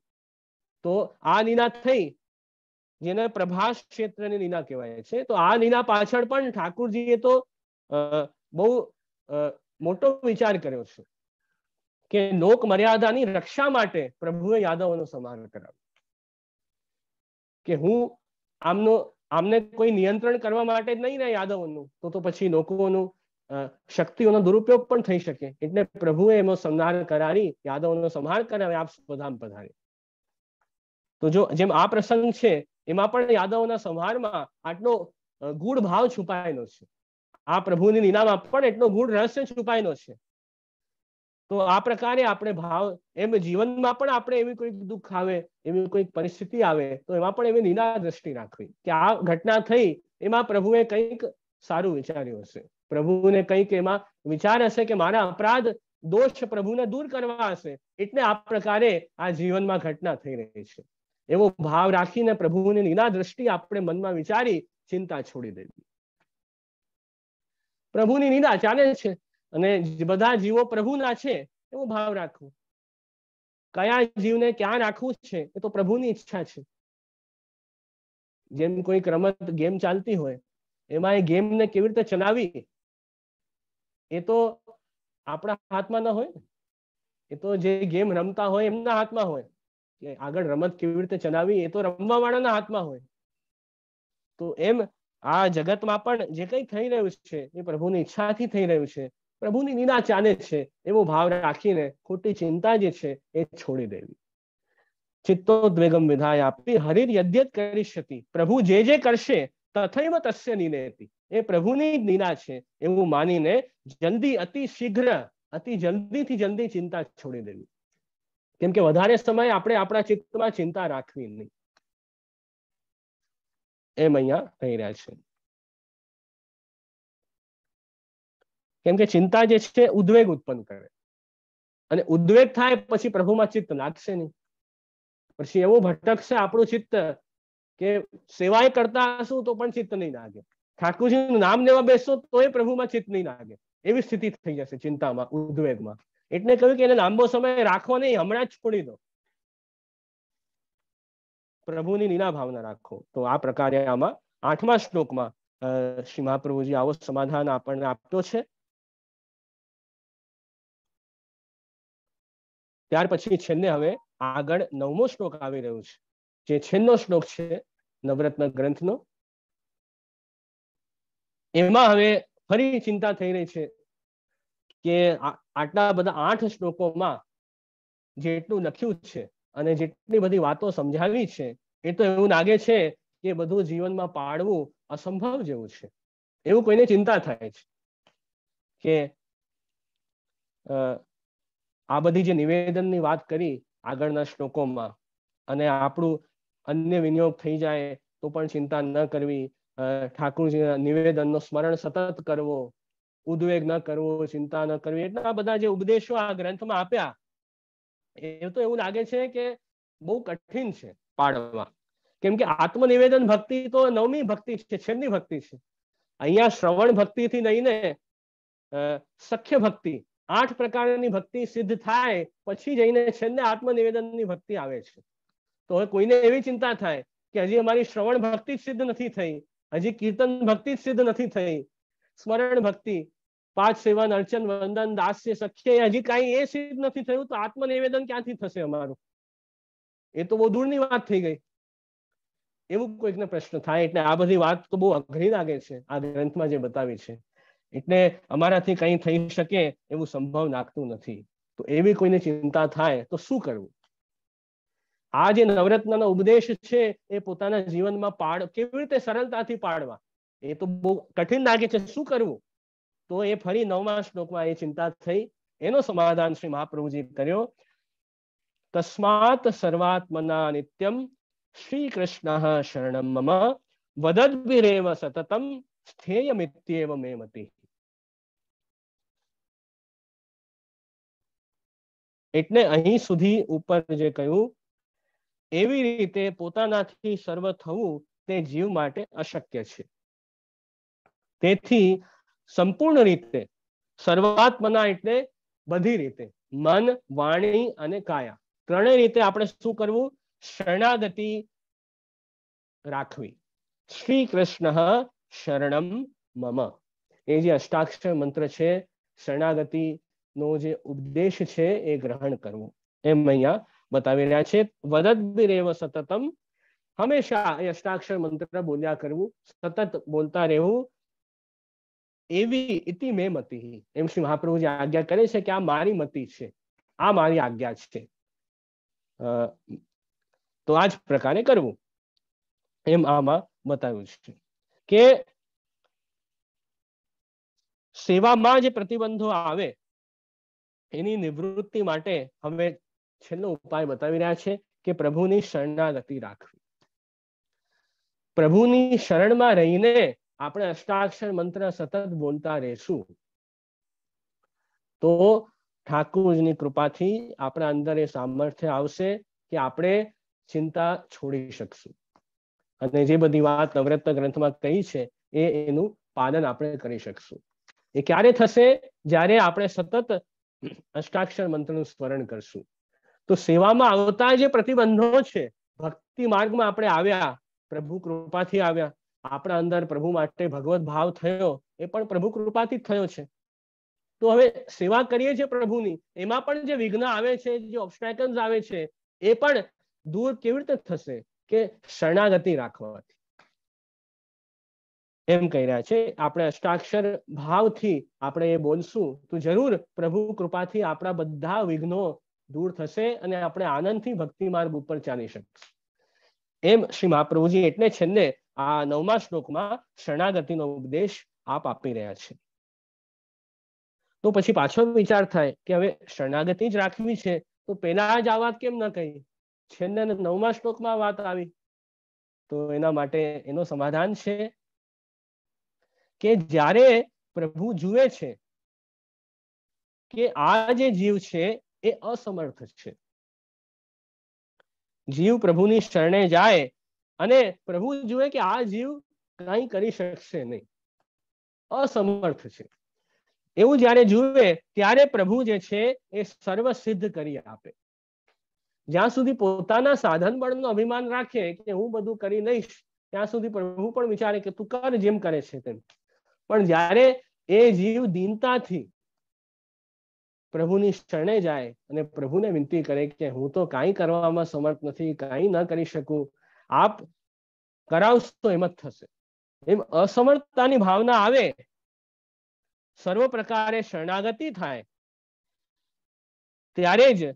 તો આ નીના થઈ જેને પ્રભાસ ક્ષેત્રની નીના કહેવાય છે તો આ નીના પાછળ પણ ઠાકુરજીએ તો બહુ મોટો વિચાર કર્યો છે કે લોક મર્યાદાની રક્ષા માટે પ્રભુએ યાદવોનો સમારોહ કરાવ્યો કે હું આમનો આમને કોઈ નિયંત્રણ કરવા માટે નહીં ને યાદવોનું તો તો પછી લોકોનું શક્તિઓનો દુરુપયોગ પણ થઈ શકે એટલે પ્રભુએ એમનો સંહાર કરારી યાદવોનો સંહાર કરાવે આપ સ્વધામ પધારે તો જો જેમ આ પ્રસંગ છે એમાં પણ યાદવોના સંહારમાં આટલો ગુઢ ભાવ છુપાયેલો છે આ પ્રભુની નીનામાં પણ એટલો ગુઢ રહસ્ય છુપાયેલો છે તો આ પ્રકારે આપણે ભાવ એમ જીવનમાં પણ આપણે એવી કોઈ દુઃખ આવે એવી કોઈક પરિસ્થિતિ આવે તો એમાં પણ એવી નીના દ્રષ્ટિ રાખવી કે આ ઘટના થઈ એમાં પ્રભુએ કંઈક સારું વિચાર્યું હશે પ્રભુને કંઈક એમાં વિચાર હશે કે મારા અપરાધ દોષ પ્રભુને દૂર કરવા હશે એટલે આ પ્રકારે આ જીવનમાં ઘટના થઈ રહી છે એવો ભાવ રાખીને પ્રભુની નિદા દ્રષ્ટિ આપણે મનમાં વિચારી ચિંતા છોડી દેવી પ્રભુની નિદા ચાલે છે અને બધા જીવો પ્રભુના છે એવો ભાવ રાખવો કયા જીવને ક્યાં રાખવું છે એ તો પ્રભુની ઈચ્છા છે જેમ કોઈ રમત ગેમ ચાલતી હોય એમાં એ ગેમને કેવી રીતે ચલાવી એ તો આપણા હાથમાં ન હોય એ તો જે ગેમ રમતા હોય એમના હાથમાં હોય કે આગળ રમત કેવી રીતે ચલાવી એ તો રમવા વાળાના હાથમાં હોય તો એમ આ જગતમાં પણ જે કંઈ થઈ રહ્યું છે એ પ્રભુની ઈચ્છાથી થઈ રહ્યું છે પ્રભુની નીના ચાલે છે એવો ભાવ રાખીને ખોટી ચિંતા જે છે એ છોડી દેવી ચિત્તોદ્વેગમ વિધાય આપી હરિર યદ્યત કરી શકી પ્રભુ જે જે કરશે તથૈવ તસ્ય નિનેતી એ પ્રભુની નિના છે એવું માનીને જલ્દી અતિ શીઘ્ર અતિ જલ્દીથી જલ્દી ચિંતા છોડી દેવી કેમ કે વધારે સમય આપણે આપણા ચિત્તમાં ચિંતા રાખવી નહીં એમ અહીંયા કહી રહ્યા છે કેમ કે ચિંતા જે છે ઉદ્વેગ ઉત્પન્ન કરે અને ઉદ્વેગ થાય પછી પ્રભુમાં ચિત્ત લાગશે નહીં પછી એવું ભટકશે આપણું ચિત્ત કે સેવાય કરતા હશું તો પણ ચિત્ત નહીં લાગે ઠાકુરજીનું નામ લેવા બેસો તોય પ્રભુમાં ચિત્ત નહીં લાગે એવી સ્થિતિ થઈ જશે ચિંતામાં ઉદ્વેગમાં એટલે કહ્યું કે એને લાંબો સમય રાખો નહીં હમણાં જ છોડી દો પ્રભુની નીના ભાવના રાખો તો આ પ્રકારે આમાં આઠમા શ્લોકમાં શ્રી મહાપ્રભુજી આવો સમાધાન આપણને આપતો છે ત્યાર પછી છેલ્લે હવે આગળ નવમો શ્લોક આવી રહ્યો છે જે છેલ્લો શ્લોક છે નવરત્ન ગ્રંથનો એમાં હવે ફરી ચિંતા થઈ રહી છે કે આટલા બધા આઠ શ્લોકોમાં જેટલું લખ્યું છે અને જેટલી બધી વાતો સમજાવી છે એ તો એવું લાગે છે કે બધું જીવનમાં પાડવું અસંભવ જેવું છે એવું કોઈને ચિંતા થાય છે કે આ બધી જે નિવેદનની વાત કરી આગળના શ્લોકોમાં અને આપણું અન્ય વિનિયોગ થઈ જાય તો પણ ચિંતા ન કરવી ઠાકુરજીના નિવેદનનો સ્મરણ સતત કરવો ઉદ્વેગ ન કરવો ચિંતા ન કરવી એટલે આ બધા જે ઉપદેશો આ ગ્રંથમાં આપ્યા એ તો એવું લાગે છે કે બહુ કઠિન છે પાડવા કેમ કે આત્મનિવેદન ભક્તિ તો નવમી ભક્તિ છે છેલ્લી ભક્તિ છે અહીંયા શ્રવણ ભક્તિથી નહીને સખ્ય ભક્તિ આઠ પ્રકારની ભક્તિ સિદ્ધ થાય પછી જઈને છેલ્લે આત્મનિવેદનની ભક્તિ આવે છે તો હવે કોઈને એવી ચિંતા થાય કે હજી અમારી શ્રવણ ભક્તિ જ સિદ્ધ નથી થઈ હજી કીર્તન ભક્તિ જ સિદ્ધ નથી થઈ સ્મરણ ભક્તિ પાઠ સેવન અર્ચન વંદન દાસ્ય સખ્ય હજી કાંઈ એ સિદ્ધ નથી થયું તો આત્મનિવેદન ક્યાંથી થશે અમારું એ તો બહુ દૂરની વાત થઈ ગઈ એવું કોઈકને પ્રશ્ન થાય એટલે આ બધી વાત તો બહુ અઘરી લાગે છે આ ગ્રંથમાં જે બતાવી છે એટલે અમારાથી કઈ થઈ શકે એવું સંભવ નાખતું નથી તો એવી કોઈને ચિંતા થાય તો શું કરવું આ જે નવરત્નનો ઉપદેશ છે એ પોતાના જીવનમાં પાડ કેવી રીતે સરળતાથી પાડવા એ તો બહુ કઠિન લાગે છે શું કરવું તો એ ફરી નવમા શ્લોકમાં એ ચિંતા થઈ એનો સમાધાન શ્રી મહાપ્રભુજી કર્યો તસ્માત સર્વાત્મના નિત્યમ શ્રી કૃષ્ણ શરણ મમ વદદ્ભિરેવ સતતમ સ્થેયમિત્યેવ મે મતી એટલે અહીં સુધી ઉપર જે કહ્યું એવી રીતે પોતાનાથી સર્વ થવું તે જીવ માટે અશક્ય છે તેથી સંપૂર્ણ રીતે સર્વાત્મના એટલે બધી રીતે મન વાણી અને કાયા ત્રણેય રીતે આપણે શું કરવું શરણાગતિ રાખવી શ્રી કૃષ્ણ શરણમ મમ એ જે અષ્ટાક્ષર મંત્ર છે શરણાગતિ નો જે ઉપદેશ છે એ ગ્રહણ કરવું એમ અહીંયા બતાવી રહ્યા છે વદત રેવ સતતમ હંમેશા એ અષ્ટાક્ષર મંત્ર બોલ્યા કરવું સતત બોલતા રહેવું એવી ઇતિ મે મતિ એમ શ્રી મહાપ્રભુજી આજ્ઞા કરે છે કે આ મારી મતિ છે આ મારી આજ્ઞા છે તો આ જ પ્રકારે કરવું એમ આમાં બતાવ્યું છે કે સેવામાં જે પ્રતિબંધો આવે એની નિવૃત્તિ માટે હવે છેલ્લો ઉપાય બતાવી રહ્યા છે કે પ્રભુની શરણાગતિ રાખવી પ્રભુની શરણમાં રહીને આપણે અષ્ટાક્ષર મંત્ર સતત બોલતા રહેશું તો ઠાકુરજીની કૃપાથી આપણા અંદર એ સામર્થ્ય આવશે કે આપણે ચિંતા છોડી શકશું અને જે બધી વાત નવરત્ન ગ્રંથમાં કહી છે એ એનું પાલન આપણે કરી શકશું એ ક્યારે થશે જ્યારે આપણે સતત અષ્ટાક્ષર મંત્રનું સ્મરણ કરશું તો સેવામાં આવતા જે પ્રતિબંધો છે ભક્તિ માર્ગમાં આપણે આવ્યા પ્રભુ કૃપાથી આવ્યા આપણા અંદર પ્રભુ માટે ભગવત ભાવ થયો એ પણ પ્રભુ કૃપાથી થયો છે તો હવે સેવા કરીએ છીએ પ્રભુની એમાં પણ જે વિઘ્ન આવે છે જે ઓબ્સ્ટેકલ્સ આવે છે એ પણ દૂર કેવી રીતે થશે કે શરણાગતિ રાખવાથી એમ કહી રહ્યા છે આપણે અષ્ટાક્ષર ભાવથી આપણે એ બોલશું તો જરૂર પ્રભુ કૃપાથી આપણા બધા વિઘ્નો દૂર થશે અને આપણે આનંદથી ભક્તિ માર્ગ ઉપર ચાલી શકશું એમ શ્રી મહાપ્રભુજી એટલે છેલ્લે આ નવમા શ્લોકમાં શરણાગતિનો ઉપદેશ આપ આપી રહ્યા છે તો પછી પાછો વિચાર થાય કે હવે શરણાગતિ જ રાખવી છે તો પેલા જ આ વાત કેમ ન કહી છેલ્લે નવમા શ્લોકમાં વાત આવી તો એના માટે એનો સમાધાન છે કે જ્યારે પ્રભુ જુએ છે કે આ જે જીવ છે એ અસમર્થ છે જીવ પ્રભુની શરણે જાય અને પ્રભુ જુએ કે આ જીવ કઈ કરી શકશે નહીં અસમર્થ છે એવું જ્યારે જુએ ત્યારે પ્રભુ જે છે એ સર્વ સિદ્ધ કરી આપે જ્યાં સુધી પોતાના સાધન બળનું અભિમાન રાખે કે હું બધું કરી લઈશ ત્યાં સુધી પ્રભુ પણ વિચારે કે તું કર જેમ કરે છે તેમ પણ જ્યારે એ જીવ દીનતાથી પ્રભુની શરણે જાય અને પ્રભુને વિનંતી કરે કે હું તો કાંઈ કરવામાં સમર્થ નથી કાંઈ ન કરી શકું આપ કરાવશો એમ જ થશે એમ અસમર્થતાની ભાવના આવે સર્વ પ્રકારે શરણાગતિ થાય ત્યારે જ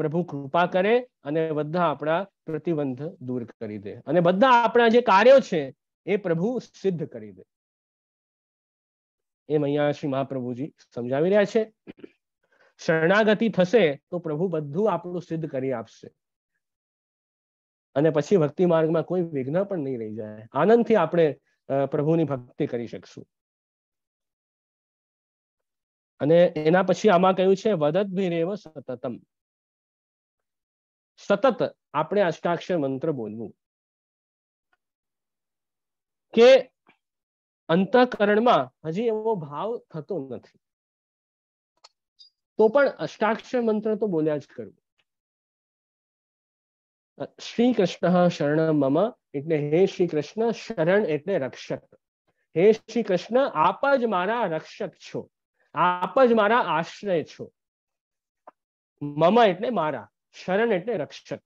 પ્રભુ કૃપા કરે અને બધા આપણા પ્રતિબંધ દૂર કરી દે અને બધા આપણા જે કાર્યો છે એ પ્રભુ સિદ્ધ કરી દે એમ અહીંયા શ્રી મહાપ્રભુજી સમજાવી રહ્યા છે શરણાગતિ થશે તો પ્રભુ બધું આપણું સિદ્ધ કરી આપશે અને પછી ભક્તિ માર્ગમાં કોઈ વિઘ્ન પણ નહીં રહી જાય આનંદથી આપણે પ્રભુની ભક્તિ કરી શકશું અને એના પછી આમાં કહ્યું છે વદત ભીરેવ સતતમ સતત આપણે અષ્ટાક્ષર મંત્ર બોલવું કે અંતઃકરણમાં હજી એવો ભાવ થતો નથી તો પણ અષ્ટાક્ષર મંત્ર તો બોલ્યા જ કરવું શ્રી કૃષ્ણ શરણ મમ એટલે હે શ્રી કૃષ્ણ શરણ એટલે રક્ષક હે શ્રી કૃષ્ણ આપ જ મારા રક્ષક છો આપ જ મારા આશ્રય છો મમ એટલે મારા શરણ એટલે રક્ષક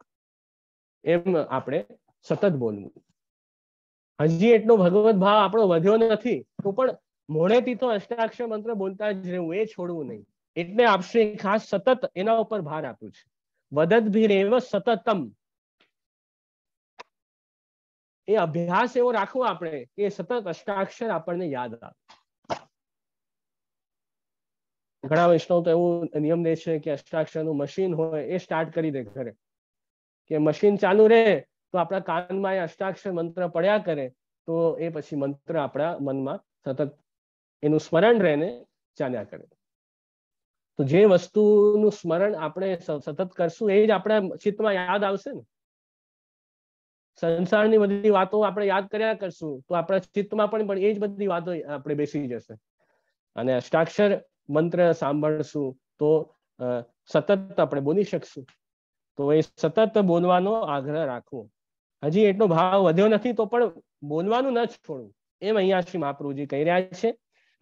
એમ આપણે સતત બોલવું હજી એટલો ભગવત ભાવ આપણો વધ્યો નથી તો પણ મોડેથી તો અષ્ટાક્ષર મંત્ર બોલતા જ રહેવું એ છોડવું નહીં એટલે આપશે ખાસ સતત એના ઉપર ભાર આપ્યું છે વદત ભીરેવ સતતમ એ અભ્યાસ એવો રાખવો આપણે કે સતત અષ્ટાક્ષર આપણને યાદ આવે ઘણા વૈષ્ણવ તો એવું નિયમ દે છે કે અષ્ટાક્ષરનું મશીન હોય એ સ્ટાર્ટ કરી દે ઘરે કે મશીન ચાલુ રહે તો આપણા કાનમાં એ અષ્ટાક્ષર મંત્ર પડ્યા કરે તો એ પછી મંત્ર આપણા મનમાં સતત એનું સ્મરણ રહે ને ચાલ્યા કરે તો જે વસ્તુનું સ્મરણ આપણે સતત કરશું એ જ આપણા ચિત્તમાં યાદ આવશે ને સંસારની બધી વાતો આપણે યાદ કર્યા કરશું તો આપણા ચિત્તમાં પણ પણ એ જ બધી વાતો આપણે બેસી જશે અને અષ્ટાક્ષર મંત્ર સાંભળશું તો સતત આપણે બોલી શકશું તો એ સતત બોલવાનો આગ્રહ રાખવો હજી એટલો ભાવ વધ્યો નથી તો પણ બોલવાનું ન છોડવું એમ અહીંયા શ્રી મહાપ્રભુજી કહી રહ્યા છે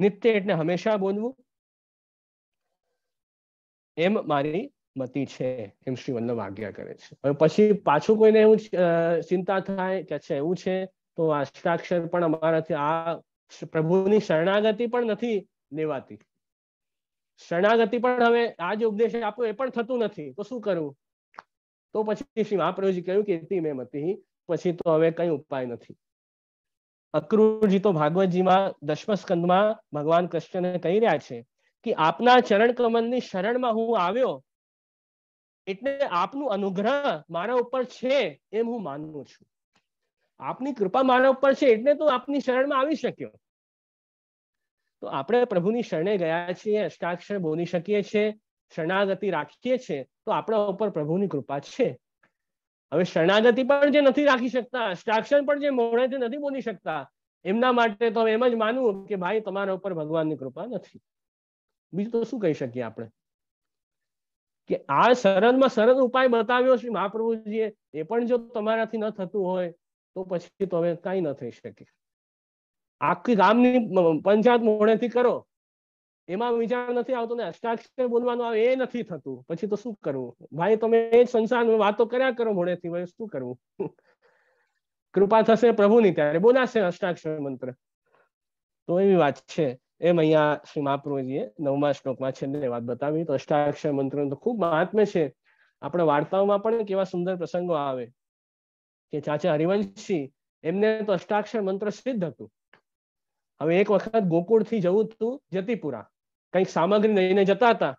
નિત્ય એટલે હંમેશા બોલવું એમ મારી મતિ છે એમ શ્રી વલ્લભ આજ્ઞા કરે છે હવે પછી પાછું કોઈને એવું ચિંતા થાય કે અચ્છા એવું છે તો અષ્ટાક્ષર પણ અમારાથી આ પ્રભુની શરણાગતિ પણ નથી લેવાતી શરણાગતિ પણ હવે આ જે ઉપદેશ આપ્યો એ પણ થતું નથી તો શું કરવું તો પછી શ્રી મહાપ્રભુજી કહ્યું કે તી મેં મતી પછી તો હવે કઈ ઉપાય નથી અક્રુરજી તો ભાગવતજીમાં દશમ સ્કંદમાં ભગવાન કૃષ્ણને કહી રહ્યા છે કે આપના ચરણ કમલની શરણમાં હું આવ્યો એટલે આપનું અનુગ્રહ મારા ઉપર છે એમ હું માનું છું આપની કૃપા મારા ઉપર છે એટલે તો આપની શરણમાં આવી શક્યો તો આપણે પ્રભુની શરણે ગયા છીએ અષ્ટાક્ષર બોલી શકીએ છીએ શરણાગતિ રાખીએ છીએ તો આપણા ઉપર પ્રભુની કૃપા છે હવે શરણાગતિ પણ જે નથી રાખી શકતા અષ્ટાક્ષર પણ જે મોઢેથી નથી બોલી શકતા એમના માટે તો એમ જ માનવું કે ભાઈ તમારા ઉપર ભગવાનની કૃપા નથી બીજું તો શું કહી શકીએ આપણે કે આ સરળમાં સરળ ઉપાય બતાવ્યો છે મહાપ્રભુજીએ એ પણ જો તમારાથી ન થતું હોય તો પછી તો હવે કઈ ન થઈ શકે આખી ગામની પંચાયત મોડેથી કરો એમાં વિચાર નથી આવતો ને હસ્તાક્ષર બોલવાનું આવે એ નથી થતું પછી તો શું કરવું ભાઈ તમે એ જ સંસારમાં વાતો કર્યા કરો મોડેથી ભાઈ શું કરવું કૃપા થશે પ્રભુની ત્યારે બોલાશે હસ્તાક્ષર મંત્ર તો એવી વાત છે એમ અહીંયા શ્રી મહાપ્રભુજીએ નવમા શ્લોકમાં છેલ્લે વાત બતાવી તો અષ્ટાક્ષર મંત્રનું તો ખૂબ મહાત્મ્ય છે આપણે વાર્તાઓમાં પણ કેવા સુંદર પ્રસંગો આવે કે ચાચા હરિવંશજી એમને તો અષ્ટાક્ષર મંત્ર સિદ્ધ હતું હવે એક વખત ગોકુળથી જવું હતું જતીપુરા કંઈક સામગ્રી લઈને જતા હતા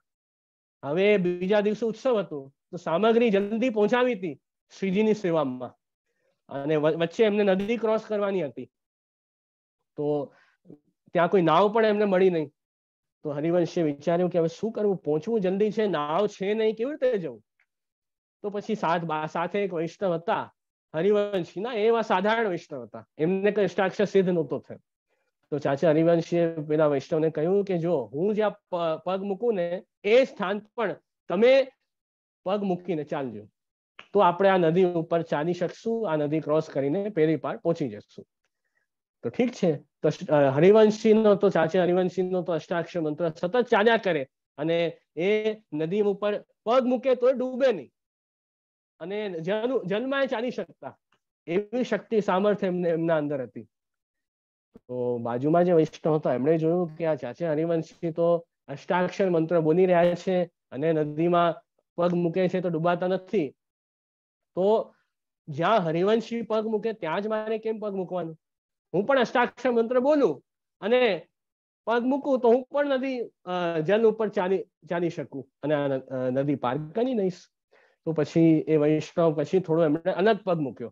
હવે બીજા દિવસે ઉત્સવ હતો તો સામગ્રી જલ્દી પહોંચાવી હતી શ્રીજીની સેવામાં અને વચ્ચે એમને નદી ક્રોસ કરવાની હતી તો ત્યાં કોઈ નાવ પણ એમને મળી નહીં તો હરિવંશે વિચાર્યું કે હવે શું કરવું પહોંચવું જલ્દી છે નાવ છે નહીં કેવી રીતે જવું તો પછી સાથ સાથે એક વૈષ્ણવ હતા હરિવંશી ના એવા સાધારણ વૈષ્ણવ હતા એમને કષ્ટાક્ષર સિદ્ધ નહોતો થયો તો ચાચા હરિવંશીએ પેલા વૈષ્ણવને કહ્યું કે જો હું જ્યાં પગ મૂકું ને એ સ્થાન પણ તમે પગ મૂકીને ચાલજો તો આપણે આ નદી ઉપર ચાલી શકશું આ નદી ક્રોસ કરીને પેલી પાર પહોંચી જશું તો ઠીક છે તો હરિવંશીનો તો ચાચે હરિવંશીનો તો અષ્ટાક્ષર મંત્ર સતત ચાલ્યા કરે અને એ નદી ઉપર પગ મૂકે તો ડૂબે નહીં અને જન્માય ચાલી શકતા એવી શક્તિ સામર્થ્ય એમને એમના અંદર હતી તો બાજુમાં જે વૈષ્ણવ હતા એમણે જોયું કે આ ચાચે હરિવંશી તો અષ્ટાક્ષર મંત્ર બોલી રહ્યા છે અને નદીમાં પગ મૂકે છે તો ડૂબાતા નથી તો જ્યાં હરિવંશી પગ મૂકે ત્યાં જ મારે કેમ પગ મૂકવાનું હું પણ અષ્ટાક્ષર મંત્ર બોલું અને પગ મૂકું તો હું પણ નદી જલ ઉપર ચાલી ચાલી શકું અને નદી પાર કરી લઈશ તો પછી એ વૈષ્ણવ પછી થોડો એમણે અલગ પગ મૂક્યો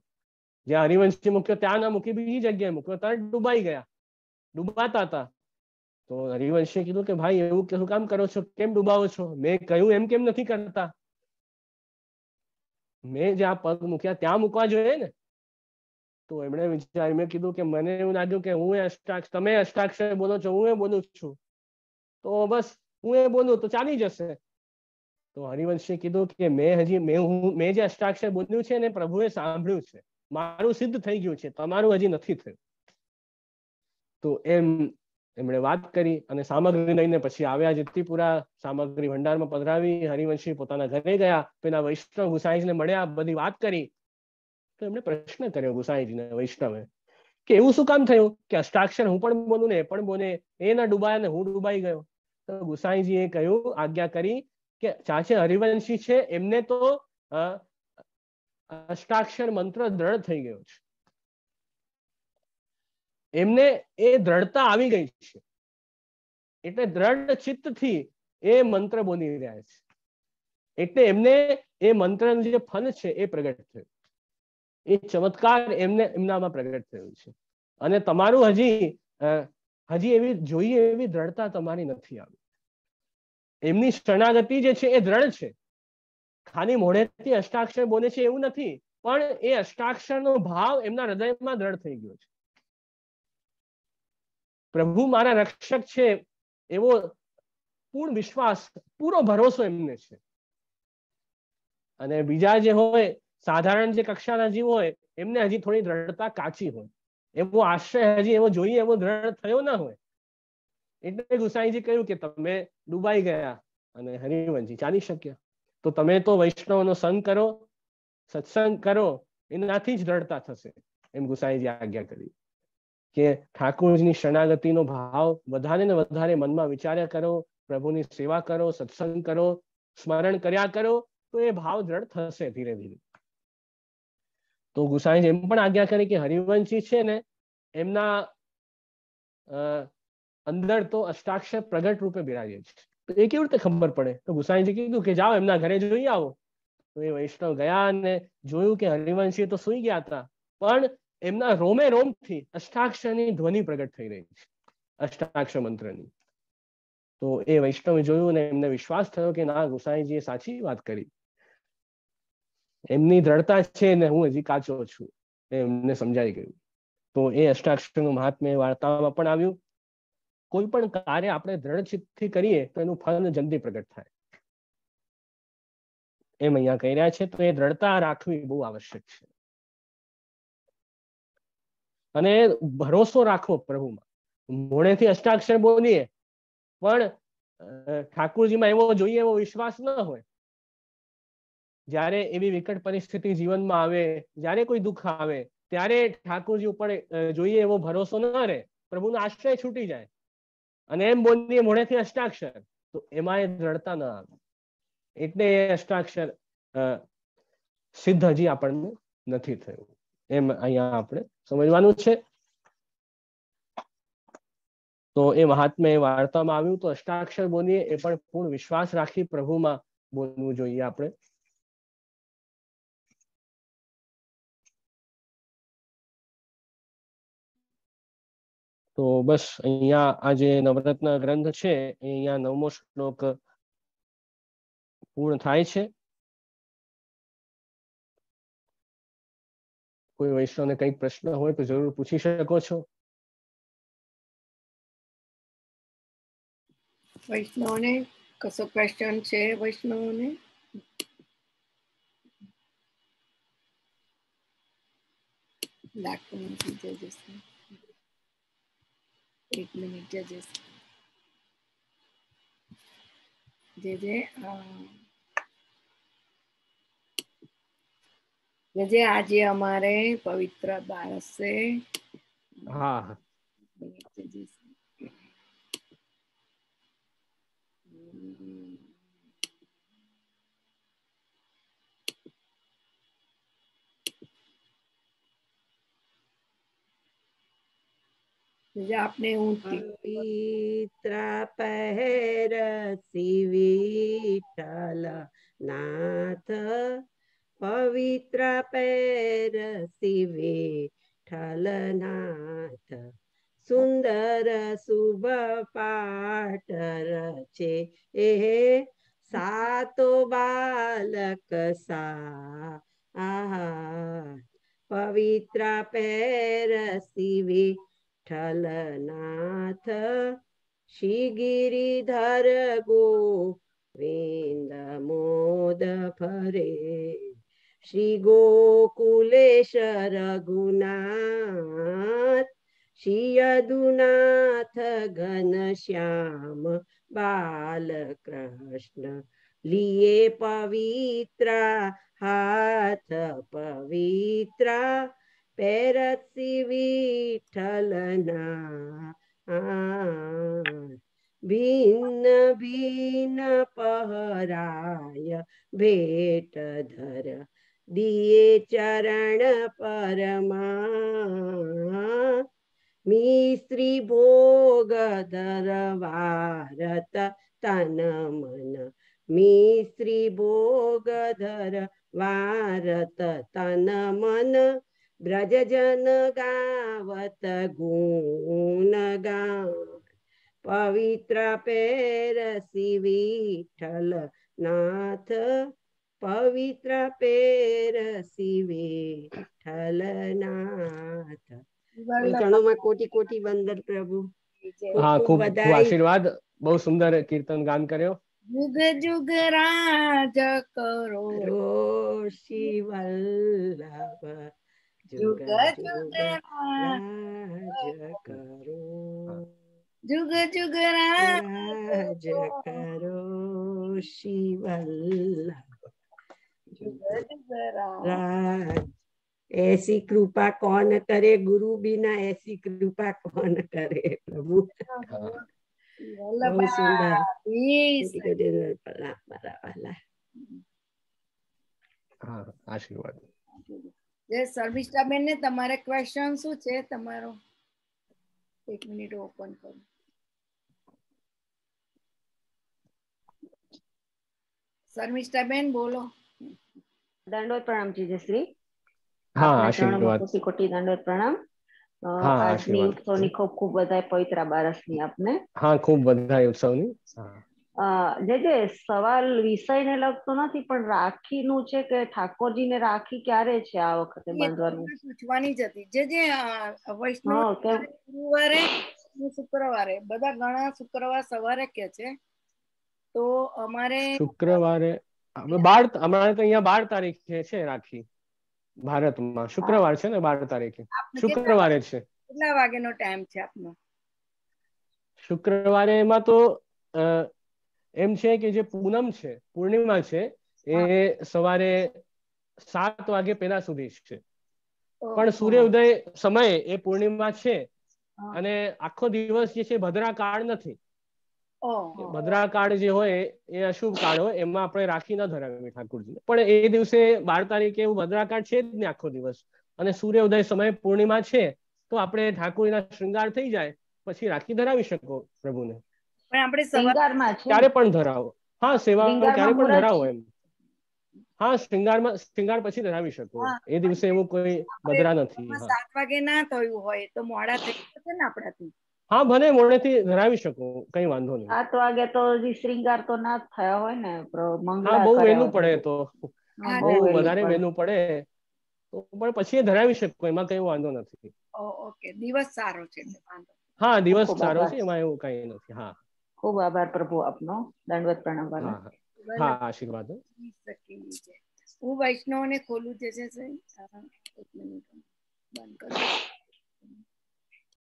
જ્યાં હરિવંશજી મૂક્યો ત્યાં ના મૂકી બીજી જગ્યાએ મૂક્યો ત્યાં ડૂબાઈ ગયા ડૂબાતા હતા તો હરિવંશે કીધું કે ભાઈ એવું કે શું કામ કરો છો કેમ ડૂબાવો છો મેં કહ્યું એમ કેમ નથી કરતા મેં જ્યાં પગ મૂક્યા ત્યાં મૂકવા જોઈએ ને તો એમણે વિચારી મેં કીધું કે મને એવું લાગ્યું કે હું અષ્ટાક્ષર તમે અષ્ટાક્ષર બોલો છો હું એ બોલું છું તો બસ હું એ બોલું તો ચાલી જશે તો હરિવંશે કીધું કે મેં હજી મેં હું મેં જે અષ્ટાક્ષર બોલ્યું છે ને પ્રભુએ સાંભળ્યું છે મારું સિદ્ધ થઈ ગયું છે તમારું હજી નથી થયું તો એમ એમણે વાત કરી અને સામગ્રી લઈને પછી આવ્યા જીતીપુરા સામગ્રી ભંડારમાં પધરાવી હરિવંશી પોતાના ઘરે ગયા પેલા વૈષ્ણવ ગુસાઈજને મળ્યા બધી વાત કરી તો એમણે પ્રશ્ન કર્યો ગુસાઈજીને વૈષ્ણવે કે એવું શું કામ થયું કે અષ્ટાક્ષર હું પણ બોલું ને એ પણ બોલે એ ના ડૂબાયા ને હું ડૂબાઈ ગયો તો ગુસાઈજીએ કહ્યું આજ્ઞા કરી કે ચાચે હરિવંશી છે એમને તો અષ્ટાક્ષર મંત્ર દ્રઢ થઈ ગયો છે એમને એ દ્રઢતા આવી ગઈ છે એટલે દ્રઢ ચિત્તથી એ મંત્ર બોલી રહ્યા છે એટલે એમને એ મંત્રનું જે ફન છે એ પ્રગટ થયું એ ચમત્કાર એમને એમનામાં પ્રગટ થયું છે અને તમારું હજી હજી એવી જોઈએ એવી દ્રઢતા તમારી નથી આવી એમની શરણાગતિ જે છે એ દ્રઢ છે ખાલી મોઢેથી અષ્ટાક્ષર બોલે છે એવું નથી પણ એ અષ્ટાક્ષરનો ભાવ એમના હૃદયમાં દ્રઢ થઈ ગયો છે પ્રભુ મારા રક્ષક છે એવો પૂર્ણ વિશ્વાસ પૂરો ભરોસો એમને છે અને બીજા જે હોય સાધારણ જે કક્ષાના જીવ હોય એમને હજી થોડી દ્રઢતા કાચી હોય એવો આશ્રય હજી એવો જોઈએ એવો દ્રઢ થયો ના હોય એટલે ગુસાઈજી કહ્યું કે તમે ડુબાઈ ગયા અને હરિવંશજી ચાલી શક્યા તો તમે તો વૈષ્ણવનો સંગ કરો સત્સંગ કરો એનાથી જ દ્રઢતા થશે એમ ગુસાઈજી આજ્ઞા કરી કે ઠાકોરજીની શરણાગતિનો ભાવ વધારે ને વધારે મનમાં વિચાર્યા કરો પ્રભુની સેવા કરો સત્સંગ કરો સ્મરણ કર્યા કરો તો એ ભાવ દ્રઢ થશે ધીરે ધીરે તો ગુસાઈ એમ પણ આજ્ઞા કરી કે હરિવંશી છે ને એમના અંદર તો અષ્ટાક્ષર પ્રગટ રૂપે બિરાજે છે તો એ કેવી રીતે ખબર પડે તો ગુસાઈજી કીધું કે જાઓ એમના ઘરે જોઈ આવો તો એ વૈષ્ણવ ગયા અને જોયું કે હરિવંશી તો સુઈ ગયા હતા પણ એમના રોમે રોમ થી અષ્ટાક્ષરની ધ્વનિ પ્રગટ થઈ રહી છે અષ્ટાક્ષર મંત્રની તો એ વૈષ્ણવે જોયું અને એમને વિશ્વાસ થયો કે ના ગુસાઈજીએ સાચી વાત કરી એમની દ્રઢતા છે ને હું હજી કાચો છું એમને સમજાઈ ગયું તો એ અષ્ટાક્ષરનું મહાત્મ્ય વાર્તામાં પણ આવ્યું કોઈ પણ કાર્ય આપણે દ્રઢચિત્તથી કરીએ તો એનું ફળ જલ્દી પ્રગટ થાય એમ અહીંયા કહી રહ્યા છે તો એ દ્રઢતા રાખવી બહુ આવશ્યક છે અને ભરોસો રાખવો પ્રભુમાં મોડેથી અષ્ટાક્ષર બોલીએ પણ ઠાકુરજીમાં એવો જોઈએ એવો વિશ્વાસ ન હોય જ્યારે એવી વિકટ પરિસ્થિતિ જીવનમાં આવે જ્યારે કોઈ દુઃખ આવે ત્યારે ઠાકોરજી ઉપર જોઈએ એવો ભરોસો ન રહે પ્રભુનો આશ્રય છૂટી જાય અને એમ બોલીએ મોઢેથી અષ્ટાક્ષર તો એમાં એ રડતા ના આવે એટલે એ અષ્ટાક્ષર સિદ્ધ હજી આપણને નથી થયું એમ અહીંયા આપણે સમજવાનું છે તો એ મહાત્મ્ય એ વાર્તામાં આવ્યું તો અષ્ટાક્ષર બોલીએ એ પણ પૂર્ણ વિશ્વાસ રાખી પ્રભુમાં બોલવું જોઈએ આપણે તો બસ અહીંયા આ જે નવરત્ન ગ્રંથ છે એ અહીંયા નવમો શ્લોક પૂર્ણ થાય છે કોઈ વૈષ્ણવને કંઈક પ્રશ્ન હોય તો જરૂર પૂછી શકો છો વૈષ્ણવને કશો ક્વેશ્ચન છે વૈષ્ણવને લાગતું નથી એક મિનિટ જજે જેજે જેજે આજે અમારે પવિત્ર બારસે હા જજેશ आपने पवित्र पहर विठल नाथ पवित्र पैर विठल नाथ सुंदर शुभ पाठ रचे ए सातो बालक सा आहा पवित्र पैर विठल ವಿಠಲನಾಥ ಶ್ರೀ ಗಿರಿಧರ ಗೋವಿಂದ ಮೋದ ಫರೆ ಶ್ರೀ ಗೋಕುಲೇಶ ರಘುನಾಥ ಶ್ರೀ ಯದುನಾಥ ಘನಶ್ಯಾಮ ಬಾಲಕೃಷ್ಣ ಲಿಯೆ ಪವಿತ್ರ ಹಾಥ ಪವಿತ್ರ પેરસી વિઠલના ભિન્ન ભિન્ન પહરાય ભેટ ધર દિયે ચરણ પરમા મિસ્ત્રી ભોગ ધરવારત તન મન મિસ્ત્રી ભોગ ધર વારત તન મન ब्रज जन गावत गुण गा पवित्र पेर शिवी ठल नाथ पवित्र पेर शिवी ठल नाथ चरणों में कोटि कोटि वंदन प्रभु हाँ खूब खूब आशीर्वाद बहुत सुंदर कीर्तन गान करो युग युग राज करो शिवल्लभ જુગ જુગ રાજ કરો એસી કૃપા કોણ કરે ગુરુ બિના એસી કૃપા કોણ કરે પ્રભુ બહુ આશીર્વાદ જે બેન ને તમારે ક્વેશ્ચન શું છે તમારો એક મિનિટ ઓપન કરો બેન બોલો દંડોત પ્રણામ જીજશ્રી હા આશીર્વાદ કોટી દંડોત પ્રણામ આજની ઉત્સવની ખૂબ ખૂબ વધાય પવિત્ર ની આપને હા ખૂબ વધાય ઉત્સવની હા જે જે સવાલ વિષયને લગતો નથી પણ રાખીનું છે કે ઠાકોરજી ને રાખી ક્યારે છે આ વખતે બાંધવાનું પૂછવાની જ હતી જે જે ગુરુવારે શુક્રવારે બધા ઘણા શુક્રવાર સવારે કે છે તો અમારે શુક્રવારે બાર અમારે તો અહીંયા બાર તારીખે છે રાખી ભારતમાં શુક્રવાર છે ને બાર તારીખે શુક્રવારે છે કેટલા વાગેનો ટાઈમ છે આપનો શુક્રવારે એમાં તો એમ છે કે જે પૂનમ છે પૂર્ણિમા છે એ સવારે સાત વાગે પેલા સુધી છે પણ સૂર્યોદય સમયે એ પૂર્ણિમા છે અને આખો દિવસ જે છે ભદ્રા કાળ નથી ભદ્રા કાળ જે હોય એ અશુભ કાળ હોય એમાં આપણે રાખી ન ધરાવી ઠાકુરજી પણ એ દિવસે બાર તારીખે એવું ભદ્રા કાળ છે જ ને આખો દિવસ અને સૂર્ય ઉદય સમય પૂર્ણિમા છે તો આપણે ઠાકોરના શૃંગાર થઈ જાય પછી રાખી ધરાવી શકો પ્રભુને પણ આપણે ક્યારે પણ ધરાવો હા સેવા ક્યારે પણ ધરાવો એમ હા શૃંગારમાં શૃંગાર પછી ધરાવી શકો એ દિવસે એવું કોઈ બદરા નથી સાત વાગે ના થયું હોય તો મોડા થઈ જશે ને આપણાથી હા ભલે મોડેથી ધરાવી શકો કઈ વાંધો નહીં સાત વાગે તો શ્રૃંગાર તો ના થયા હોય ને હા બહુ વહેલું પડે તો બહુ વધારે વહેલું પડે તો પણ પછી ધરાવી શકો એમાં કઈ વાંધો નથી ઓકે દિવસ સારો છે હા દિવસ સારો છે એમાં એવું કઈ નથી હા ખૂબ આભાર પ્રભુ આપનો દંડવત પ્રણામ હા આશીર્વાદ હું વૈષ્ણવને ખોલું છે એક બંધ કરું